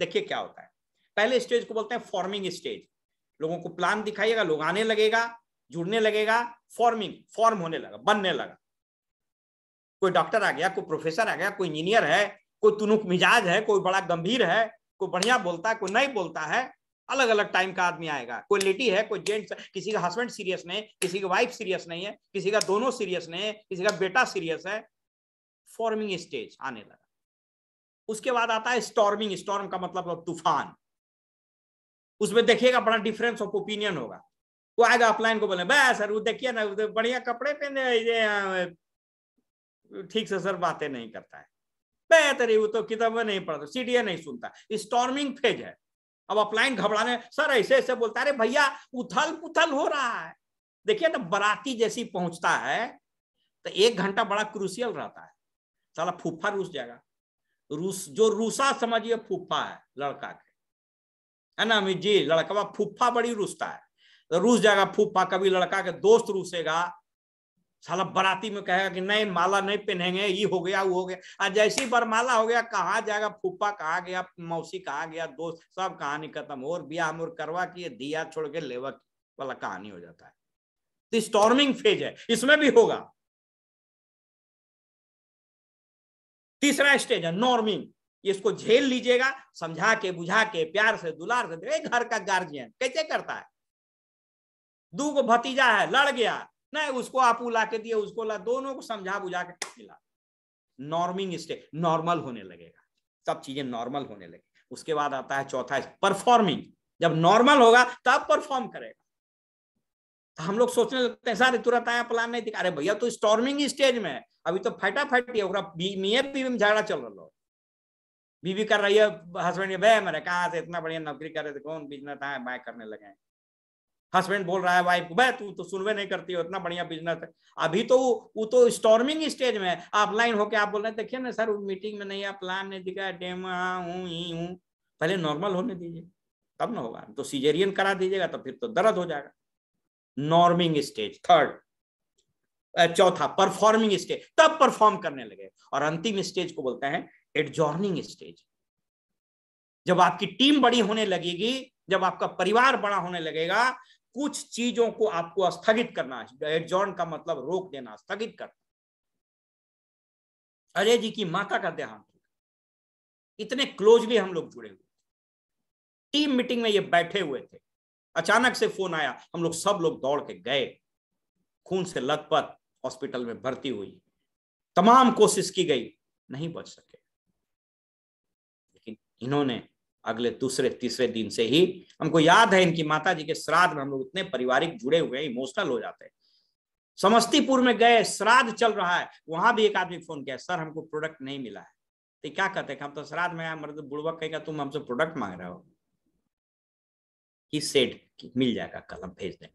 देखिए क्या होता है पहले स्टेज को बोलते हैं फॉर्मिंग स्टेज लोगों को प्लान दिखाइएगा लोग आने लगेगा जुड़ने लगेगा फॉर्मिंग फॉर्म होने लगा बनने लगा कोई डॉक्टर आ गया कोई प्रोफेसर आ गया कोई इंजीनियर है कोई तुनुक मिजाज है कोई बड़ा गंभीर है कोई बढ़िया बोलता है कोई नहीं बोलता है अलग अलग टाइम का आदमी आएगा कोई लेटी है कोई जेंट्स किसी का हस्बैंड सीरियस नहीं किसी का वाइफ सीरियस नहीं है किसी का दोनों सीरियस नहीं है किसी का बेटा सीरियस है फॉर्मिंग स्टेज आने लगा उसके बाद आता है स्टॉर्मिंग स्टॉर्म का मतलब तूफान उसमें देखिएगा बड़ा डिफरेंस ऑफ ओपिनियन होगा को आगे ऑफलाइन को बोले बस सर वो देखिए ना उधर तो बढ़िया कपड़े पहने ठीक से सर बातें नहीं करता है बेहतर वो तो किताब नहीं पढ़ता सीढ़ियाँ नहीं सुनता स्टॉर्मिंग फेज है अब अपलाइन घबराने सर ऐसे ऐसे बोलता है अरे भैया उथल पुथल हो रहा है देखिए ना बराती जैसी पहुंचता है तो एक घंटा बड़ा क्रूसियल रहता है साला फूफा रूस जाएगा रूस जो रूसा समझिए फूफा है लड़का के है ना अमित जी लड़का फूफा बड़ी रूसता है तो रूस जाएगा फूफा कभी लड़का के दोस्त रूसेगा साला बराती में कहेगा कि नहीं माला नहीं पहनेंगे ये हो गया वो हो गया आ जैसी बार माला हो गया कहाँ जाएगा फूफा कहा गया मौसी कहा गया दोस्त सब कहानी खत्म और ब्याह मोर करवा की दिया छोड़ के लेवा वाला कहानी हो जाता है तो स्टॉर्मिंग फेज है इसमें भी होगा तीसरा स्टेज है नॉर्मिंग इसको झेल लीजिएगा समझा के बुझा के प्यार से दुलार से घर का गार्जियन कैसे करता है दू को भतीजा है लड़ गया नहीं उसको आप ला के दिए उसको ला दोनों को समझा बुझा के खिला नॉर्मिंग स्टेट नॉर्मल होने लगेगा सब चीजें नॉर्मल होने लगे उसके बाद आता है चौथा परफॉर्मिंग जब नॉर्मल होगा तब परफॉर्म करेगा तो हम लोग सोचने लगते हैं सारे तुरंत आया प्लान नहीं दिखा रहे भैया तो स्टॉर्मिंग स्टेज में है अभी तो फटा फटी है में झगड़ा चल रहा बीवी कर रही है हस्बैंड वे मेरे कहा से इतना बढ़िया नौकरी कर रहे थे कौन बिजनेस आए बाय करने लगे हस्बैंड बोल रहा है वाइफ को भाई तू तो सुनवे नहीं करती हो इतना बढ़िया बिजनेस है अभी तो वो तो स्टॉर्मिंग स्टेज में है आप लाइन होके आप बोल रहे हैं देखिए ना सर मीटिंग में नहीं आप प्लान नहीं दिखा डेमा हूँ ही हूँ पहले नॉर्मल होने दीजिए तब ना होगा तो सीजेरियन करा दीजिएगा तो फिर तो दर्द हो जाएगा नॉर्मिंग स्टेज थर्ड चौथा परफॉर्मिंग स्टेज तब परफॉर्म करने लगे और अंतिम स्टेज को बोलते हैं एडजॉर्निंग स्टेज जब आपकी टीम बड़ी होने लगेगी जब आपका परिवार बड़ा होने लगेगा कुछ चीजों को आपको स्थगित करना एडजॉन का मतलब रोक देना स्थगित करना अजय जी की माता का देहांत इतने क्लोजली हम लोग जुड़े हुए टीम मीटिंग में ये बैठे हुए थे अचानक से फोन आया हम लोग सब लोग दौड़ के गए खून से लथपथ हॉस्पिटल में भर्ती हुई तमाम कोशिश की गई नहीं बच सके लेकिन इन्होंने अगले दूसरे तीसरे दिन से ही हमको याद है इनकी माता जी के श्राद्ध में हम लोग इतने पारिवारिक जुड़े हुए हैं इमोशनल हो जाते हैं समस्तीपुर में गए श्राद्ध चल रहा है वहां भी एक आदमी फोन किया सर हमको प्रोडक्ट नहीं मिला है तो क्या कहते हैं हम तो श्राद्ध में मतलब बुड़बक कहेगा तुम हमसे प्रोडक्ट मांग रहे हो ही सेड मिल जाएगा कल हम भेज देंगे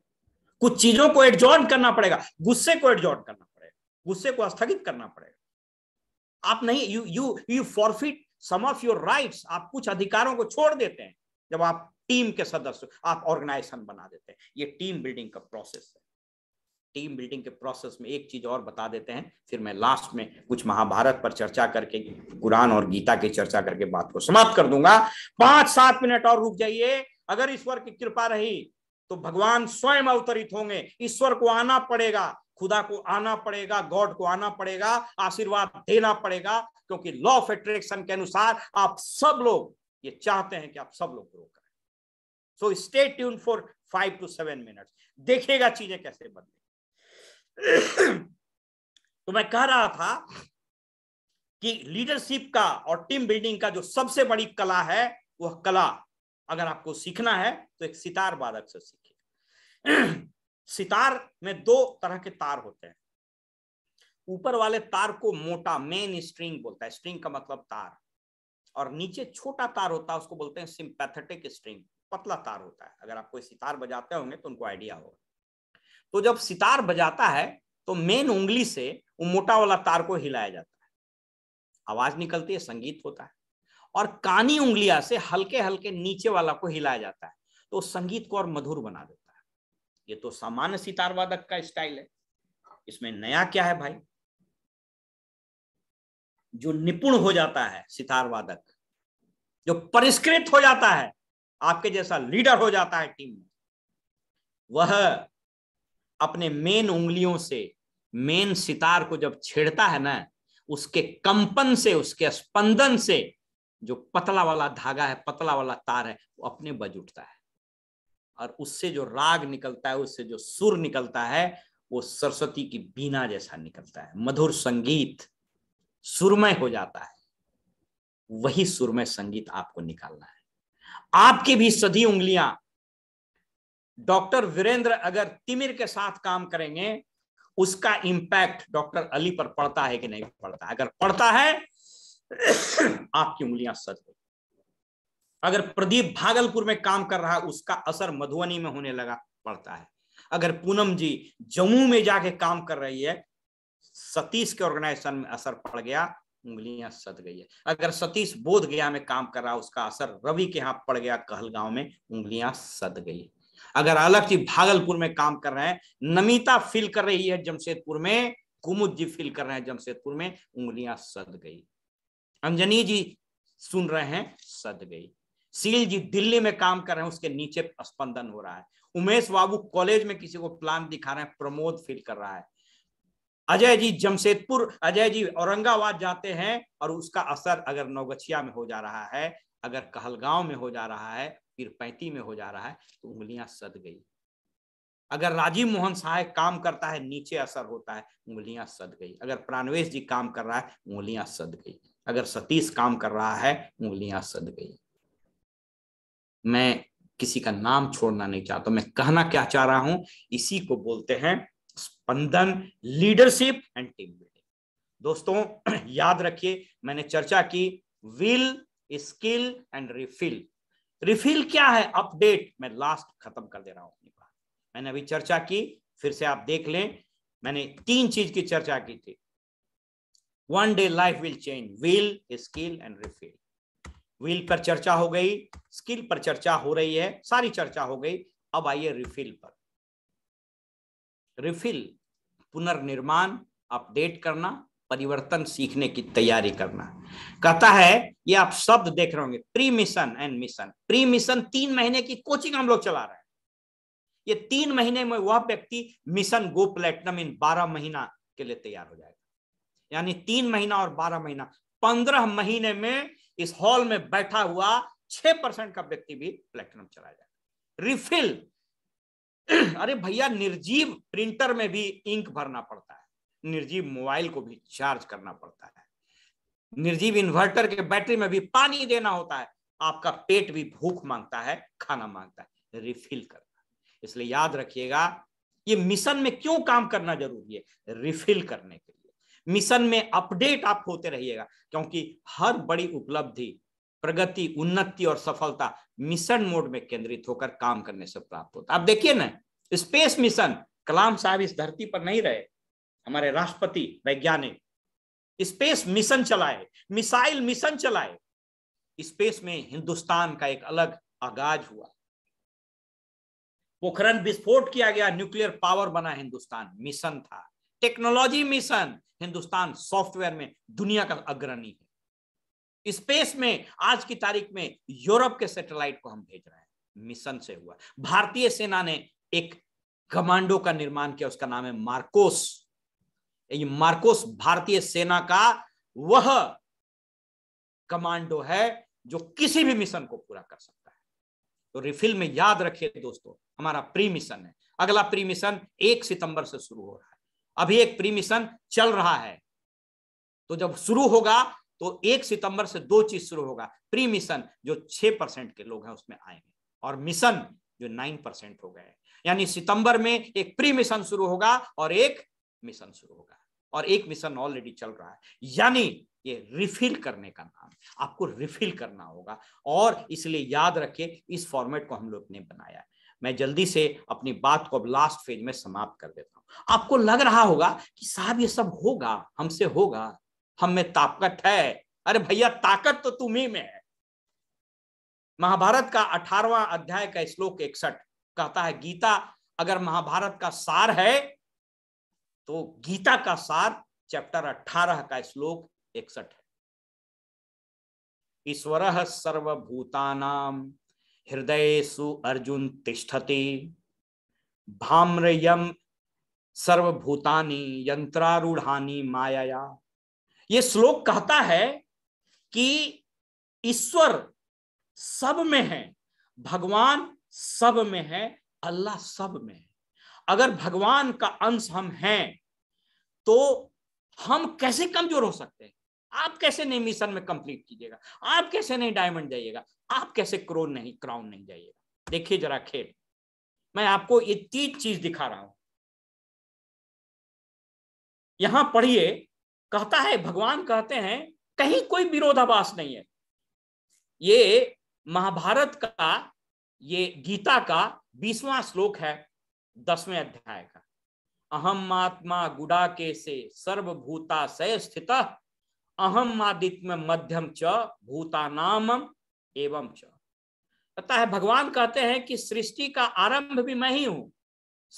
कुछ चीजों को एडजॉर्न करना पड़ेगा गुस्से को एडजॉर्न करना पड़ेगा गुस्से को स्थगित करना पड़ेगा आप नहीं you you you forfeit some of your rights आप कुछ अधिकारों को छोड़ देते हैं जब आप टीम के सदस्य आप ऑर्गेनाइजेशन बना देते हैं ये टीम बिल्डिंग का प्रोसेस है टीम बिल्डिंग के प्रोसेस में एक चीज और बता देते हैं फिर मैं लास्ट में कुछ महाभारत पर चर्चा करके कुरान और गीता की चर्चा करके बात को समाप्त कर दूंगा पांच सात मिनट और रुक जाइए अगर ईश्वर की कृपा रही तो भगवान स्वयं अवतरित होंगे ईश्वर को आना पड़ेगा खुदा को आना पड़ेगा गॉड को आना पड़ेगा आशीर्वाद देना पड़ेगा क्योंकि लॉ ऑफ एट्रैक्शन के अनुसार आप सब लोग ये चाहते हैं कि आप सब लोग ग्रो करें so stay tune for five to seven minute देखेगा चीजें कैसे बदले तो मैं कह रहा था कि लीडरशिप का और टीम बिल्डिंग का जो सबसे बड़ी कला है वह कला अगर आपको सीखना है तो एक सितार वादक से सीखिए सितार में दो तरह के तार होते हैं ऊपर वाले तार को मोटा मेन स्ट्रिंग बोलता है स्ट्रिंग का मतलब तार और नीचे छोटा तार होता है उसको बोलते हैं सिंपैथेटिक स्ट्रिंग पतला तार होता है अगर आप कोई सितार बजाते होंगे तो उनको आइडिया होगा तो जब सितार बजाता है तो मेन उंगली से वो मोटा वाला तार को हिलाया जाता है आवाज निकलती है संगीत होता है और कानी उंगलिया से हल्के हल्के नीचे वाला को हिलाया जाता है तो संगीत को और मधुर बना देता है ये तो सामान्य सितार वादक का स्टाइल है इसमें नया क्या है भाई जो निपुण हो जाता है सितार वादक जो परिष्कृत हो जाता है आपके जैसा लीडर हो जाता है टीम में वह अपने मेन उंगलियों से मेन सितार को जब छेड़ता है ना उसके कंपन से उसके स्पंदन से जो पतला वाला धागा है पतला वाला तार है वो अपने बज उठता है और उससे जो राग निकलता है उससे जो सुर निकलता है वो सरस्वती की बीना जैसा निकलता है मधुर संगीत सुरमय हो जाता है वही सुरमय संगीत आपको निकालना है आपकी भी सदी उंगलियां डॉक्टर वीरेंद्र अगर तिमिर के साथ काम करेंगे उसका इंपैक्ट डॉक्टर अली पर पड़ता है कि नहीं पड़ता अगर पड़ता है आपकी उंगलियां सज गई अगर प्रदीप भागलपुर में काम कर रहा उसका असर मधुबनी में होने लगा पड़ता है अगर पूनम जी जम्मू में जाके काम कर रही है सतीश के ऑर्गेनाइजेशन में असर पड़ गया उंगलियां सद गई है अगर सतीश बोध गया में काम कर रहा उसका असर रवि के यहाँ पड़ गया कहलगांव में उंगलियां सद गई अगर अलग जी भागलपुर में काम कर रहे हैं नमिता फील कर रही है जमशेदपुर में कुमुद जी फील कर रहे हैं जमशेदपुर में उंगलियां सद गई अंजनी जी सुन रहे हैं सद गई सील जी दिल्ली में काम कर रहे हैं उसके नीचे स्पंदन हो रहा है उमेश बाबू कॉलेज में किसी को प्लान दिखा रहे हैं प्रमोद फील कर रहा है अजय जी जमशेदपुर अजय जी औरंगाबाद जाते हैं और उसका असर अगर नौगछिया में हो जा रहा है अगर कहलगांव में हो जा रहा है फिर पैंती में हो जा रहा है तो उंगलियां सद गई अगर राजीव मोहन साहे काम करता है नीचे असर होता है उंगलियां सद गई अगर प्राणवेश जी काम कर रहा है उंगलियां सद गई अगर सतीश काम कर रहा है उंगलियां सद गई मैं किसी का नाम छोड़ना नहीं चाहता तो मैं कहना क्या चाह रहा हूं इसी को बोलते हैं Spandan leadership and team building दोस्तों याद रखिए मैंने चर्चा की will skill and refill refill क्या है अपडेट मैं लास्ट खत्म कर दे रहा हूं अपनी बात मैंने अभी चर्चा की फिर से आप देख लें मैंने तीन चीज की चर्चा की थी one day life will change will skill and refill wheel पर चर्चा हो गई स्किल पर चर्चा हो रही है सारी चर्चा हो गई अब आइए रिफिल पर रिफिल पुनर्निर्माण अपडेट करना परिवर्तन सीखने की तैयारी करना कहता है ये आप शब्द देख रहे होंगे pre mission and mission pre mission तीन महीने की कोचिंग हम लोग चला रहे हैं ये तीन महीने में वह व्यक्ति मिशन गो प्लेटनम इन बारह महीना के लिए तैयार हो जाएगा यानी तीन महीना और बारह महीना पंद्रह महीने में इस हॉल में बैठा हुआ छह परसेंट का व्यक्ति भी प्लेटिनम चला जाएगा रिफिल अरे भैया निर्जीव प्रिंटर में भी इंक भरना पड़ता है निर्जीव मोबाइल को भी चार्ज करना पड़ता है निर्जीव इन्वर्टर के बैटरी में भी पानी देना होता है आपका पेट भी भूख मांगता है खाना मांगता है रिफिल करना इसलिए याद रखिएगा ये मिशन में क्यों काम करना जरूरी है रिफिल करने के मिशन में अपडेट आप होते रहिएगा क्योंकि हर बड़ी उपलब्धि प्रगति उन्नति और सफलता मिशन मोड में केंद्रित होकर काम करने से प्राप्त होता आप देखिए ना स्पेस मिशन कलाम साहब इस धरती पर नहीं रहे हमारे राष्ट्रपति वैज्ञानिक स्पेस मिशन चलाए मिसाइल मिशन चलाए स्पेस में हिंदुस्तान का एक अलग आगाज हुआ पोखरण विस्फोट किया गया न्यूक्लियर पावर बना हिंदुस्तान मिशन था टेक्नोलॉजी मिशन हिंदुस्तान सॉफ्टवेयर में दुनिया का अग्रणी है स्पेस में आज की तारीख में यूरोप के सैटेलाइट को हम भेज रहे हैं मिशन से हुआ भारतीय सेना ने एक कमांडो का निर्माण किया उसका नाम है मार्कोस ये मार्कोस भारतीय सेना का वह कमांडो है जो किसी भी मिशन को पूरा कर सकता है तो रिफिल में याद रखिए दोस्तों हमारा प्री मिशन है अगला प्री मिशन एक सितंबर से शुरू हो रहा है अभी एक प्री मिशन चल रहा है तो जब शुरू होगा तो एक सितंबर से दो चीज शुरू होगा प्री मिशन जो छह परसेंट के लोग हैं उसमें आएंगे और मिशन जो नाइन परसेंट हो गए यानी सितंबर में एक प्री मिशन शुरू होगा और एक मिशन शुरू होगा और एक मिशन ऑलरेडी चल रहा है यानी ये रिफिल करने का नाम आपको रिफिल करना होगा और इसलिए याद रखिए इस फॉर्मेट को हम लोग ने बनाया है मैं जल्दी से अपनी बात को अब लास्ट फेज में समाप्त कर देता हूं आपको लग रहा होगा कि साहब ये सब होगा हमसे होगा हम में ताकत है अरे भैया ताकत तो ही में है महाभारत का अठारवा अध्याय का श्लोक इकसठ कहता है गीता अगर महाभारत का सार है तो गीता का सार चैप्टर अठारह का श्लोक इकसठ है ईश्वर नाम हृदय सु अर्जुन तिष्ठति भाम्रयम सर्वभूतानी यंत्रारूढ़ानी मायाया ये श्लोक कहता है कि ईश्वर सब में है भगवान सब में है अल्लाह सब में है अगर भगवान का अंश हम हैं तो हम कैसे कमजोर हो सकते हैं आप कैसे नहीं मिशन में कंप्लीट कीजिएगा आप कैसे नहीं डायमंड जाइएगा आप कैसे क्रोन नहीं क्राउन नहीं जाइएगा देखिए जरा खेल मैं आपको ये तीन चीज दिखा रहा हूं यहां पढ़िए कहता है भगवान कहते हैं कहीं कोई विरोधाभास नहीं है ये महाभारत का ये गीता का बीसवां श्लोक है दसवें अध्याय का अहम आत्मा गुड़ा के से सर्वभूता से स्थित अहम आदित्य मध्यम च भूतानाम एवं च पता है भगवान कहते हैं कि सृष्टि का आरंभ भी मैं ही हूं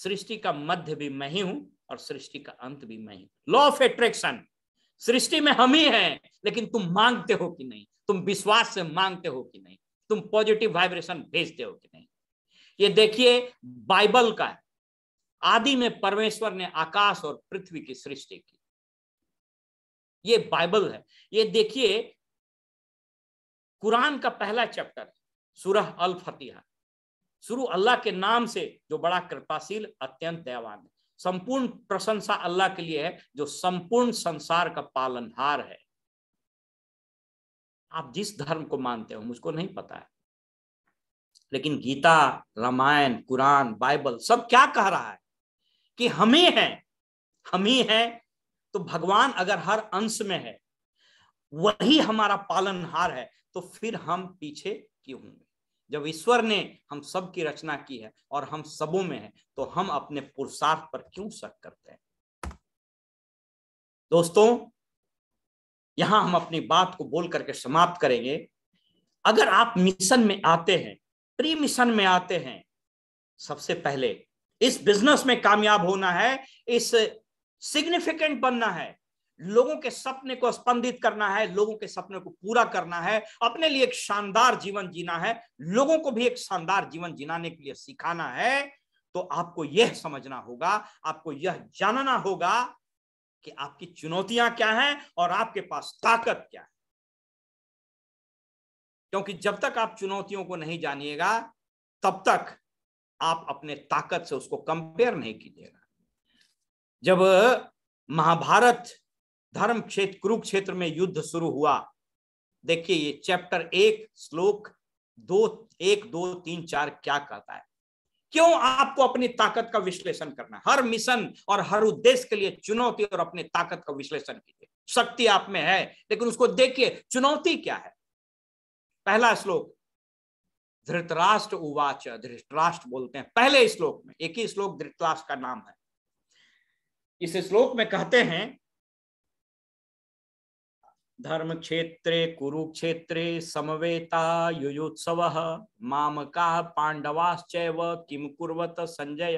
सृष्टि का मध्य भी मैं ही हूं और सृष्टि का अंत भी मैं ही लॉ ऑफ एट्रैक्शन सृष्टि में हम ही हैं लेकिन तुम मांगते हो कि नहीं तुम विश्वास से मांगते हो कि नहीं तुम पॉजिटिव वाइब्रेशन भेजते हो कि नहीं ये देखिए बाइबल का आदि में परमेश्वर ने आकाश और पृथ्वी की सृष्टि की ये बाइबल है ये देखिए कुरान का पहला चैप्टर सुरह अल फतिहा शुरू अल्लाह के नाम से जो बड़ा कृपाशील अत्यंत दयावान है संपूर्ण प्रशंसा अल्लाह के लिए है जो संपूर्ण संसार का पालनहार है आप जिस धर्म को मानते हो मुझको नहीं पता है लेकिन गीता रामायण कुरान बाइबल सब क्या कह रहा है कि हम ही हैं हम ही हैं तो भगवान अगर हर अंश में है वही हमारा पालनहार है तो फिर हम पीछे क्यों होंगे जब ईश्वर ने हम सब की रचना की है और हम सबों में है तो हम अपने पुरुषार्थ पर क्यों शक करते हैं दोस्तों यहां हम अपनी बात को बोल करके समाप्त करेंगे अगर आप मिशन में आते हैं प्री मिशन में आते हैं सबसे पहले इस बिजनेस में कामयाब होना है इस सिग्निफिकेंट बनना है लोगों के सपने को स्पंदित करना है लोगों के सपने को पूरा करना है अपने लिए एक शानदार जीवन जीना है लोगों को भी एक शानदार जीवन जीनाने के लिए सिखाना है तो आपको यह समझना होगा आपको यह जानना होगा कि आपकी चुनौतियां क्या हैं और आपके पास ताकत क्या है क्योंकि जब तक आप चुनौतियों को नहीं जानिएगा तब तक आप अपने ताकत से उसको कंपेयर नहीं कीजिएगा जब महाभारत धर्म क्षेत्र कुरुक्षेत्र में युद्ध शुरू हुआ देखिए ये चैप्टर एक श्लोक दो एक दो तीन चार क्या कहता है क्यों आपको अपनी ताकत का विश्लेषण करना है हर मिशन और हर उद्देश्य के लिए चुनौती और अपनी ताकत का विश्लेषण कीजिए शक्ति आप में है लेकिन उसको देखिए चुनौती क्या है पहला श्लोक धृतराष्ट्र उवाच धृतराष्ट्र बोलते हैं पहले श्लोक में एक ही श्लोक धृतराष्ट्र का नाम है इस श्लोक में कहते हैं धर्म क्षेत्रे कुरुक्षेत्रे समवेता युजोत्सव माम का पांडवाश्चैव किम कुर्वत संजय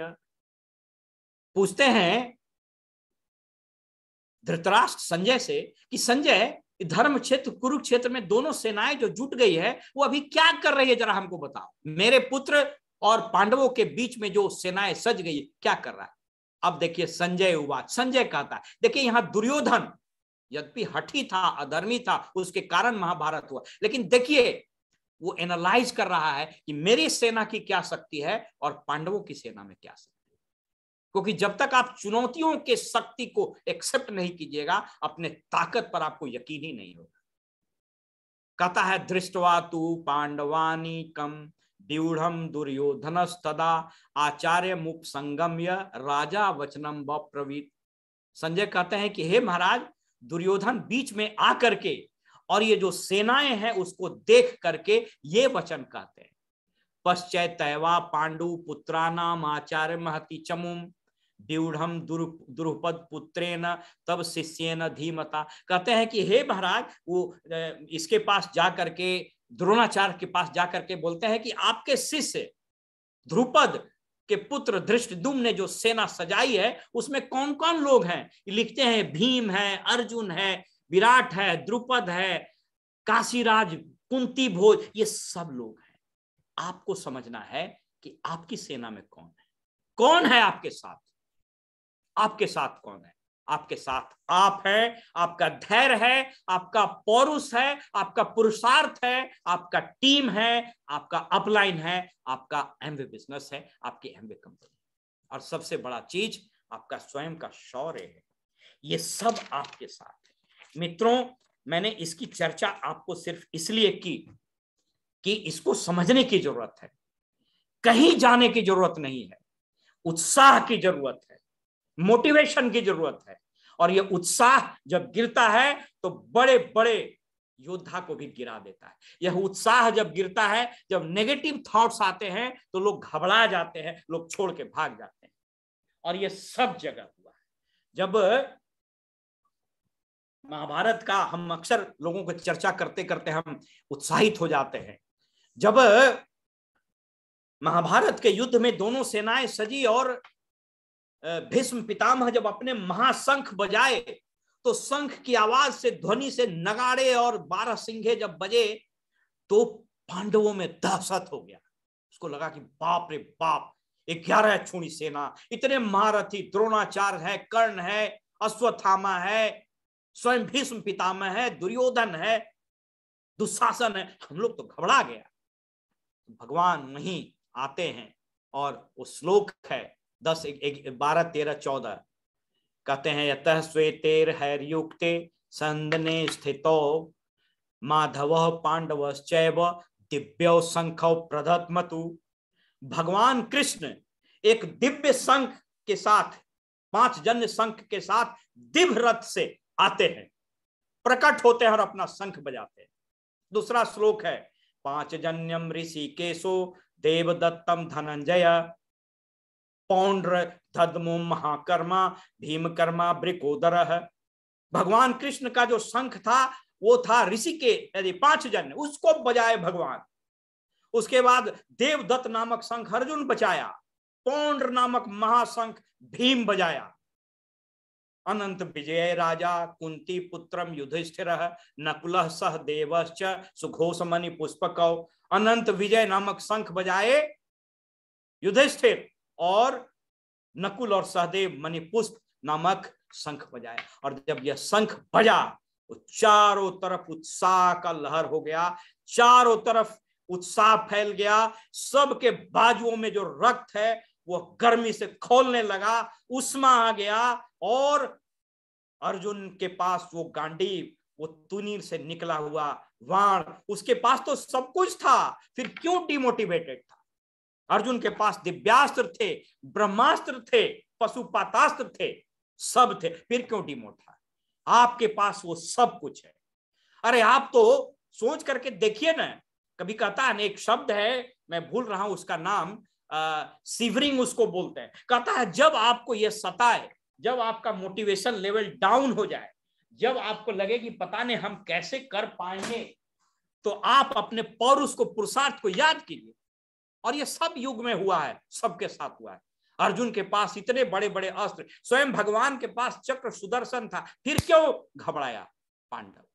पूछते हैं धृतराष्ट्र संजय से कि संजय धर्म क्षेत्र कुरुक्षेत्र में दोनों सेनाएं जो जुट गई है वो अभी क्या कर रही है जरा हमको बताओ मेरे पुत्र और पांडवों के बीच में जो सेनाएं सज गई क्या कर रहा है अब देखिए संजय उवाच संजय कहता है देखिए यहां दुर्योधन यद्यपि हठी था अधर्मी था उसके कारण महाभारत हुआ लेकिन देखिए वो एनालाइज कर रहा है कि मेरी सेना की क्या शक्ति है और पांडवों की सेना में क्या शक्ति क्योंकि जब तक आप चुनौतियों के शक्ति को एक्सेप्ट नहीं कीजिएगा अपने ताकत पर आपको यकीन ही नहीं होगा कहता है दृष्टवा तू पांडवानी कम दुर्योधन दुर्योधनस्तदा आचार्य मुपसंगम्य राजा वचनम व प्रवीत संजय कहते हैं कि हे महाराज दुर्योधन बीच में आ करके और ये जो सेनाएं हैं उसको देख करके ये वचन कहते हैं पश्चय तैवा पांडु पुत्रानाम आचार्य महति चमुम व्यूढ़ पुत्रे न तब शिष्य न धीमता कहते हैं कि हे महाराज वो इसके पास जा करके द्रोणाचार्य के पास जाकर के बोलते हैं कि आपके शिष्य ध्रुपद के पुत्र दुम ने जो सेना सजाई है उसमें कौन कौन लोग हैं लिखते हैं भीम है अर्जुन है विराट है द्रुपद है काशीराज कुंती भोज ये सब लोग हैं आपको समझना है कि आपकी सेना में कौन है कौन है आपके साथ आपके साथ कौन है आपके साथ आप हैं आपका धैर्य है आपका पौरुष है आपका पुरुषार्थ है आपका टीम है आपका अपलाइन है आपका एमवे बिजनेस है आपकी एमवे कंपनी और सबसे बड़ा चीज आपका स्वयं का शौर्य है ये सब आपके साथ है मित्रों मैंने इसकी चर्चा आपको सिर्फ इसलिए की कि इसको समझने की जरूरत है कहीं जाने की जरूरत नहीं है उत्साह की जरूरत है मोटिवेशन की जरूरत है और यह उत्साह जब गिरता है तो बड़े बड़े योद्धा को भी गिरा देता है यह उत्साह जब गिरता है जब नेगेटिव थॉट्स आते हैं तो लोग घबरा जाते हैं लोग छोड़ के भाग जाते हैं और यह सब जगह हुआ है जब महाभारत का हम अक्सर लोगों को चर्चा करते करते हम उत्साहित हो जाते हैं जब महाभारत के युद्ध में दोनों सेनाएं सजी और भीष्म पितामह जब अपने महासंख बजाए तो संख की आवाज से ध्वनि से नगाड़े और बारह सिंघे जब बजे तो पांडवों में दहशत हो गया उसको लगा कि बाप रे बाप ग्यारह छूणी सेना इतने महारथी द्रोणाचार्य है कर्ण है अश्वत्थामा है स्वयं भीष्म पितामह है दुर्योधन है दुशासन है हम लोग तो घबरा गया भगवान वहीं आते हैं और वो श्लोक है दस बारह तेरह चौदह कहते हैं यत श्वेतेर हैरयुक्ते संदने स्थित माधव चैव दिव्य शंख प्रधत्मतु भगवान कृष्ण एक दिव्य संख के साथ पांच जन्य संख के साथ दिव्य रथ से आते हैं प्रकट होते हैं और अपना शंख बजाते हैं दूसरा श्लोक है पांच जन्यम ऋषि केशो देवदत्तम धनंजय पौंड्र धदमो महाकर्मा भीमकर्मा ब्रिकोदर भगवान कृष्ण का जो शंख था वो था ऋषि के यदि पांच जन उसको बजाए भगवान उसके बाद देवदत्त नामक शंख अर्जुन बचाया पौंड्र नामक महाशंख भीम बजाया अनंत विजय राजा कुंती पुत्रम युधिष्ठिर नकुल सह देवश्च सुघोष मणि पुष्पक अनंत विजय नामक शंख बजाए युधिष्ठिर और नकुल और सहदेव मणि पुष्प नामक शंख बजाए और जब यह शंख बजा तो चारों तरफ उत्साह का लहर हो गया चारों तरफ उत्साह फैल गया सबके बाजुओं में जो रक्त है वो गर्मी से खोलने लगा उष्मा आ गया और अर्जुन के पास वो गांडी वो तुनीर से निकला हुआ वाण उसके पास तो सब कुछ था फिर क्यों डिमोटिवेटेड था अर्जुन के पास दिव्यास्त्र थे ब्रह्मास्त्र थे पशुपातास्त्र थे सब थे फिर क्यों डिमोट आपके पास वो सब कुछ है अरे आप तो सोच करके देखिए ना कभी कहता है ना एक शब्द है मैं भूल रहा हूं उसका नाम सिवरिंग उसको बोलते हैं कहता है जब आपको ये सताए जब आपका मोटिवेशन लेवल डाउन हो जाए जब आपको लगे कि पता नहीं हम कैसे कर पाएंगे तो आप अपने पौरुष को पुरुषार्थ को याद कीजिए और ये सब युग में हुआ है सबके साथ हुआ है अर्जुन के पास इतने बड़े बड़े अस्त्र स्वयं भगवान के पास चक्र सुदर्शन था फिर क्यों घबराया पांडव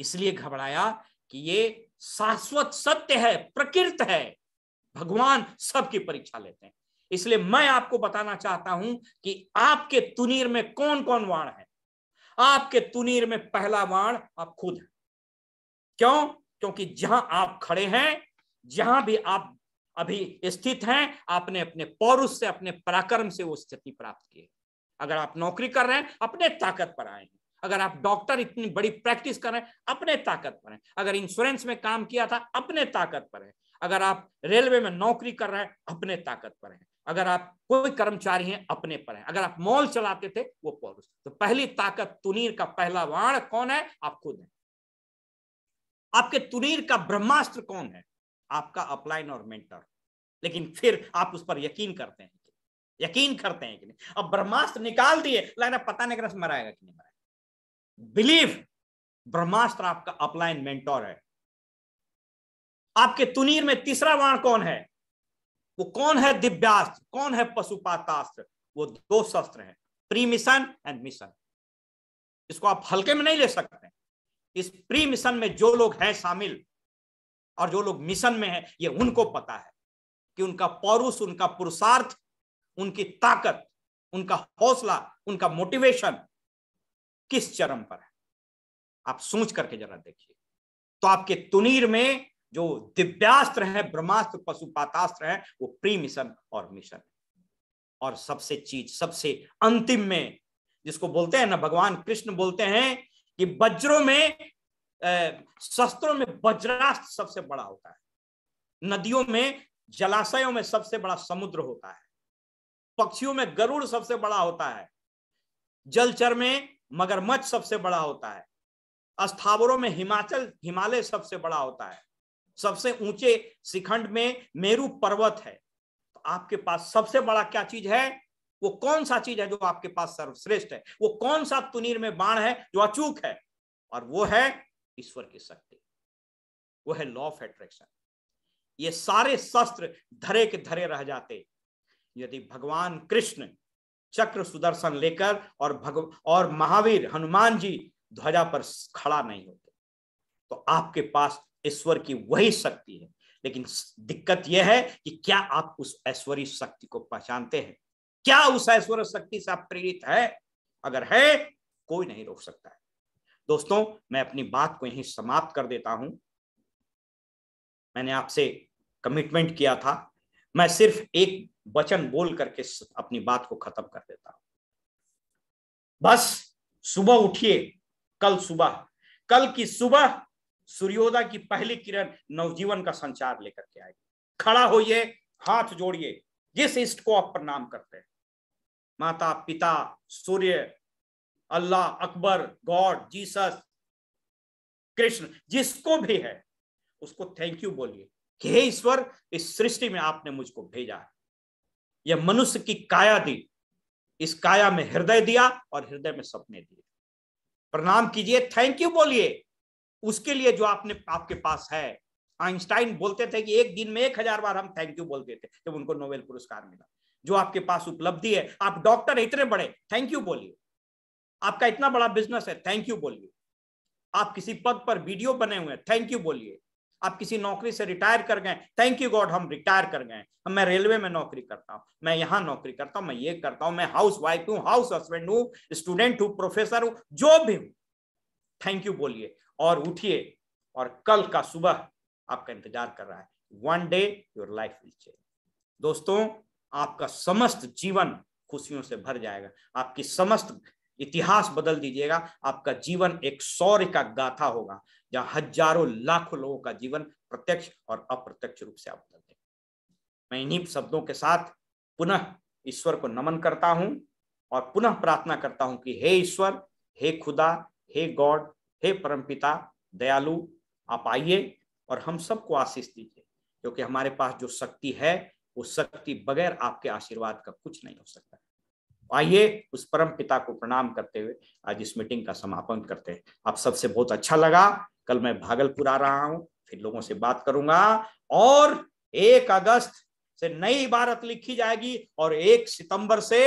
इसलिए घबराया कि ये शाश्वत सत्य है प्रकृत है भगवान सबकी परीक्षा लेते हैं इसलिए मैं आपको बताना चाहता हूं कि आपके तुनीर में कौन कौन वाण है आपके तुनीर में पहला वाण आप खुद हैं क्यों क्योंकि जहां आप खड़े हैं जहां भी आप अभी स्थित हैं आपने अपने पौरुष से अपने पराक्रम से वो स्थिति प्राप्त की है अगर आप नौकरी कर रहे हैं अपने ताकत पर आए हैं अगर आप डॉक्टर इतनी बड़ी प्रैक्टिस कर रहे हैं अपने ताकत पर है अगर इंश्योरेंस में काम किया था अपने ताकत पर है अगर आप रेलवे में नौकरी कर रहे हैं अपने ताकत पर है अगर आप कोई कर्मचारी हैं अपने पर हैं अगर आप मॉल चलाते थे वो पौरुष तो पहली ताकत तुनीर का पहला वाण कौन है आप खुद हैं आपके तुनीर का ब्रह्मास्त्र कौन है आपका अपलाइन और मेंटर लेकिन फिर आप उस पर यकीन करते हैं यकीन करते हैं कि नहीं अब ब्रह्मास्त्र निकाल दिए लेकिन पता नहीं रस मराएगा कि नहीं मराएगा बिलीव ब्रह्मास्त्र आपका अपलाइन मेंटोर है आपके तुनीर में तीसरा वाण कौन है वो कौन है दिव्यास्त्र कौन है पशुपातास्त्र वो दो शस्त्र हैं प्री मिशन एंड मिशन इसको आप हल्के में नहीं ले सकते इस प्री मिशन में जो लोग हैं शामिल और जो लोग मिशन में है ये उनको पता है कि उनका पौरुष उनका पुरुषार्थ उनकी ताकत उनका हौसला उनका मोटिवेशन किस चरम पर है आप सोच करके जरा देखिए तो आपके तुनीर में जो दिव्यास्त्र है ब्रह्मास्त्र पशुपातास्त्र है वो प्री मिशन और मिशन और सबसे चीज सबसे अंतिम में जिसको बोलते हैं ना भगवान कृष्ण बोलते हैं कि वज्रों में शस्त्रों में वज्रास्त्र सबसे बड़ा होता है नदियों में जलाशयों में सबसे बड़ा समुद्र होता है पक्षियों में गरुड़ सबसे बड़ा होता है जलचर में मगरमच्छ सबसे बड़ा होता है अस्थावरों में हिमाचल हिमालय सबसे बड़ा होता है सबसे ऊंचे शिखंड में मेरु पर्वत है तो आपके पास सबसे बड़ा क्या चीज है वो कौन सा चीज है जो आपके पास सर्वश्रेष्ठ है वो कौन सा तुनीर में बाण है जो अचूक है और वो है ईश्वर की शक्ति वो है लॉ ऑफ एट्रैक्शन ये सारे शस्त्र धरे के धरे रह जाते यदि भगवान कृष्ण चक्र सुदर्शन लेकर और भगव और महावीर हनुमान जी ध्वजा पर खड़ा नहीं होते तो आपके पास ईश्वर की वही शक्ति है लेकिन दिक्कत यह है कि क्या आप उस ऐश्वर्य शक्ति को पहचानते हैं क्या उस ऐश्वर्य शक्ति से आप प्रेरित है अगर है कोई नहीं रोक सकता है दोस्तों मैं अपनी बात को यहीं समाप्त कर देता हूं मैंने आपसे कमिटमेंट किया था मैं सिर्फ एक वचन बोल करके अपनी बात को खत्म कर देता हूं बस सुबह उठिए कल सुबह कल की सुबह सूर्योदय की पहली किरण नवजीवन का संचार लेकर के आएगी खड़ा होइए हाथ जोड़िए जिस इष्ट को आप प्रणाम करते हैं माता पिता सूर्य अल्लाह अकबर गॉड जीसस कृष्ण जिसको भी है उसको थैंक यू बोलिए हे ईश्वर इस सृष्टि में आपने मुझको भेजा है यह मनुष्य की काया दी इस काया में हृदय दिया और हृदय में सपने दिए प्रणाम कीजिए थैंक यू बोलिए उसके लिए जो आपने आपके पास है आइंस्टाइन बोलते थे कि एक दिन में एक हजार बार हम थैंक यू बोलते थे जब उनको नोबेल पुरस्कार मिला जो आपके पास उपलब्धि है आप डॉक्टर इतने बड़े थैंक यू बोलिए आपका इतना बड़ा बिजनेस है थैंक यू बोलिए आप किसी पद पर वीडियो बने हुए हैं थैंक यू बोलिए आप किसी नौकरी से रिटायर कर गए थैंक यू गॉड हम रिटायर कर गए मैं रेलवे में नौकरी करता हूँ मैं यहां नौकरी करता हूं मैं ये करता हूं मैं हाउस वाइफ हूं हाउस हस्बैंड हूँ स्टूडेंट हूं प्रोफेसर हूं जो भी हूं थैंक यू बोलिए और उठिए और कल का सुबह आपका इंतजार कर रहा है one day your life will change दोस्तों आपका समस्त जीवन खुशियों से भर जाएगा आपकी समस्त इतिहास बदल दीजिएगा आपका जीवन एक सौर्य का गाथा होगा जहां हजारों लाखों लोगों का जीवन प्रत्यक्ष और अप्रत्यक्ष रूप से आप बदल देंगे मैं इन्हीं शब्दों के साथ पुनः ईश्वर को नमन करता हूं और पुनः प्रार्थना करता हूं कि हे ईश्वर हे खुदा हे गॉड हे परमपिता दयालु आप आइए और हम सबको आशीष दीजिए क्योंकि हमारे पास जो शक्ति है वो शक्ति बगैर आपके आशीर्वाद का कुछ नहीं हो सकता आइए उस परम पिता को प्रणाम करते हुए आज इस मीटिंग का समापन करते हैं आप सबसे बहुत अच्छा लगा कल मैं भागलपुर आ रहा हूं फिर लोगों से बात करूंगा और एक अगस्त से नई इबारत लिखी जाएगी और एक सितंबर से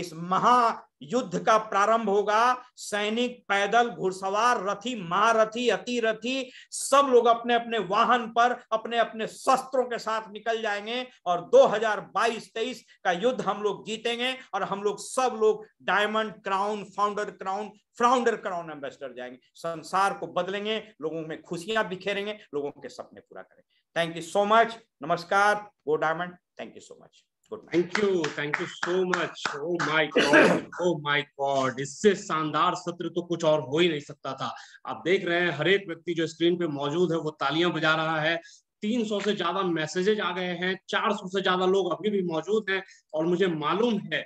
इस महा युद्ध का प्रारंभ होगा सैनिक पैदल घुड़सवार रथी महारथी अतिरथी सब लोग अपने अपने वाहन पर अपने अपने शस्त्रों के साथ निकल जाएंगे और 2022-23 का युद्ध हम लोग जीतेंगे और हम लोग सब लोग diamond crown founder crown founder crown ambassador जाएंगे संसार को बदलेंगे लोगों में खुशियां बिखेरेंगे लोगों के सपने पूरा करेंगे थैंक यू सो मच नमस्कार go diamond thank you so much thank you thank you so much oh my god oh my god इससे शानदार सत्र तो कुछ और हो ही नहीं सकता था आप देख रहे हैं हर एक व्यक्ति जो स्क्रीन पे मौजूद है वो तालियां बजा रहा है 300 से ज्यादा मैसेजेज आ गए हैं 400 से ज्यादा लोग अभी भी मौजूद हैं और मुझे मालूम है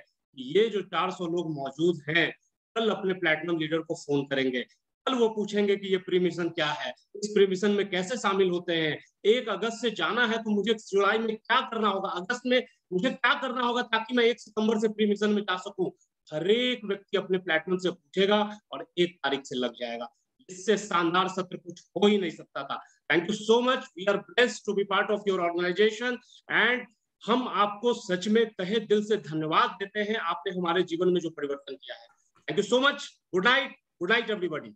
ये जो 400 लोग मौजूद हैं कल अपने प्लेटिनम लीडर को फोन करेंगे कल वो पूछेंगे कि ये प्रीमिशन क्या है इस प्रीमिशन में कैसे शामिल होते हैं एक अगस्त से जाना है तो मुझे जुलाई में क्या करना होगा अगस्त में मुझे क्या करना होगा ताकि मैं एक सितंबर से प्रीमिशन में जा सकूं हर एक व्यक्ति अपने प्लेटफॉर्म से पूछेगा और एक तारीख से लग जाएगा इससे शानदार सत्र कुछ हो ही नहीं सकता था thank you so much we are blessed to be part of your organisation and हम आपको सच में तहे दिल से धन्यवाद देते हैं आपने हमारे जीवन में जो परिवर्तन किया है thank you so much good night good night everybody